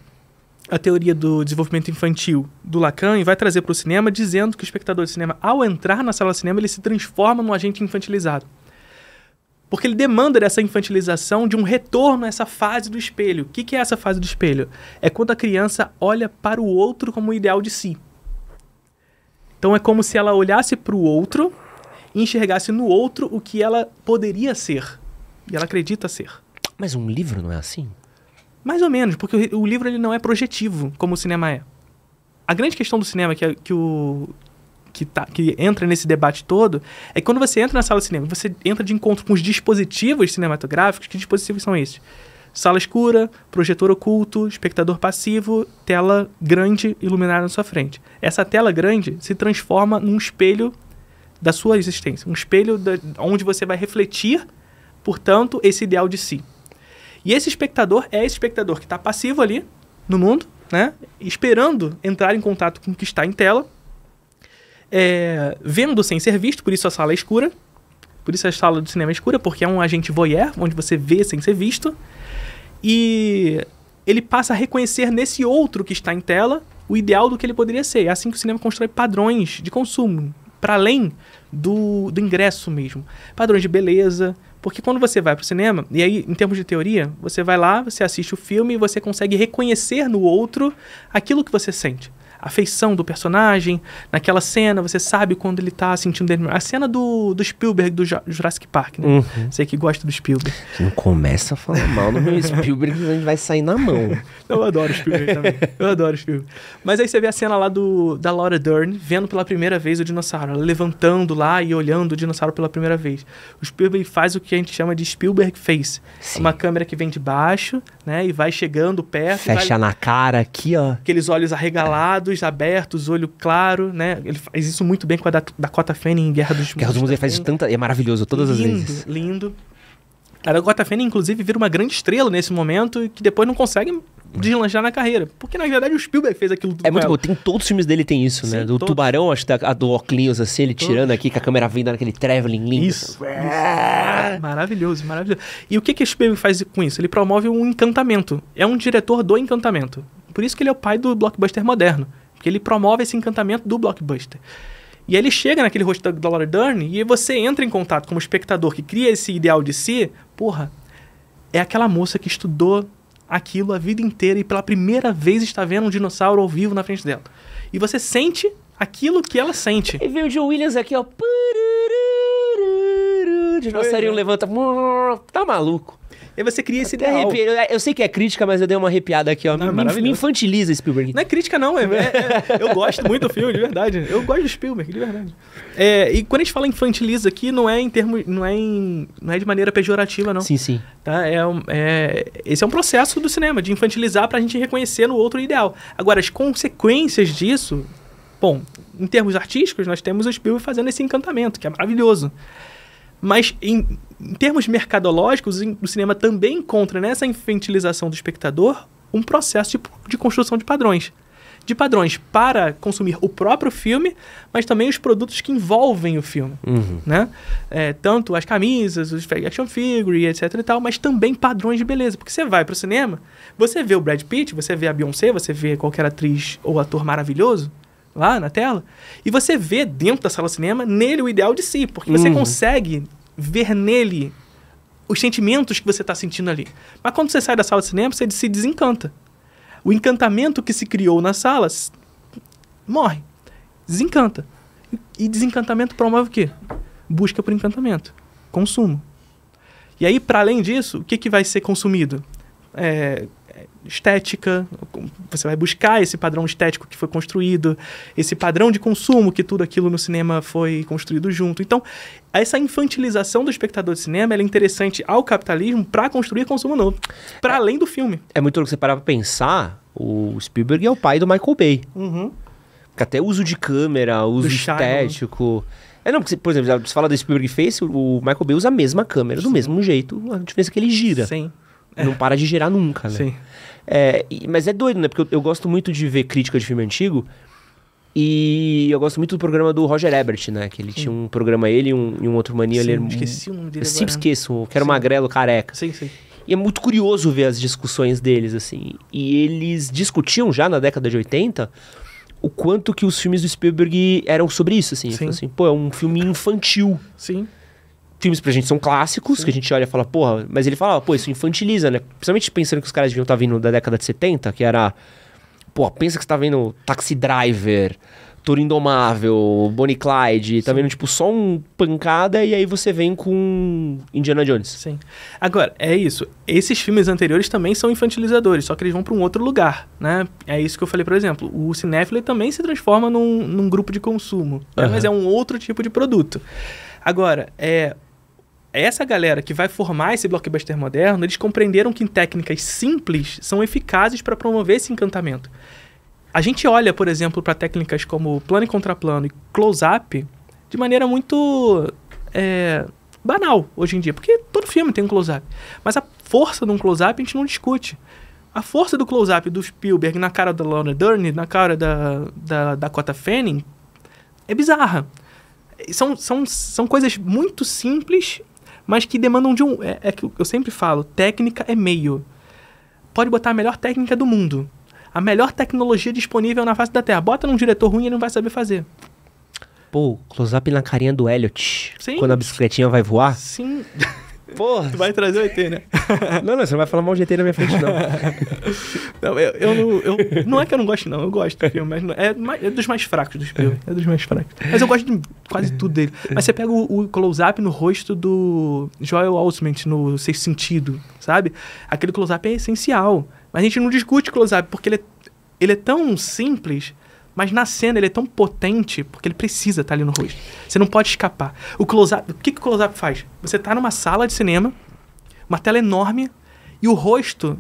a teoria do desenvolvimento infantil do Lacan e vai trazer para o cinema dizendo que o espectador de cinema, ao entrar na sala de cinema, ele se transforma num agente infantilizado. Porque ele demanda dessa infantilização de um retorno a essa fase do espelho. O que, que é essa fase do espelho? É quando a criança olha para o outro como o ideal de si. Então é como se ela olhasse para o outro e enxergasse no outro o que ela poderia ser. E ela acredita ser. Mas um livro não é assim? Mais ou menos, porque o, livro ele não é projetivo, como o cinema é. A grande questão do cinema que, é, que o, que, tá, que, entra nesse debate todo é que quando você entra na sala de cinema, você entra de encontro com os dispositivos cinematográficos. Que dispositivos são esses? Sala escura, projetor oculto, espectador passivo, tela grande iluminada na sua frente. Essa tela grande se transforma num espelho da sua existência, um espelho da, onde você vai refletir, portanto, esse ideal de si. E esse espectador é esse espectador que está passivo ali no mundo, né? Esperando entrar em contato com o que está em tela, é, vendo sem ser visto, por isso a sala é escura. Por isso a sala do cinema é escura, porque é um agente voyeur, onde você vê sem ser visto. E ele passa a reconhecer nesse outro que está em tela o ideal do que ele poderia ser. É assim que o cinema constrói padrões de consumo, para além do, do ingresso mesmo. Padrões de beleza, porque quando você vai para o cinema, e aí, em termos de teoria, você vai lá, você assiste o filme e você consegue reconhecer no outro aquilo que você sente a feição do personagem naquela cena, você sabe quando ele tá sentindo... A cena do, do Spielberg, do Jurassic Park, né? Uhum. Você que gosta do Spielberg. Não começa a falar mal no meu Spielberg, a gente vai sair na mão. Eu adoro Spielberg também. Eu adoro Spielberg. Mas aí você vê a cena lá do, da Laura Dern vendo pela primeira vez o dinossauro. Ela levantando lá e olhando o dinossauro pela primeira vez. O Spielberg faz o que a gente chama de Spielberg Face. Sim. Uma câmera que vem de baixo né? E vai chegando perto. Fecha vai... na cara aqui, ó. Aqueles olhos arregalados, é. abertos, olho claro, né? Ele faz isso muito bem com a da Dakota Fanning em Guerra dos Mundos. Guerra dos Mundos ele faz isso tanta... É maravilhoso todas lindo, as vezes. Lindo, lindo. A Dakota Fanning, inclusive, vira uma grande estrela nesse momento que depois não consegue deslanchar na carreira. Porque, na verdade, o Spielberg fez aquilo tudo. É muito ela. bom. Tem, todos os filmes dele tem isso, né? Sim, né? Do todos. Tubarão, acho que tá, a do Oclinhos, assim, ele todos. tirando aqui, com a câmera vindo naquele traveling lindo. Isso. Maravilhoso, maravilhoso. E o que, que o Spielberg faz com isso? Ele promove um encantamento. É um diretor do encantamento. Por isso que ele é o pai do blockbuster moderno. Porque ele promove esse encantamento do blockbuster. E aí ele chega naquele rosto da Dollar Dern e você entra em contato como espectador que cria esse ideal de si. Porra, é aquela moça que estudou aquilo a vida inteira e pela primeira vez está vendo um dinossauro ao vivo na frente dela. E você sente aquilo que ela sente. E veio o John Williams aqui, ó. Dinossaurinho né? levanta. Tá maluco. E você cria esse ideal. Arrepio. Eu sei que é crítica, mas eu dei uma arrepiada aqui, ó. Não, é me, me infantiliza Spielberg. Não é crítica, não. É, é, é, eu gosto muito do filme, de verdade. Eu gosto do Spielberg, de verdade. É, e quando a gente fala infantiliza aqui, não é em termos. Não é, em, não é de maneira pejorativa, não. Sim, sim. Tá? É, é, esse é um processo do cinema, de infantilizar pra gente reconhecer no outro ideal. Agora, as consequências disso. Bom, em termos artísticos, nós temos o Spielberg fazendo esse encantamento, que é maravilhoso. Mas em, em termos mercadológicos, o cinema também encontra nessa infantilização do espectador um processo de, de construção de padrões de padrões para consumir o próprio filme, mas também os produtos que envolvem o filme, uhum. né? É, tanto as camisas, os action figure, etc e tal, mas também padrões de beleza, porque você vai para o cinema, você vê o Brad Pitt, você vê a Beyoncé, você vê qualquer atriz ou ator maravilhoso, lá na tela, e você vê dentro da sala de cinema nele o ideal de si, porque uhum. você consegue ver nele os sentimentos que você está sentindo ali. Mas quando você sai da sala de cinema, você se desencanta. O encantamento que se criou na sala morre, desencanta. E desencantamento promove o quê? Busca por encantamento, consumo. E aí, para além disso, o que, que vai ser consumido? É, estética, você vai buscar esse padrão estético que foi construído, esse padrão de consumo que tudo aquilo no cinema foi construído junto. Então, essa infantilização do espectador de cinema é interessante ao capitalismo para construir consumo novo, para é, além do filme. É muito louco você parar para pensar, o Spielberg é o pai do Michael Bay. Uhum. Até uso de câmera, uso estético... É, não, porque, por exemplo, você fala do Spielberg Face, o Michael Bay usa a mesma câmera, Sim. do mesmo jeito, a diferença é que ele gira. Sim. É. Não para de gerar nunca, né? Sim. É, e, mas é doido, né? Porque eu, eu, gosto muito de ver crítica de filme antigo. E eu gosto muito do programa do Roger Ebert, né? Que ele sim. tinha um programa, ele e um, um outro mania. Sim, ele esqueci o nome dele. Eu sempre esqueço, que era o magrelo careca. Sim, sim. E é muito curioso ver as discussões deles, assim. E eles discutiam já na década de 80 o quanto que os filmes do Spielberg eram sobre isso, assim. Sim. Assim, pô, é um filme infantil. Sim filmes pra gente são clássicos, Sim. que a gente olha e fala, porra, mas ele fala, ah, pô, isso infantiliza, né? Principalmente pensando que os caras deviam estar tá vindo da década de 70, que era. Pô, pensa que você tá vendo Taxi Driver, Toro Indomável, Bonnie Clyde, tá Sim. vendo, tipo, só um pancada e aí você vem com Indiana Jones. Sim. Agora, é isso. Esses filmes anteriores também são infantilizadores, só que eles vão para um outro lugar, né? É isso que eu falei, por exemplo. O cinéfilo também se transforma num, num grupo de consumo, uhum. né? mas é um outro tipo de produto. Agora, é, é essa galera que vai formar esse blockbuster moderno, eles compreenderam que técnicas simples são eficazes para promover esse encantamento. A gente olha, por exemplo, para técnicas como plano e contraplano e close-up de maneira muito é, banal hoje em dia, porque todo filme tem um close-up. Mas a força de um close-up a gente não discute. A força do close-up do Spielberg na cara da Laura Dern, na cara da, da Dakota Fanning, é bizarra. São, são, são coisas muito simples mas que demandam de um. É, é que eu sempre falo: técnica é meio. Pode botar a melhor técnica do mundo, a melhor tecnologia disponível na face da Terra. Bota num diretor ruim e ele não vai saber fazer. Pô, close-up na carinha do Elliot. Sim. Quando a bicicletinha vai voar. Sim. Porra. Tu vai trazer o ET, né? Não, não, você não vai falar mal de ET na minha frente, não. não, eu, eu, não eu, não é que eu não gosto, não. Eu gosto do filme, mas não, é, é, dos mais fracos dos filmes. É dos mais fracos. Mas eu gosto de quase tudo dele. Mas você pega o, o close-up no rosto do Joel Altman no Sexto Sentido, sabe? Aquele close-up é essencial. Mas a gente não discute close-up porque ele é, ele é tão simples mas na cena ele é tão potente porque ele precisa estar tá ali no rosto. Você não pode escapar. O close-up, o que, que o close-up faz? Você está numa sala de cinema, uma tela enorme e o rosto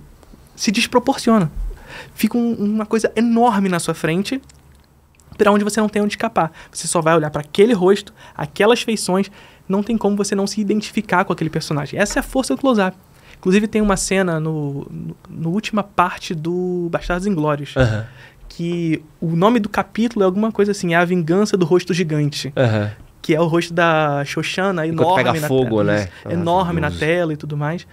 se desproporciona. Fica um, uma coisa enorme na sua frente para onde você não tem onde escapar. Você só vai olhar para aquele rosto, aquelas feições, não tem como você não se identificar com aquele personagem. Essa é a força do close-up. Inclusive tem uma cena no, no, no última parte do Bastardos Inglórios. Uhum que o nome do capítulo é alguma coisa assim, é a vingança do rosto gigante. Uhum. Que é o rosto da Xoxana, enorme pega na fogo, tela, né? Ah, enorme na tela e tudo mais.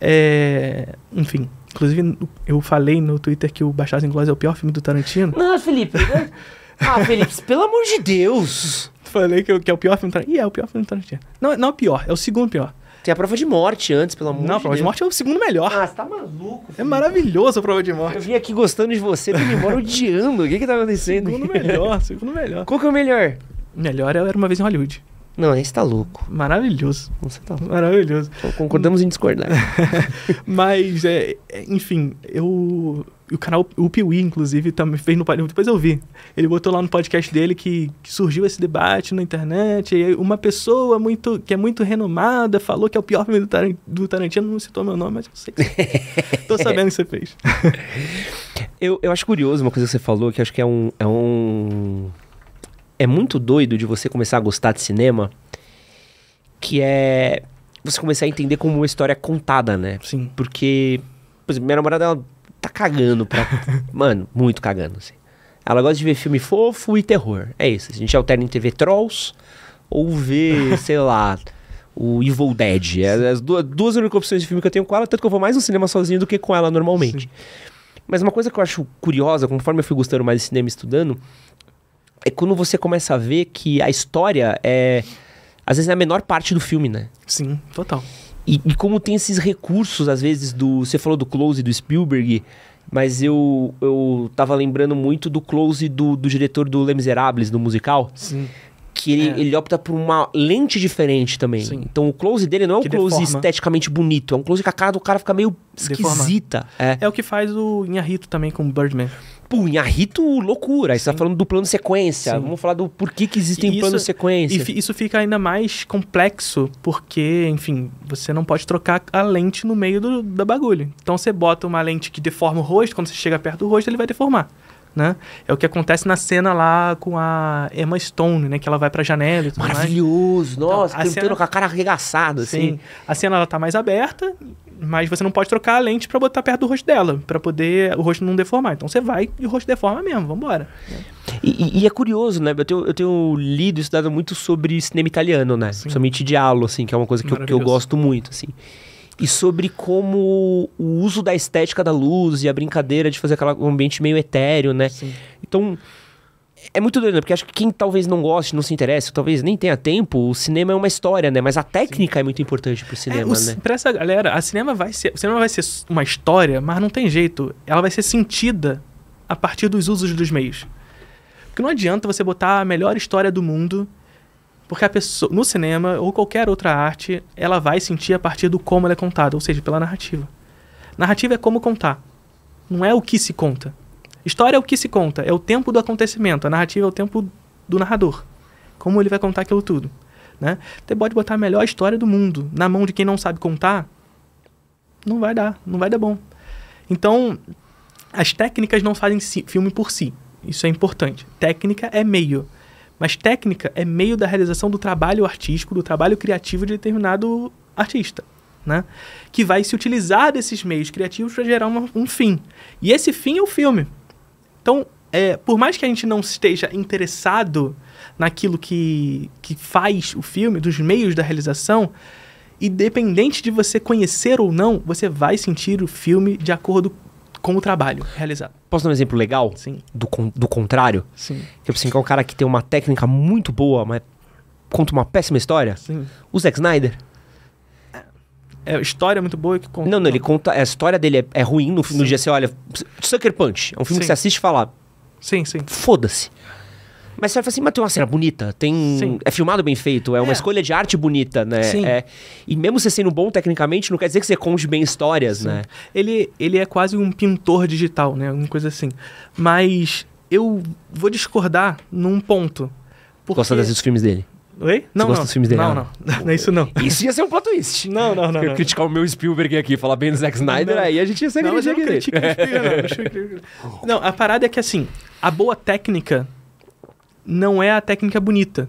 É, enfim, inclusive eu falei no Twitter que o Bastardos Inglórios é o pior filme do Tarantino. Não, Felipe. Né? ah, Felipe, pelo amor de Deus. Falei que, que, é o pior filme do Tarantino. E é o pior filme do Tarantino. Não, não é o pior, é o segundo pior. Tem a prova de morte antes, pelo amor Não, de Deus. Não, a prova de morte é o segundo melhor. Ah, você tá maluco. É filho. É maravilhoso a prova de morte. Eu vim aqui gostando de você, vim embora odiando. O que que tá acontecendo? Segundo melhor, segundo melhor. Qual que é o melhor? melhor é Era Uma Vez em Hollywood. Não, esse tá louco. Maravilhoso. Você tá louco. Maravilhoso. concordamos em discordar. Mas, é, é, enfim, eu. O canal o Piuí, inclusive, também tá fez no Depois eu vi. Ele botou lá no podcast dele que, que surgiu esse debate na internet. E uma pessoa muito que é muito renomada falou que é o pior filme do, Tarantino. Do Tarantino não citou meu nome, mas eu sei. Tô sabendo o que você fez. eu, eu acho curioso uma coisa que você falou, que acho que é um. É um é muito doido de você começar a gostar de cinema, que é você começar a entender como uma história é contada, né? Sim. Porque, minha namorada, ela tá cagando pra... Mano, muito cagando, assim. Ela gosta de ver filme fofo e terror. É isso. A gente alterna em TV Trolls ou ver, sei lá, o Evil Dead. É as duas, duas únicas opções de filme que eu tenho com ela, tanto que eu vou mais no cinema sozinho do que com ela normalmente. Sim. Mas uma coisa que eu acho curiosa, conforme eu fui gostando mais de cinema estudando, é quando você começa a ver que a história é. Às vezes é a menor parte do filme, né? Sim, total. E, e como tem esses recursos, às vezes, do. Você falou do Close do Spielberg, mas eu, eu tava lembrando muito do Close do, do diretor do Les Miserables, do musical. Sim que ele, é. ele, opta por uma lente diferente também. Sim. Então o close dele não é um que close deforma. esteticamente bonito, é um close que a cara do cara fica meio esquisita. É. é. o que faz o Inharito também com o Birdman arrito loucura. Aí você está falando do plano sequência. Sim. Vamos falar do porquê que existem isso, plano sequência. E isso fica ainda mais complexo porque, enfim, você não pode trocar a lente no meio do, da bagulho. Então você bota uma lente que deforma o rosto, quando você chega perto do rosto, ele vai deformar. Né? É o que acontece na cena lá com a Emma Stone, né? Que ela vai pra janela e tudo Maravilhoso! Mais. Então, Nossa, então, a cena... com a cara arregaçada, assim. Sim. A cena, ela tá mais aberta mas você não pode trocar a lente para botar perto do rosto dela, para poder o rosto não deformar. Então você vai e o rosto deforma mesmo, vambora. E, e é curioso, né? Eu tenho, eu tenho lido e estudado muito sobre cinema italiano, né? Sim. Principalmente diálogo, assim, que é uma coisa que eu, que eu gosto muito, assim e sobre como o uso da estética da luz e a brincadeira de fazer aquela, um ambiente meio etéreo, né? Sim. Então, é muito doido, né? Porque acho que quem talvez não goste, não se interesse, talvez nem tenha tempo, o cinema é uma história, né? Mas a técnica Sim. é muito importante pro é, cinema, é, o, né? Pra essa galera, a cinema vai ser, o cinema vai ser uma história, mas não tem jeito. Ela vai ser sentida a partir dos usos dos meios. Porque não adianta você botar a melhor história do mundo, porque a pessoa, no cinema ou qualquer outra arte, ela vai sentir a partir do como ela é contada, ou seja, pela narrativa. Narrativa é como contar, não é o que se conta. História é o que se conta, é o tempo do acontecimento. A narrativa é o tempo do narrador. Como ele vai contar aquilo tudo. Né? Você pode botar a melhor história do mundo na mão de quem não sabe contar, não vai dar, não vai dar bom. Então, as técnicas não fazem si, filme por si. Isso é importante. Técnica é meio. Mas técnica é meio da realização do trabalho artístico, do trabalho criativo de determinado artista. Né? Que vai se utilizar desses meios criativos para gerar uma, um fim. E esse fim é o filme. Então, é, por mais que a gente não esteja interessado naquilo que, que faz o filme, dos meios da realização, independente de você conhecer ou não, você vai sentir o filme de acordo com o trabalho realizado. Posso dar um exemplo legal? Sim. Do, do contrário? Sim. eu tipo assim, que é um cara que tem uma técnica muito boa, mas conta uma péssima história? Sim. O Zack Snyder é história é muito boa que conta. Não, não, ele conta. A história dele é, é ruim. No, no dia você olha. Sucker Punch. É um filme sim. que você assiste e fala. Sim, sim. Foda-se. Mas você vai falar assim, mas tem uma cena bonita, tem... Sim. é filmado bem feito, é, é, uma escolha de arte bonita, né? Sim. É... e mesmo você sendo bom tecnicamente, não quer dizer que você conte bem histórias, Sim. né? Ele, ele é quase um pintor digital, né? Alguma coisa assim. Mas eu vou discordar num ponto. Porque... Gosta desses filmes dele? Oi? Não, gosta não. dos filmes dele? Não, não. Não é isso não. Isso ia ser um plot twist. Não, não, não. Eu não. criticar o meu Spielberg aqui, falar bem do Zack Snyder, não. aí a gente ia ser não, não é. não. não, a parada é que assim, a boa técnica não é a técnica bonita.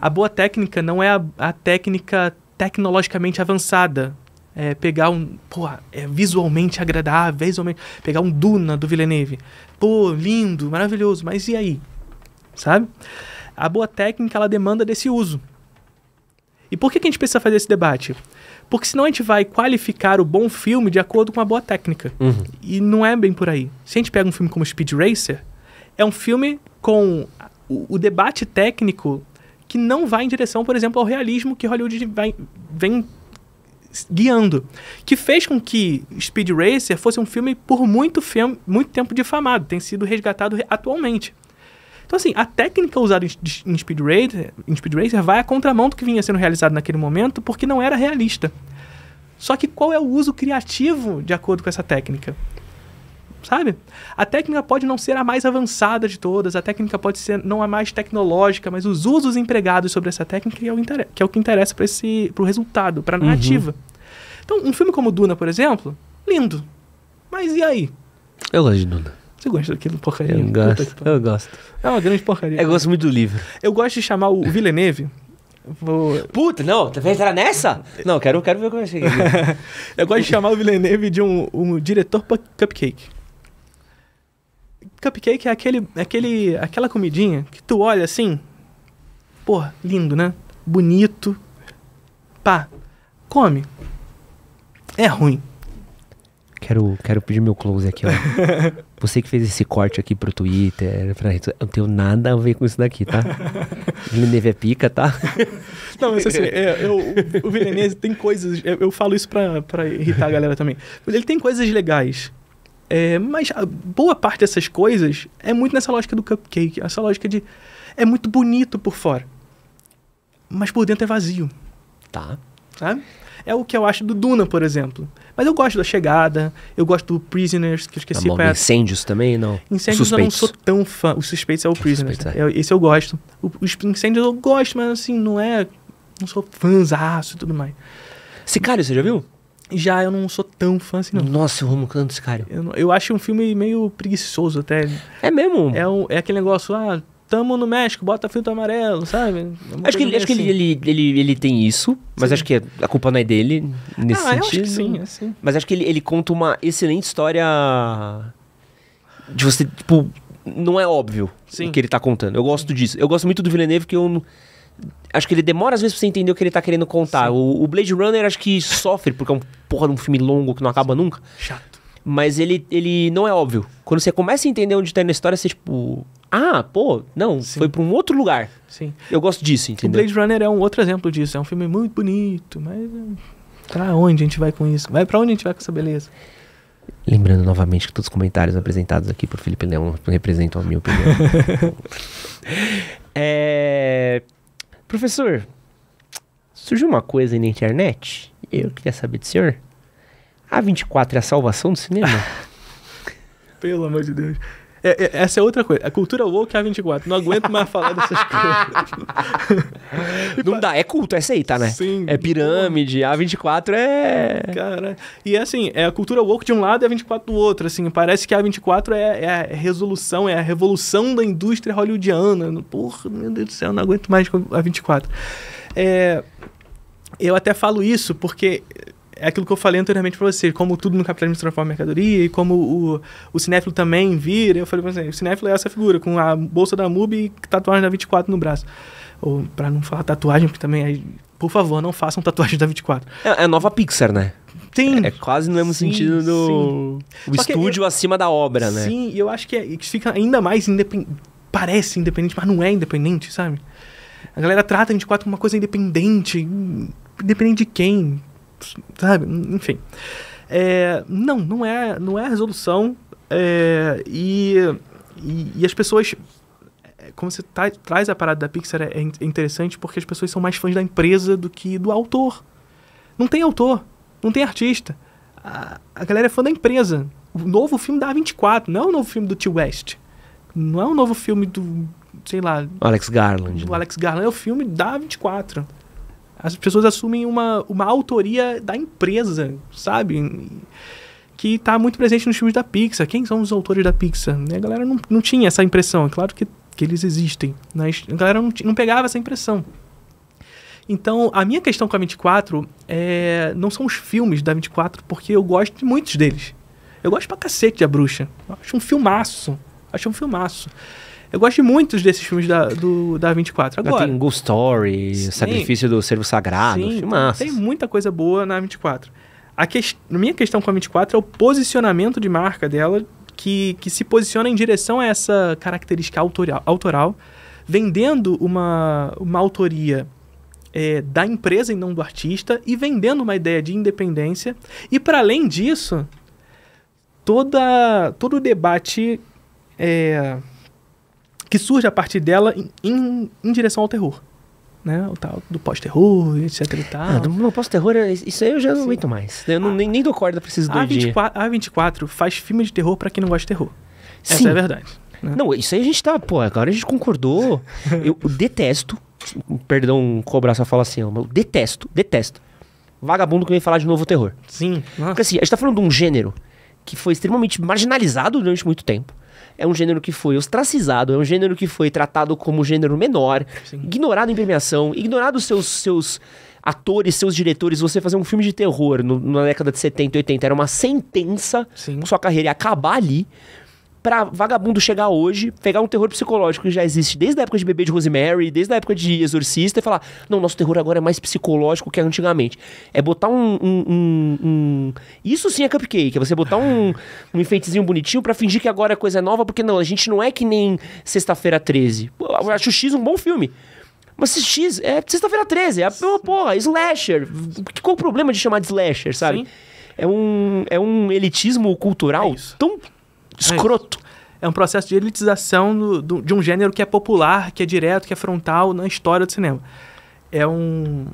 A boa técnica não é a, a técnica tecnologicamente avançada. É pegar um. Pô, é visualmente agradável, visualmente. Pegar um Duna do Villeneuve. Pô, lindo, maravilhoso, mas e aí? Sabe? A boa técnica ela demanda desse uso. E por que, que a gente precisa fazer esse debate? Porque senão a gente vai qualificar o bom filme de acordo com a boa técnica. Uhum. E não é bem por aí. Se a gente pega um filme como Speed Racer, é um filme com o, o debate técnico que não vai em direção, por exemplo, ao realismo que Hollywood vai, vem guiando, que fez com que Speed Racer fosse um filme por muito, muito tempo difamado, tem sido resgatado atualmente. Então, assim, a técnica usada em, Speed, Racer, em Speed Racer vai à contramão do que vinha sendo realizado naquele momento, porque não era realista. Só que qual é o uso criativo de acordo com essa técnica? Sabe? A técnica pode não ser a mais avançada de todas, a técnica pode ser não a mais tecnológica, mas os usos empregados sobre essa técnica é o, que é o que interessa para o resultado, para a uhum. narrativa. Uhum. Então, um filme como Duna, por exemplo, lindo. Mas e aí? Eu gosto de Duna. Você gosta daquilo porcaria? Eu gosto, eu gosto. É uma grande porcaria. Eu gosto muito do livro. Eu gosto de chamar o Villeneuve Vou... Puta, não, tá vai entrar nessa? Não, quero, quero ver como é que Eu gosto de chamar o Villeneuve de um, um diretor cupcake. Cupcake é aquele, é aquele, aquela comidinha que tu olha assim. Pô, lindo, né? Bonito. Pá, come. É ruim. Quero, quero pedir meu close aqui, ó. Você que fez esse corte aqui pro Twitter, pra eu não tenho nada a ver com isso daqui, tá? Villeneuve é pica, tá? não, mas assim, é, eu, o Villeneuve tem coisas. Eu, eu, falo isso pra, pra irritar a galera também. Ele tem coisas legais. É, mas boa parte dessas coisas é muito nessa lógica do cupcake, essa lógica de é muito bonito por fora, mas por dentro é vazio. Tá. Sabe? É o que eu acho do Duna, por exemplo. Mas eu gosto da chegada, eu gosto do Prisoners, que eu esqueci. Tá incêndios também, não? Incêndios eu não sou tão fã. O Suspeitos é o Prisoners. Né? Esse eu gosto. os incêndios eu gosto, mas assim, não é. Não sou fãzaço e tudo mais. Sicário, você já viu? Já, eu não sou tão fã assim, não. Nossa, eu amo tanto Sicário. Eu, eu acho um filme meio preguiçoso até. É mesmo? É, um, é aquele negócio, ah, tamo no México, bota filtro amarelo, sabe? É acho que, ele, acho assim. que ele, ele, ele, ele, tem isso, mas sim. acho que é, a culpa não é dele nesse ah, sentido. Acho sim, é sim. Mas acho que ele, ele conta uma excelente história de você, tipo, não é óbvio sim. o que ele tá contando. Eu gosto disso. Eu gosto muito do Villeneuve que eu acho que ele demora às vezes pra você entender o que ele tá querendo contar. O, o, Blade Runner acho que sofre porque é um porra de um filme longo que não acaba nunca. Chato. Mas ele, ele não é óbvio. Quando você começa a entender onde tá na história, você tipo, ah, pô, não, Sim. foi para um outro lugar. Sim. Eu gosto disso, entendeu? O Blade Runner é um outro exemplo disso. É um filme muito bonito, mas hum, para onde a gente vai com isso? Vai para onde a gente vai com essa beleza? Lembrando novamente que todos os comentários apresentados aqui por Felipe Leão representam a minha opinião. é... Professor, surgiu uma coisa aí na internet. Eu queria saber do senhor. A24 é a salvação do cinema? Pelo amor de Deus. É, é, essa é outra coisa. A cultura woke é a 24. Não aguento mais falar dessas coisas. não dá, é culto, é seita, né? Sim. É pirâmide, a 24 é. Cara. E é assim, é a cultura woke de um lado e a 24 do outro. Assim, parece que a 24 é, é a resolução, é a revolução da indústria hollywoodiana. Porra, meu Deus do céu, não aguento mais a 24. É. Eu até falo isso porque é aquilo que eu falei anteriormente para você, como tudo no capitalismo se transforma em mercadoria e como o, o cinéfilo também vira. Eu falei pra você, o cinéfilo é essa figura, com a bolsa da MUBI e tatuagem da 24 no braço. Ou, para não falar tatuagem, porque também é, Por favor, não façam tatuagem da 24. É, é nova Pixar, né? Tem. É, é quase no mesmo sim, sentido do sim. o Só estúdio eu, acima da obra, né? Sim, e eu acho que, é, que fica ainda mais independente. Parece independente, mas não é independente, sabe? A galera trata a 24 como uma coisa independente. Independente de quem sabe? Enfim. É, não, não é, não é a resolução. É, e, e, e, as pessoas. É, como você tá, traz a parada da Pixar, é, é, é interessante porque as pessoas são mais fãs da empresa do que do autor. Não tem autor, não tem artista. A, a galera é fã da empresa. O novo filme da A24, não é o novo filme do Tio West. Não é o novo filme do, sei lá. Alex Garland. O né? Alex Garland é o filme da 24 as pessoas assumem uma, uma autoria da empresa, sabe? Que está muito presente nos filmes da Pixar. Quem são os autores da Pixar? a galera não, não tinha essa impressão. É claro que, que eles existem, mas né? a galera não, não pegava essa impressão. Então, a minha questão com a 24 é, não são os filmes da 24, porque eu gosto de muitos deles. Eu gosto pra cacete de A Bruxa. acho um filmaço. Acho um filmaço. Eu gosto de muitos desses filmes da, do, da 24. Agora. tem Ghost Story, Sim. Sacrifício do Servo Sagrado, Sim, Tem muita coisa boa na 24. A minha questão com a 24 é o posicionamento de marca dela, que, que se posiciona em direção a essa característica autoral, autoral vendendo uma, uma autoria é, da empresa e não do artista e vendendo uma ideia de independência. E para além disso, toda, todo o debate é, que surge a partir dela em, em, em direção ao terror. Né? O tal do pós-terror, etc e tal. Ah, do pós-terror, é, isso aí eu já não Sim. mais. Eu não, a, nem, nem dou corda pra esses dois A 24 faz filme de terror para quem não gosta de terror. Sim. Essa é a verdade. Né? Não, isso aí a gente tá, pô, agora a gente concordou. eu detesto, perdão cobrar essa fala assim, mas eu detesto, detesto. Vagabundo que vem falar de novo terror. Sim. Nossa. Porque assim, a gente tá falando de um gênero que foi extremamente marginalizado durante muito tempo é um gênero que foi ostracizado, é um gênero que foi tratado como gênero menor, Sim. ignorado em premiação, ignorado seus seus atores, seus diretores, você fazer um filme de terror no, na década de 70, 80 era uma sentença Sim. sua carreira ia acabar ali pra vagabundo chegar hoje, pegar um terror psicológico que já existe desde a época de Bebê de Rosemary, desde a época de Exorcista, e falar: não, nosso terror agora é mais psicológico que antigamente. É botar um. um, um, um... Isso sim é cupcake, é você botar um, um enfeitezinho bonitinho para fingir que agora é coisa nova, porque não, a gente não é que nem Sexta-feira 13. Eu acho o X um bom filme. Mas X é sexta-feira 13, é a porra, slasher. Qual o problema de chamar de slasher, sabe? Sim. É um, é um elitismo cultural é tão escroto. É um processo de elitização do, do, de um gênero que é popular, que é direto, que é frontal na história do cinema. É um.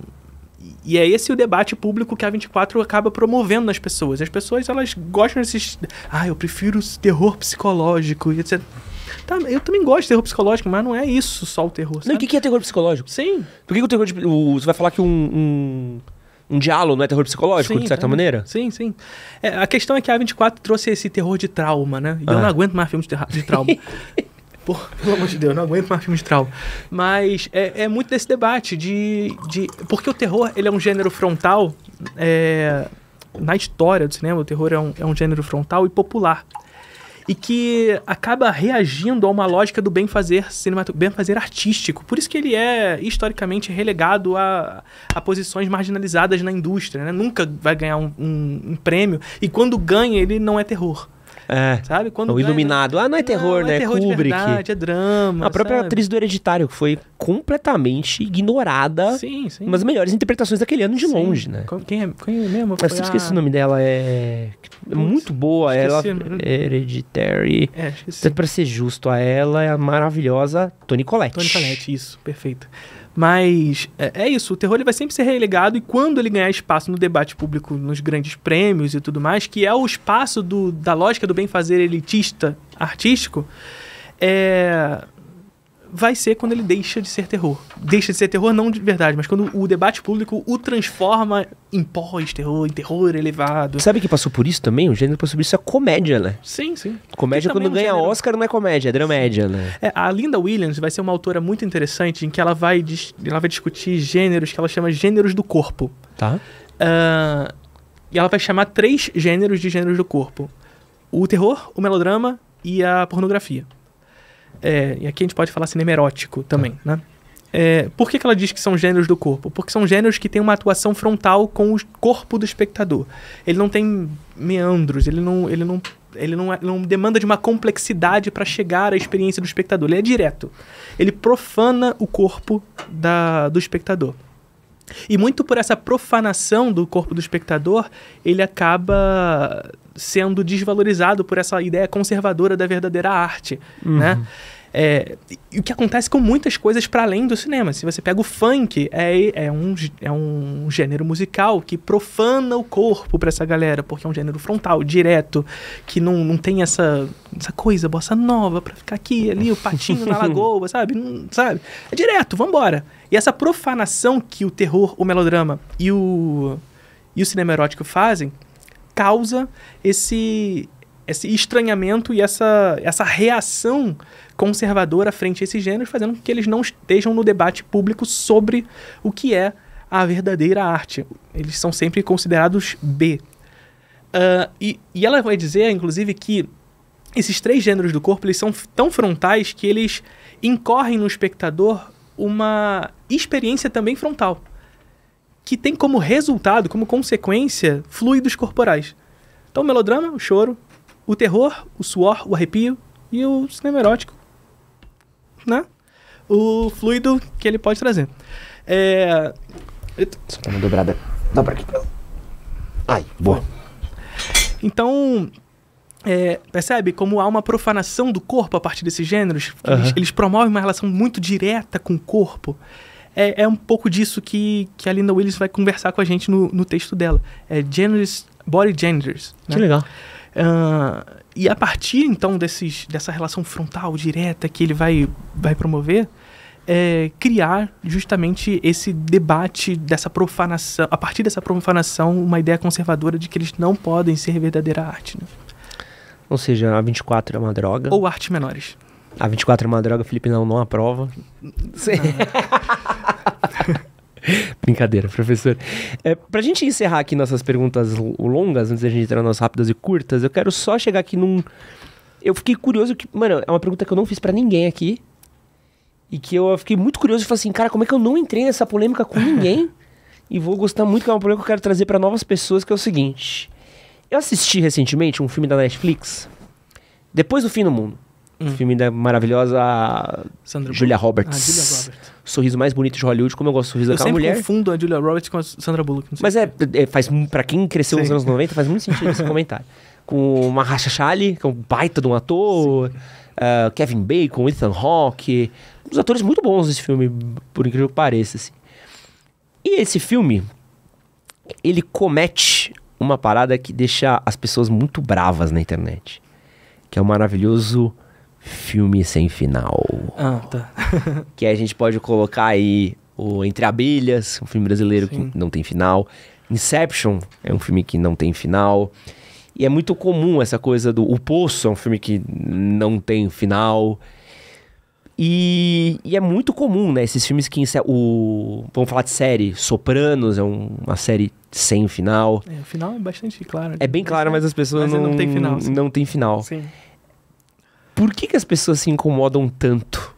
E é esse o debate público que a 24 acaba promovendo nas pessoas. As pessoas, elas gostam desses. Ah, eu prefiro terror psicológico e etc. Tá, eu também gosto de terror psicológico, mas não é isso só o terror. Não, o que, que é terror psicológico? Sim. Por que, que o terror. De, o, você vai falar que um, um um diálogo, não é terror psicológico, sim, de certa tá. maneira? Sim, sim. É, a questão é que a 24 trouxe esse terror de trauma, né? E ah. eu não aguento mais filmes de, de trauma. Pô, pelo amor de Deus, não aguento mais filmes de trauma. Mas é, é, muito desse debate de, de... Porque o terror, ele é um gênero frontal... É, na história do cinema, o terror é um, é um gênero frontal e popular e que acaba reagindo a uma lógica do bem fazer cinematográfico, bem fazer artístico. Por isso que ele é historicamente relegado a, a posições marginalizadas na indústria. Né? Nunca vai ganhar um, um, um prêmio e quando ganha ele não é terror. É. Sabe? Quando o é iluminado. Ah, não é terror, não, é né? É terror Kubrick. Verdade, é drama. A própria sabe? atriz do Hereditário foi completamente ignorada. Sim, sim. Uma das melhores interpretações daquele ano de sim. longe, né? Quem é, quem é mesmo? eu sempre a... esqueci o nome dela. É Putz, muito boa. Esqueci. Ela Hereditary. É, esqueci. Pra ser justo a ela, é a maravilhosa tony Collette. tony Collette, isso. Perfeito. Mas é, é, isso, o terror ele vai sempre ser relegado e quando ele ganhar espaço no debate público, nos grandes prêmios e tudo mais, que é o espaço do, da lógica do bem fazer elitista artístico, é, vai ser quando ele deixa de ser terror. Deixa de ser terror não de verdade, mas quando o debate público o transforma em pós-terror, em terror elevado. Sabe que passou por isso também? O gênero passou por isso é comédia, né? Sim, sim. Comédia quando é ganha gênero... Oscar não é comédia, é dramédia, né? É, a Linda Williams vai ser uma autora muito interessante em que ela vai, ela vai discutir gêneros que ela chama gêneros do corpo. Tá. Uh, e ela vai chamar três gêneros de gêneros do corpo. O terror, o melodrama e a pornografia. É, e aqui a gente pode falar cinema erótico também, tá. né? É, por que, que, ela diz que são gêneros do corpo? Porque são gêneros que têm uma atuação frontal com o corpo do espectador. Ele não tem meandros, ele não, ele não, ele não, ele é, não demanda de uma complexidade para chegar à experiência do espectador. Ele é direto. Ele profana o corpo da, do espectador. E muito por essa profanação do corpo do espectador, ele acaba sendo desvalorizado por essa ideia conservadora da verdadeira arte, uhum. né? É, e o que acontece com muitas coisas para além do cinema. Se você pega o funk, é, é, um, é um gênero musical que profana o corpo para essa galera, porque é um gênero frontal, direto, que não, não tem essa, essa coisa, bossa nova, pra ficar aqui, ali, o patinho na lagoa, sabe? Não, sabe? É direto, vambora. E essa profanação que o terror, o melodrama e o, e o cinema erótico fazem causa esse esse estranhamento e essa, essa reação conservadora frente a esses gêneros, fazendo com que eles não estejam no debate público sobre o que é a verdadeira arte. Eles são sempre considerados B. Uh, e, e ela vai dizer, inclusive, que esses três gêneros do corpo eles são tão frontais que eles incorrem no espectador uma experiência também frontal que tem como resultado, como consequência, fluidos corporais. Então, o melodrama, o choro, o terror, o suor, o arrepio e o cinema erótico, né? O fluido que ele pode trazer. É... Eita, só uma tá dobrada. Dobra aqui. Ai, boa. Então, é, percebe como há uma profanação do corpo a partir desses gêneros? Uhum. Eles, eles, promovem uma relação muito direta com o corpo é, é um pouco disso que, que a Linda Willis vai conversar com a gente no, no texto dela. É genders, body genders. Né? Que legal. Uh, e a partir então desses, dessa relação frontal direta que ele vai, vai promover, é, criar justamente esse debate dessa profanação, a partir dessa profanação, uma ideia conservadora de que eles não podem ser verdadeira arte. Né? Ou seja, a 24 é uma droga. Ou arte menores. A 24 é uma droga, Felipe não, não aprova. Sei. Brincadeira, professor. É, pra gente encerrar aqui nossas perguntas longas, antes da gente entrar nas rápidas e curtas, eu quero só chegar aqui num. Eu fiquei curioso que. Mano, é uma pergunta que eu não fiz para ninguém aqui. E que eu fiquei muito curioso e falei assim, cara, como é que eu não entrei nessa polêmica com ninguém? e vou gostar muito, que é uma polêmica que eu quero trazer para novas pessoas, que é o seguinte. Eu assisti recentemente um filme da Netflix, Depois do Fim do Mundo. Hum. Filme da é maravilhosa Sandra ah, Julia Roberts. Ah, Julia Roberts. Sorriso mais bonito de Hollywood, como eu gosto do sorriso eu daquela mulher. Eu confundo a Julia Roberts com a Sandra Bullock. Mas é, é, faz, pra quem cresceu Sim. nos anos 90, faz muito sentido esse comentário. Com uma racha Chale, que é um baita de um ator. Uh, Kevin Bacon, Ethan Hawke. Uns atores muito bons esse filme, por incrível que pareça. Assim. E esse filme, ele comete uma parada que deixa as pessoas muito bravas na internet. Que é o maravilhoso filme sem final. Ah, tá. que a gente pode colocar aí o Entre Abelhas, um filme brasileiro Sim. que não tem final. Inception é um filme que não tem final. E é muito comum essa coisa do O Poço é um filme que não tem final. E, e é muito comum, né? Esses filmes que O, vamos falar de série. Sopranos é um, uma série sem final. É, o final é bastante claro. É bem né? claro, mas as pessoas mas não, não tem final. Não tem final. Sim. Por que, que as pessoas se incomodam tanto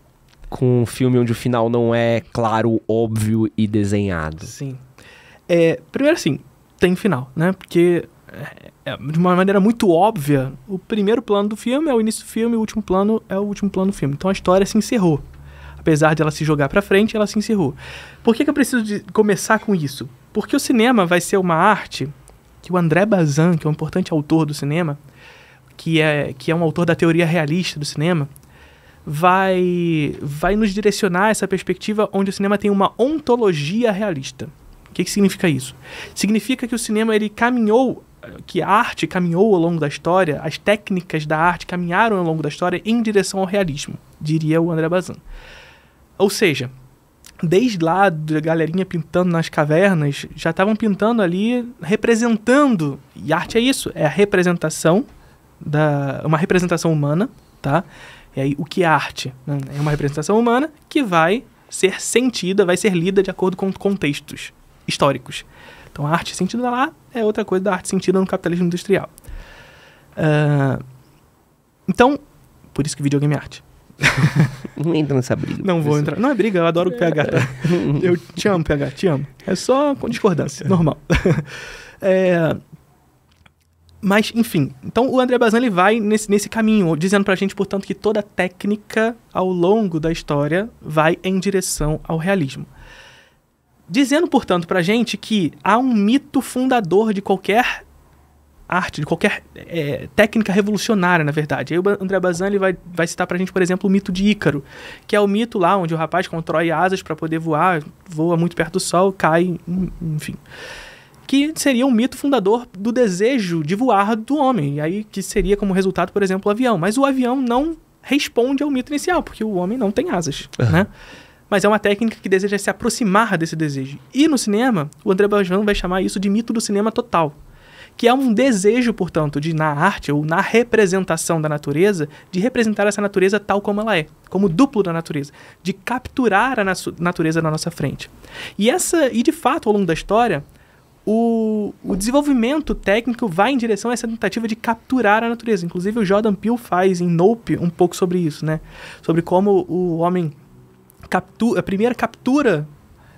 com um filme onde o final não é claro, óbvio e desenhado? Sim. É, primeiro, assim, tem final, né? Porque, é, é, de uma maneira muito óbvia, o primeiro plano do filme é o início do filme, o último plano é o último plano do filme. Então a história se encerrou. Apesar de ela se jogar para frente, ela se encerrou. Por que, que eu preciso de começar com isso? Porque o cinema vai ser uma arte que o André Bazin, que é um importante autor do cinema, que é, que é um autor da teoria realista do cinema, vai, vai nos direcionar essa perspectiva onde o cinema tem uma ontologia realista. O que, que significa isso? Significa que o cinema ele caminhou que a arte caminhou ao longo da história, as técnicas da arte caminharam ao longo da história em direção ao realismo, diria o André Bazin. Ou seja, desde lá da galerinha pintando nas cavernas, já estavam pintando ali representando, e arte é isso, é a representação da uma representação humana, tá? E aí o que é arte? Né? É uma representação humana que vai ser sentida, vai ser lida de acordo com contextos históricos. Então a arte sentida lá é outra coisa da arte sentida no capitalismo industrial. Uh, então, por isso que videogame é arte. não entra nessa briga. Não vou entrar. Não é briga, eu adoro o PH. Tá? Eu te amo, PH, te amo. É só com discordância, normal. É, mas, enfim, então o André Bazin ele vai nesse, nesse caminho, dizendo pra gente, portanto, que toda técnica ao longo da história vai em direção ao realismo. Dizendo, portanto, pra gente que há um mito fundador de qualquer arte, de qualquer é, técnica revolucionária, na verdade. Aí o André Bazin ele vai, vai citar pra gente, por exemplo, o mito de Ícaro, que é o mito lá onde o rapaz constrói asas para poder voar, voa muito perto do sol, cai, enfim que seria um mito fundador do desejo de voar do homem, e aí que seria como resultado, por exemplo, o avião. Mas o avião não responde ao mito inicial, porque o homem não tem asas, uhum. né? Mas é uma técnica que deseja se aproximar desse desejo. E no cinema, o André Bajão vai chamar isso de mito do cinema total, que é um desejo, portanto, de na arte ou na representação da natureza, de representar essa natureza tal como ela é, como duplo da natureza, de capturar a natureza na nossa frente. E essa, e de fato, ao longo da história, o, o, desenvolvimento técnico vai em direção a essa tentativa de capturar a natureza. Inclusive, o Jordan Peele faz em Nope um pouco sobre isso, né? Sobre como o homem captura. A primeira captura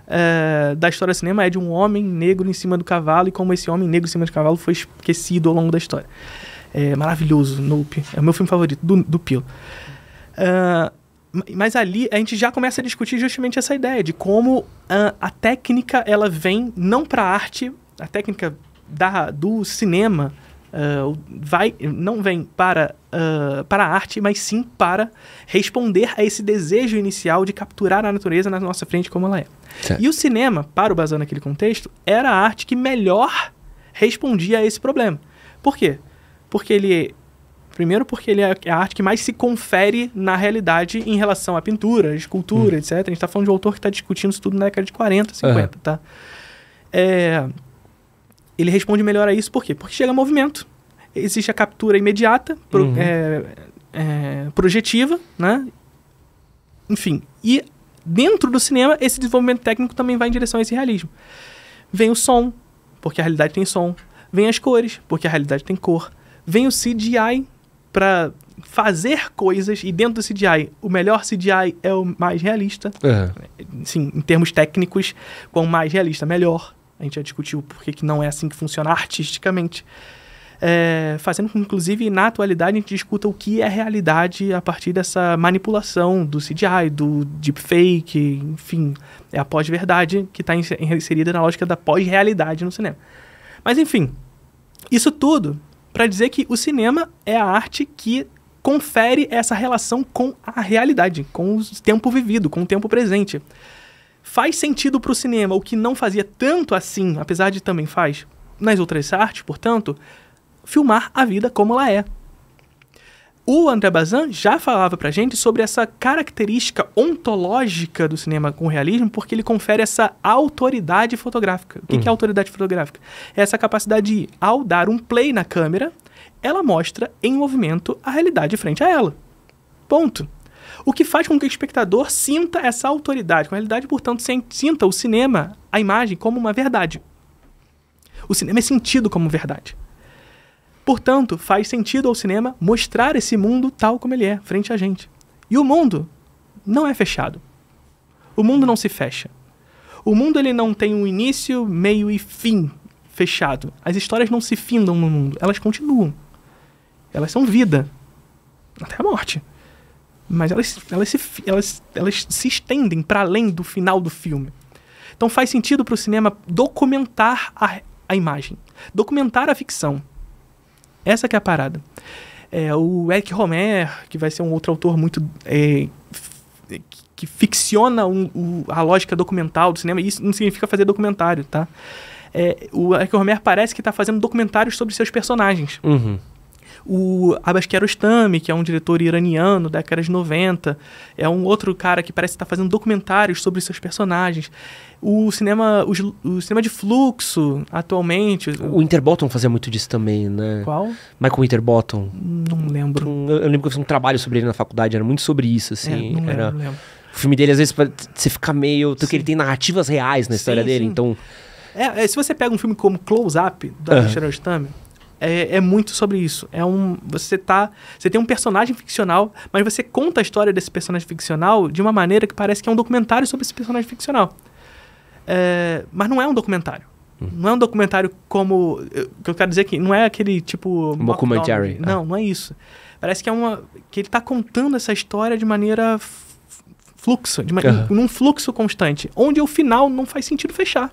é, da história do cinema é de um homem negro em cima do cavalo e como esse homem negro em cima do cavalo foi esquecido ao longo da história. É maravilhoso, Nope. É o meu filme favorito, do, do Peele. Uh, mas ali a gente já começa a discutir justamente essa ideia de como a, a técnica ela vem não para a arte, a técnica da, do cinema uh, vai não vem para, uh, para a arte, mas sim para responder a esse desejo inicial de capturar a natureza na nossa frente como ela é. Certo. E o cinema, para o Bazan naquele contexto, era a arte que melhor respondia a esse problema. Por quê? Porque ele Primeiro porque ele é a arte que mais se confere na realidade em relação à pintura, à escultura, uhum. etc. A gente está falando de um autor que está discutindo isso tudo na década de 40, 50, uhum. tá? É... Ele responde melhor a isso por quê? Porque chega movimento, existe a captura imediata, pro... uhum. é... É... projetiva, né? Enfim, e dentro do cinema, esse desenvolvimento técnico também vai em direção a esse realismo. Vem o som, porque a realidade tem som. Vem as cores, porque a realidade tem cor. Vem o CGI, para fazer coisas e dentro do CGI, o melhor CGI é o mais realista. Uhum. Sim, em termos técnicos, quanto mais realista, melhor. A gente já discutiu por que não é assim que funciona artisticamente. É, fazendo com que, inclusive, na atualidade, a gente discuta o que é realidade a partir dessa manipulação do CGI, do deepfake, enfim, é a pós-verdade que está inserida na lógica da pós-realidade no cinema. Mas, enfim, isso tudo para dizer que o cinema é a arte que confere essa relação com a realidade, com o tempo vivido, com o tempo presente. Faz sentido para o cinema, o que não fazia tanto assim, apesar de também faz, nas outras artes, portanto, filmar a vida como ela é, o André Bazin já falava pra gente sobre essa característica ontológica do cinema com realismo, porque ele confere essa autoridade fotográfica. O que, que é uhum. autoridade fotográfica? É essa capacidade de, ao dar um play na câmera, ela mostra em movimento a realidade frente a ela. Ponto. O que faz com que o espectador sinta essa autoridade, com a realidade, portanto, sinta o cinema, a imagem, como uma verdade. O cinema é sentido como verdade. Portanto, faz sentido ao cinema mostrar esse mundo tal como ele é, frente a gente. E o mundo não é fechado. O mundo não se fecha. O mundo ele não tem um início, meio e fim fechado. As histórias não se findam no mundo, elas continuam. Elas são vida até a morte. Mas elas, elas, se, elas, elas se estendem para além do final do filme. Então faz sentido para o cinema documentar a, a imagem, documentar a ficção. Essa que é a parada. É, o Eric Romer, que vai ser um outro autor muito... É, que ficciona um, a lógica documental do cinema. E isso não significa fazer documentário, tá? É, o Eric Romer parece que está fazendo documentários sobre seus personagens. Uhum. O Abbas Kiarostami, que é um diretor iraniano, década de 90, é um outro cara que parece estar tá fazendo documentários sobre seus personagens. O cinema, o cinema de fluxo, atualmente. O Interbottom fazia muito disso também, né? Qual? Michael Interbottom. Não lembro. Hum, eu, eu lembro que eu fiz um trabalho sobre ele na faculdade, era muito sobre isso, é, assim. É, não lembro, era... lembro. O filme dele, às vezes, você fica meio. Porque ele tem narrativas reais na história sim, dele, sim. então. É, é se você pega um filme como Close Up, do uhum. Richard é, é, muito sobre isso. É um, você tá, você tem um personagem ficcional, mas você conta a história desse personagem ficcional de uma maneira que parece que é um documentário sobre esse personagem ficcional. É, mas não é um documentário. Hum. Não é um documentário como. Eu, que eu quero dizer é que não é aquele tipo. Um documentary. É. Não, não é isso. Parece que é uma. que ele está contando essa história de maneira fluxo, de uma, uhum. num fluxo constante, onde o final não faz sentido fechar.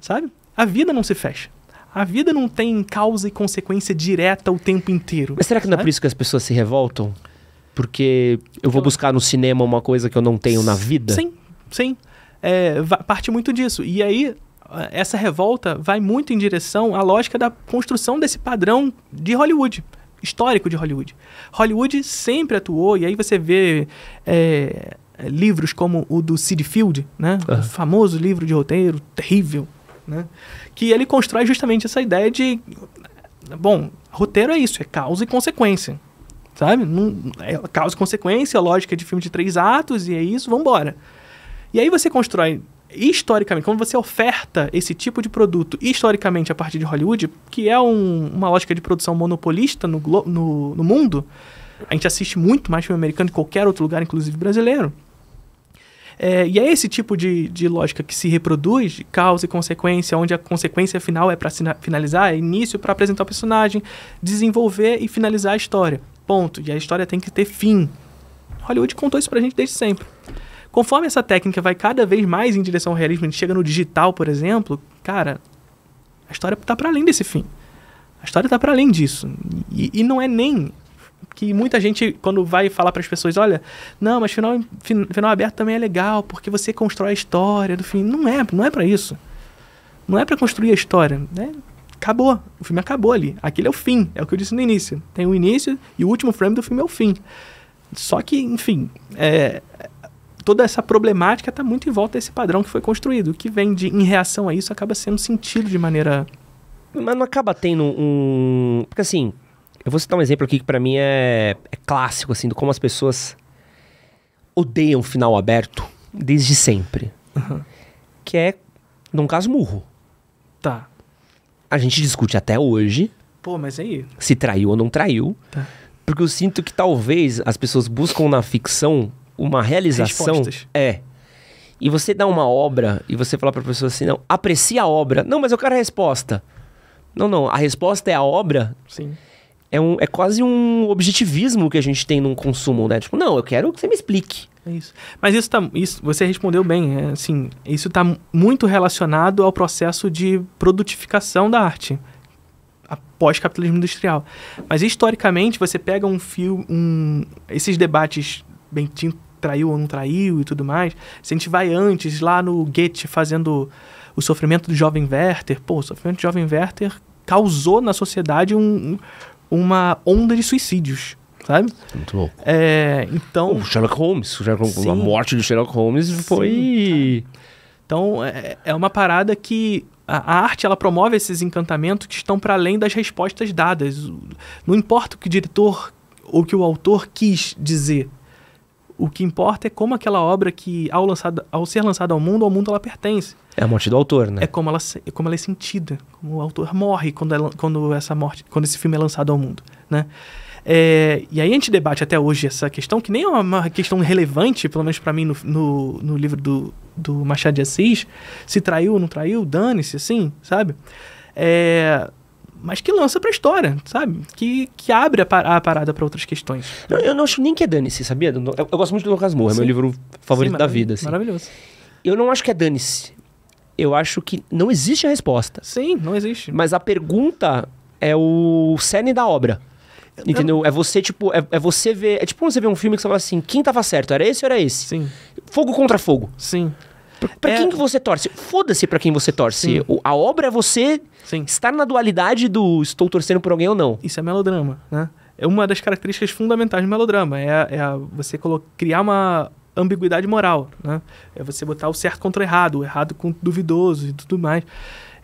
Sabe? A vida não se fecha. A vida não tem causa e consequência direta o tempo inteiro. Mas será que não é por isso que as pessoas se revoltam? Porque eu vou buscar no cinema uma coisa que eu não tenho na vida? Sim, sim. É, parte muito disso. E aí, eh, essa revolta vai muito em direção à lógica da construção desse padrão de Hollywood, histórico de Hollywood. Hollywood sempre atuou, e aí você vê é, livros como o do Sid Field, né? Uhum. O famoso livro de roteiro, terrível, né? que ele constrói justamente essa ideia de, bom, roteiro é isso, é causa e consequência, sabe? Não, é causa e consequência, é lógica de filme de três atos e é isso, vamos embora. E aí você constrói historicamente, quando você oferta esse tipo de produto historicamente a partir de Hollywood, que é um, uma lógica de produção monopolista no, no, no mundo, a gente assiste muito mais filme americano que qualquer outro lugar, inclusive brasileiro. É, e é esse tipo de, de lógica que se reproduz, de causa e consequência, onde a consequência final é para finalizar, é início para apresentar o personagem, desenvolver e finalizar a história. Ponto. E a história tem que ter fim. Hollywood contou isso pra gente desde sempre. Conforme essa técnica vai cada vez mais em direção ao realismo, a gente chega no digital, por exemplo, cara, a história tá para além desse fim. A história tá para além disso. E, e, não é nem que muita gente, quando vai falar para as pessoas, olha, não, mas final, final aberto também é legal, porque você constrói a história do filme. Não é, não é para isso. Não é para construir a história, né? Acabou, o filme acabou ali. Aquele é o fim, é o que eu disse no início. Tem o início e o último frame do filme é o fim. Só que, enfim, é, toda essa problemática está muito em volta desse padrão que foi construído. O que vem de, em reação a isso acaba sendo sentido de maneira. Mas não acaba tendo um. Porque assim, eu vou citar um exemplo aqui que para mim é, é, clássico, assim, do como as pessoas odeiam final aberto desde sempre. Uhum. Que é, num caso, murro. Tá. A gente discute até hoje. Pô, mas aí. Se traiu ou não traiu. Tá. Porque eu sinto que talvez as pessoas buscam na ficção uma realização. Respostas. É. E você dá uma obra e você fala pra pessoa assim, não, aprecia a obra. Não, mas eu quero a resposta. Não, não, a resposta é a obra. Sim é, um, é quase um objetivismo que a gente tem num consumo, né? Tipo, não, eu quero que você me explique. É isso. Mas isso, tá, isso você respondeu bem, é, assim, isso está muito relacionado ao processo de produtificação da arte após capitalismo industrial. Mas historicamente você pega um fio, um, esses debates bem traiu ou não traiu e tudo mais. Se a gente vai antes lá no Goethe fazendo o sofrimento do jovem Werther, pô, o sofrimento do jovem Werther causou na sociedade um, uma onda de suicídios, sabe? Muito louco. É, então... O Sherlock Holmes, o Sherlock, a morte do Sherlock Holmes foi... Sim, então, é, é uma parada que a, arte ela promove esses encantamentos que estão para além das respostas dadas. Não importa o que o diretor ou que o autor quis dizer o que importa é como aquela obra que, ao, ao ser lançada ao mundo, ao mundo ela pertence. É a morte do autor, né? É como ela, é como ela é sentida, como o autor morre quando, ela, quando essa morte, quando esse filme é lançado ao mundo, né? É, e aí a gente debate até hoje essa questão, que nem é uma questão relevante, pelo menos para mim, no, no, no, livro do, do Machado de Assis, se traiu ou não traiu, dane-se, assim, sabe? É, mas que lança pra história, sabe? Que, que abre a, par a parada para outras questões. Eu, eu, não acho nem que é dane-se, sabia? Eu, eu, gosto muito do Lucas Moura, é meu livro favorito Sim, da vida. Assim. Maravilhoso. Eu não acho que é dane-se. Eu acho que não existe a resposta. Sim, não existe. Mas a pergunta é o cerne da obra. Entendeu? É você, tipo, é, é, você ver. É tipo quando você vê um filme que você fala assim: quem tava certo? Era esse ou era esse? Sim. Fogo contra fogo. Sim. Pra é... quem que você torce? Foda-se pra quem você torce. a obra é você Sim. estar na dualidade do estou torcendo por alguém ou não. Isso é melodrama, né? É uma das características fundamentais do melodrama. É, é a, você criar uma ambiguidade moral, né? É você botar o certo contra o errado, o errado com o duvidoso e tudo mais.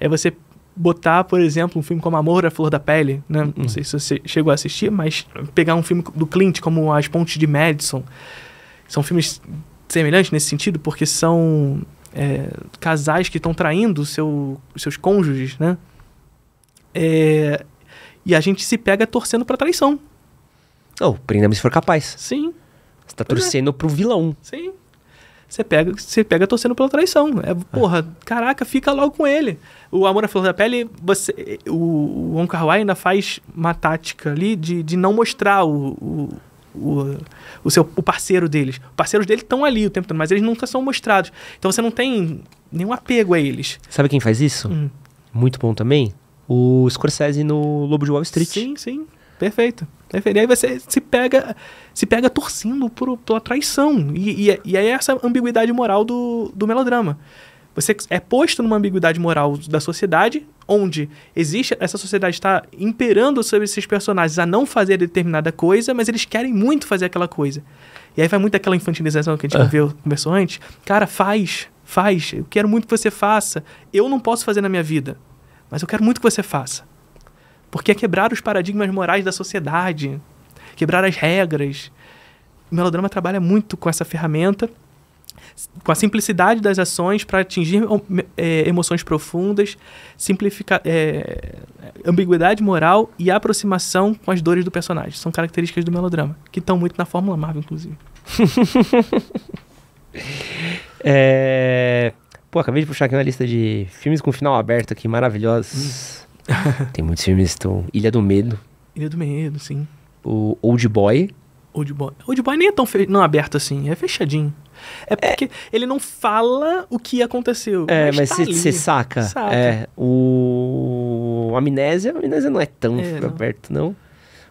É você botar, por exemplo, um filme como Amor à Flor da Pele, né? Uhum. Não sei se você chegou a assistir, mas pegar um filme do Clint como As Pontes de Madison, são filmes semelhantes nesse sentido, porque são é, casais que estão traindo seu, seus cônjuges, né? É, e a gente se pega torcendo pra traição. Ou, oh, prenda se for capaz. Sim. Você tá pois torcendo é. pro vilão. Sim. Você pega, você pega torcendo pela traição. É, é. porra, ah. caraca, fica logo com ele. O Amor à Flor da Pele, você, o, o Wong Kar ainda faz uma tática ali de, de não mostrar o, o, o o seu o parceiro deles. Os parceiros dele estão ali o tempo todo, mas eles nunca são mostrados. Então você não tem nenhum apego a eles. Sabe quem faz isso? Hum. Muito bom também? O Scorsese no Lobo de Wall Street. Sim, sim. Perfeito. Perfeito. E aí você se pega, se pega torcendo por, pela traição. E, e, e aí é essa ambiguidade moral do, do melodrama. Você é posto numa ambiguidade moral da sociedade onde existe essa sociedade está imperando sobre esses personagens a não fazer determinada coisa, mas eles querem muito fazer aquela coisa. E aí vai muito aquela infantilização que a gente é. viu, conversou antes. Cara, faz, faz. Eu quero muito que você faça. Eu não posso fazer na minha vida, mas eu quero muito que você faça. Porque é quebrar os paradigmas morais da sociedade, quebrar as regras. O melodrama trabalha muito com essa ferramenta com a simplicidade das ações para atingir é, emoções profundas, simplificar é, ambiguidade moral e aproximação com as dores do personagem. São características do melodrama, que estão muito na Fórmula Marvel, inclusive. é... Pô, acabei de puxar aqui uma lista de filmes com final aberto aqui, maravilhosos. Hum. Tem muitos filmes, estão Ilha do Medo. Ilha do Medo, sim. O Old Boy. Old Boy. Old Boy nem é tão fe... não é aberto assim, é fechadinho. É, é. porque é. ele não fala o que aconteceu. É, mas você tá saca. saca. É, o... Amnésia, a Amnésia não é tão é, aberto, não. não.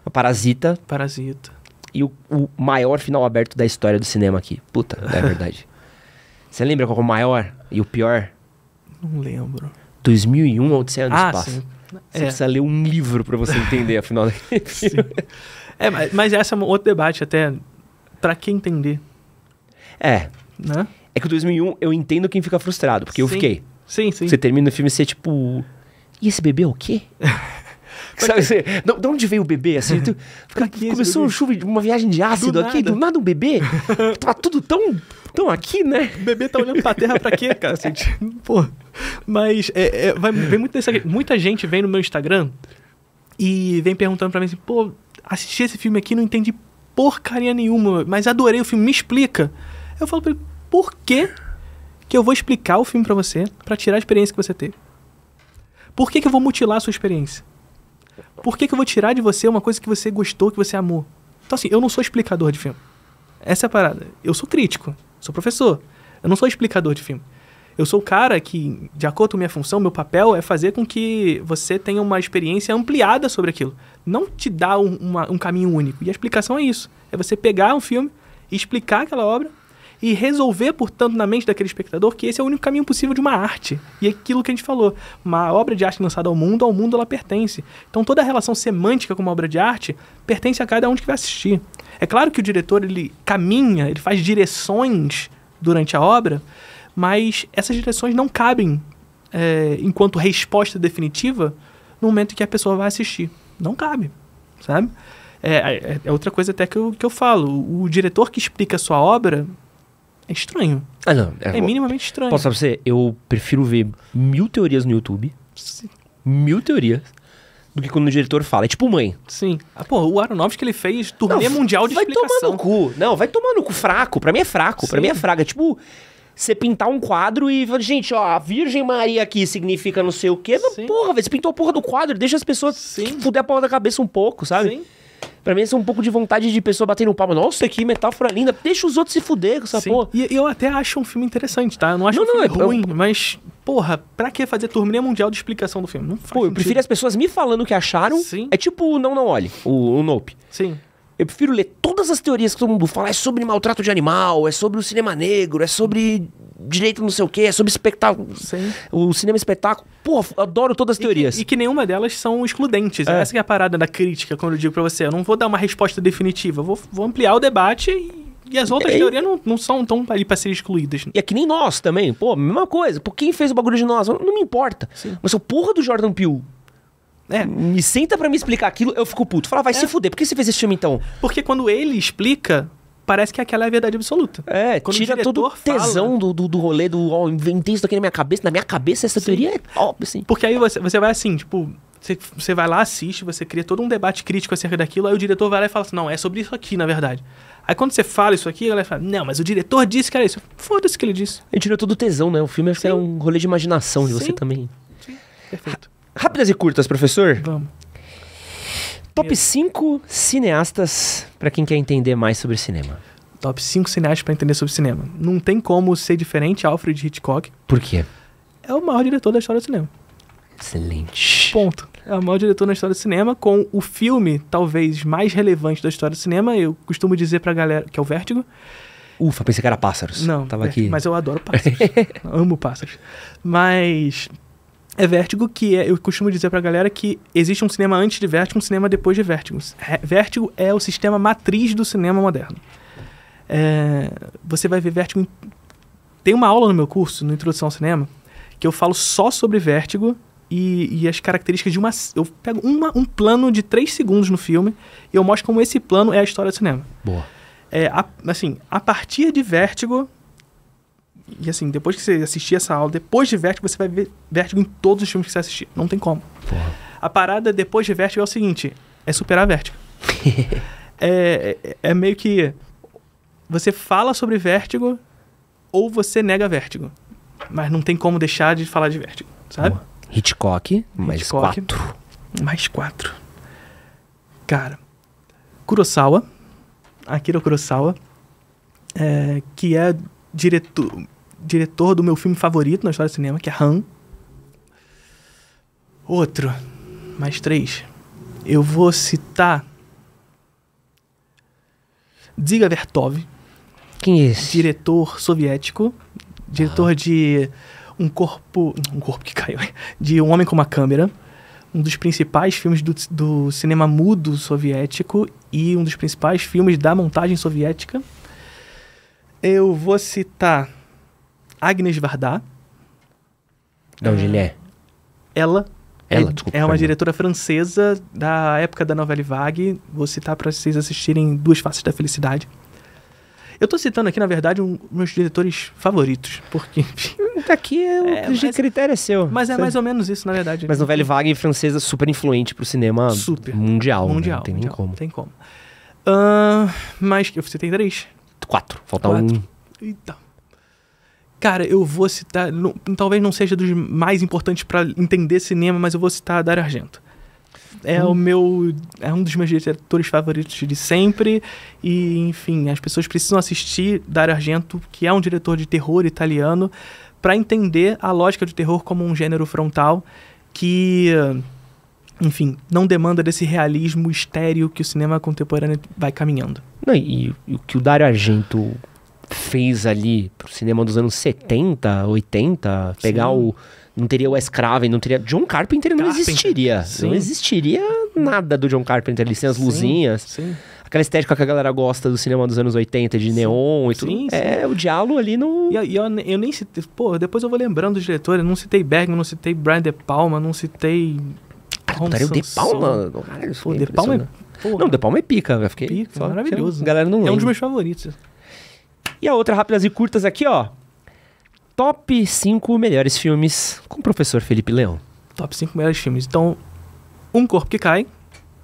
A Parasita. Parasita. E o, o, maior final aberto da história do cinema aqui. Puta, é verdade. Você lembra qual é o maior e o pior? Não lembro. 2001, Odisseia no ah, Espaço. Sim. Você é. precisa ler um livro para você entender, afinal. Sim. É, mas, mas esse é um outro debate até. Pra que entender? É. Né? É que o 2001 eu entendo quem fica frustrado, porque sim. eu fiquei. Sim, sim. Você termina o filme e você é tipo... E esse bebê é o quê? Sabe, você, de, onde veio o bebê? Assim, tu, começou um chuva, uma viagem de ácido do aqui, nada. do nada um bebê. Tava tá tudo tão, tão aqui, né? O bebê tá olhando pra terra pra quê, cara? Assim, tipo, pô. Mas é, é, vai, vem muito dessa, muita gente vem no meu Instagram e vem perguntando pra mim assim, pô, assisti esse filme aqui, não entendi porcaria nenhuma, mas adorei o filme, me explica. Eu falo pra ele, por que que eu vou explicar o filme para você para tirar a experiência que você teve? Por que que eu vou mutilar a sua experiência? Por que que eu vou tirar de você uma coisa que você gostou, que você amou? Então assim, eu não sou explicador de filme. Essa é a parada. Eu sou crítico, sou professor. Eu não sou explicador de filme. Eu sou o cara que, de acordo com minha função, meu papel é fazer com que você tenha uma experiência ampliada sobre aquilo. Não te dar um, uma, um caminho único. E a explicação é isso. É você pegar um filme, explicar aquela obra e resolver, portanto, na mente daquele espectador que esse é o único caminho possível de uma arte. E é aquilo que a gente falou, uma obra de arte lançada ao mundo, ao mundo ela pertence. Então toda a relação semântica com uma obra de arte pertence a cada um que vai assistir. É claro que o diretor ele caminha, ele faz direções durante a obra, mas essas direções não cabem é, enquanto resposta definitiva no momento que a pessoa vai assistir. Não cabe, sabe? É, é, é outra coisa até que eu, que eu falo. O diretor que explica a sua obra é estranho. Ah, não. É, é minimamente estranho. Posso falar pra você? Eu prefiro ver mil teorias no YouTube. Sim. Mil teorias do que quando o diretor fala. É tipo mãe. Sim. Ah, pô, o Aronofsky que ele fez turnê não, mundial de vai explicação. Vai tomar no cu. Não, vai tomar no cu fraco. Pra mim é fraco. Sim. Pra mim é fraco. É tipo você pintar um quadro e falar, gente, ó, a Virgem Maria aqui significa não sei o quê. Mas, porra, velho, você pintou a porra do quadro, deixa as pessoas fuder a porra da cabeça um pouco, sabe? Sim. Pra mim, isso é um pouco de vontade de pessoa batendo palmo. Nossa, que metáfora linda. Deixa os outros se fuder com essa Sim. porra. E eu até acho um filme interessante, tá? Eu não acho não, um não, é, ruim, eu... mas, porra, pra que fazer turnê mundial de explicação do filme? Não faz Pô, sentido. eu prefiro as pessoas me falando o que acharam. Sim. É tipo Não Não Olhe, o, o Nope. Sim. Eu prefiro ler todas as teorias que todo mundo fala. É sobre maltrato de animal, é sobre o cinema negro, é sobre direito não sei o quê, é sobre espetáculo. Sim. O cinema é espetáculo. Pô, adoro todas as teorias. E que, e que nenhuma delas são excludentes. É. Essa é a parada da crítica, quando eu digo pra você. Eu não vou dar uma resposta definitiva. Vou, vou ampliar o debate e... E as outras é, teorias não, não são tão ali pra serem excluídas. Né? E é que nem nós também. Pô, mesma coisa. Por quem fez o bagulho de nós? Não, não me importa. Sim. Mas o porra do Jordan Peele é. Me senta para me explicar aquilo, eu fico puto. Fala, vai é. se fuder. Por que você fez esse filme então? Porque quando ele explica, parece que aquela é a verdade absoluta. É, Quando tira todo o tesão fala... do, do, do rolê, do ó, inventei isso aqui na minha cabeça, na minha cabeça essa Sim. teoria é top, assim. Porque aí você, você vai assim, tipo, você, você vai lá, assiste, você cria todo um debate crítico acerca daquilo, aí o diretor vai lá e fala assim, não, é sobre isso aqui, na verdade. Aí quando você fala isso aqui, a galera fala, não, mas o diretor disse que era isso. Foda-se que ele disse. Ele tirou todo o tesão, né? O filme é Sim. é um rolê de imaginação de Sim. você também. Sim, perfeito. Rápidas e curtas, professor. Vamos. Top Meu. 5 cineastas para quem quer entender mais sobre cinema. Top 5 cineastas para entender sobre cinema. Não tem como ser diferente Alfred Hitchcock. Por quê? É o maior diretor da história do cinema. Excelente. Ponto. É o maior diretor na história do cinema, com o filme talvez mais relevante da história do cinema. Eu costumo dizer pra galera que é o Vértigo. Ufa, pensei que era pássaros. Não, Tava aqui. mas eu adoro pássaros. Amo pássaros. Mas é Vértigo, que é, eu costumo dizer pra galera que existe um cinema antes de Vértigo, um cinema depois de Vértigo. Vértigo é o sistema matriz do cinema moderno. É, você vai ver Vértigo. Tem uma aula no meu curso, no Introdução ao Cinema, que eu falo só sobre Vértigo e, e as características de uma. Eu pego uma, um plano de três segundos no filme e eu mostro como esse plano é a história do cinema. Boa. É, a, assim, a partir de Vértigo, e assim, depois que você assistir essa aula, depois de vértigo você vai ver vértigo em todos os filmes que você assistir. Não tem como. Porra. A parada depois de vértigo é o seguinte: é superar vértigo é, é, é meio que. Você fala sobre vértigo ou você nega vértigo Mas não tem como deixar de falar de vértigo sabe? Boa. Hitchcock, mais Hitchcock, quatro. Mais quatro. Cara, Kurosawa, Akira Kurosawa, é, que é diretor, diretor do meu filme favorito na história do cinema, que é Han. Outro, mais três. Eu vou citar. Ziga Vertov. Quem é esse? Diretor soviético. Diretor de Um Corpo. Um Corpo que caiu. De Um Homem com uma Câmera. Um dos principais filmes do, do cinema mudo soviético e um dos principais filmes da montagem soviética. Eu vou citar Agnes Varda. Não, ele é? Ela. É, ela, é, desculpa. É uma diretora francesa da época da novela Vague. Vou citar para vocês assistirem Duas Faces da Felicidade. Eu tô citando aqui, na verdade, um dos meus diretores favoritos, porque... Tá aqui é, o é, critério é seu. Mas é sabe? é mais ou menos isso, na verdade. Mas novela Vague francesa super influente pro cinema super. mundial. Mundial. Né? Não tem mundial, como. Tem como. Uh, mas eu citei três. Quatro. Falta Quatro. um. Então. Cara, eu vou citar, não, talvez não seja dos mais importantes para entender cinema, mas eu vou citar Dario Argento. É hum. o meu, é um dos meus diretores favoritos de sempre e, enfim, as pessoas precisam assistir Dario Argento, que é um diretor de terror italiano, para entender a lógica do terror como um gênero frontal que enfim, não demanda desse realismo estéreo que o cinema contemporâneo vai caminhando. Não, e, e o que o Dario Argento fez ali pro cinema dos anos 70, 80, pegar Sim. o. Não teria o S. Craven, não teria. John Carpenter não Carpenter. existiria. Sim. Não existiria nada do John Carpenter ali, sem as Sim. luzinhas. Sim. Aquela estética que a galera gosta do cinema dos anos 80, de neon e tudo. É o diálogo ali no. E, e eu, eu, nem citei. Pô, depois eu vou lembrando dos diretores. Não citei Bergman, não citei Brian De Palma, não citei. Cara, ah, o De Palma. Caralho, Pô, é De Palma é. Porra. Não, De Palma é pica, eu fiquei. Pica, é maravilhoso. galera não É um dos meus favoritos. E a outra, rápidas e curtas aqui, ó. Top 5 melhores filmes com o professor Felipe Leão. Top 5 melhores filmes. Então, Um Corpo que Cai,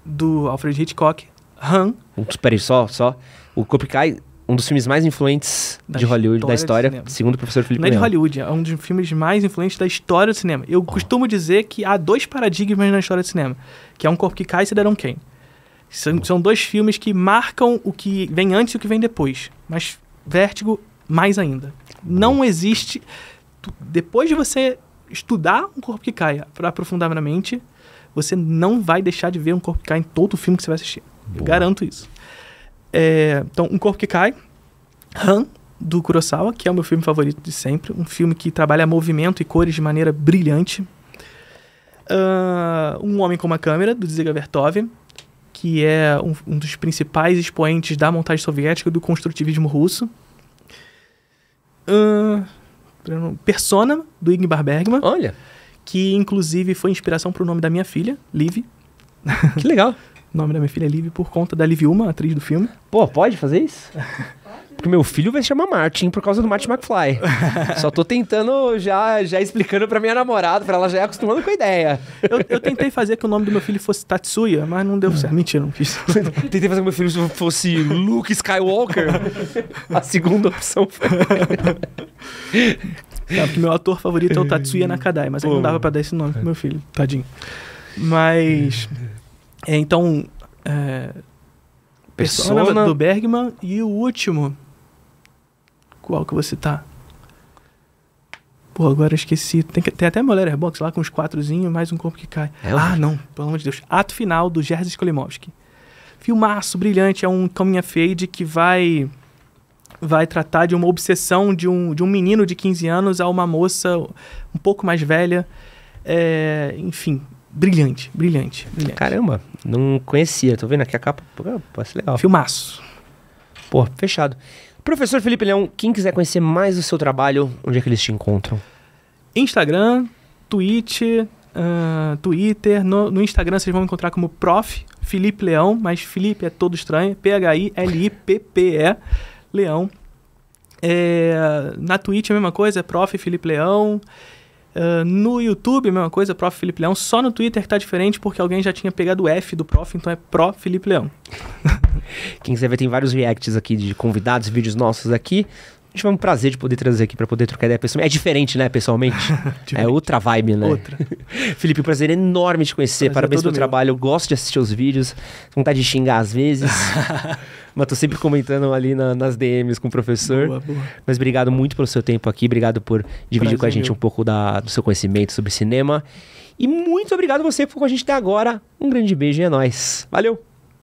do Alfred Hitchcock. Han. Peraí, só, só. O Corpo que Cai, um dos filmes mais influentes da de Hollywood, da história, segundo o professor Felipe Não é de Hollywood, é um dos filmes mais influentes da história do cinema. Eu oh. costumo dizer que há dois paradigmas na história do cinema, que é Um Corpo que Cai e Cidadão Kane. São, são, dois filmes que marcam o que vem antes e o que vem depois. Mas vértigo mais ainda. Não existe. Tu, depois de você estudar um corpo que caia para aprofundadamente, você não vai deixar de ver um corpo que cai em todo o filme que você vai assistir. Eu garanto isso. É, então, Um Corpo que Cai, Han, do Kurosawa, que é o meu filme favorito de sempre. Um filme que trabalha movimento e cores de maneira brilhante. Uh, um Homem com uma Câmera, do Ziga Vertov, que é um, um dos principais expoentes da montagem soviética e do construtivismo russo. Uh, Persona, do Ingmar Bergman. Olha! Que, inclusive, foi inspiração para o nome da minha filha, Liv. Que legal! o nome da minha filha é Liv por conta da Liv Uma, atriz do filme. Pô, pode fazer isso? Porque meu filho vai se chamar Martin por causa do Martin McFly. Só tô tentando já, já explicando pra minha namorada, pra ela já ir acostumando com a ideia. Eu, eu tentei fazer que o nome do meu filho fosse Tatsuya, mas não deu certo. Mentira, não fiz. tentei fazer que meu filho fosse Luke Skywalker. a segunda opção foi. Não, é, porque meu ator favorito é o Tatsuya Nakadai, mas não dava pra dar esse nome pro meu filho, tadinho. Mas. É, então. É, Persona, Persona do Bergman e o último qual que você tá? Pô, agora eu esqueci. Tem, que, tem até meu Letterbox lá com uns quatrozinhos, mais um corpo que cai. É, ah, não, pelo amor de Deus. Ato final do Jerzy Skolimowski. Filmaço brilhante, é um caminha fade que vai vai tratar de uma obsessão de um, de um menino de 15 anos a uma moça um pouco mais velha. É, enfim, brilhante, brilhante, brilhante. Caramba, não conhecia. Tô vendo aqui a capa. Pô, parece legal. Filmaço. Pô, fechado. Professor Felipe Leão, quem quiser conhecer mais o seu trabalho, onde é que eles te encontram? Instagram, Twitch, uh, Twitter. No, no, Instagram vocês vão encontrar como Prof. Felipe Leão, mas Felipe é todo estranho. P-H-I-L-I-P-P-E Leão. É, na Twitch é a mesma coisa, é Prof. Felipe Leão. Ah, no YouTube, mesma coisa, Prof. Felipe Leão. Só no Twitter que tá diferente porque alguém já tinha pegado o F do Prof, então é Pro Felipe Leão. Quem quiser ver, tem vários reacts aqui de convidados, vídeos nossos aqui. A gente foi um prazer de poder trazer aqui para poder trocar ideia pessoalmente. É diferente, né, pessoalmente? É diferente. É outra vibe, né? Outra. Felipe, um prazer enorme te conhecer. Prazer é Parabéns pelo meu. trabalho. Eu gosto de assistir os vídeos. Vontade de xingar às vezes mas tô sempre comentando ali na, nas DMs com o professor. Boa, boa. Mas obrigado muito pelo seu tempo aqui, obrigado por dividir Prazer, com a gente meu. um pouco da, do seu conhecimento sobre cinema. E muito obrigado você por com a gente até agora. Um grande beijo e é nóis. Valeu!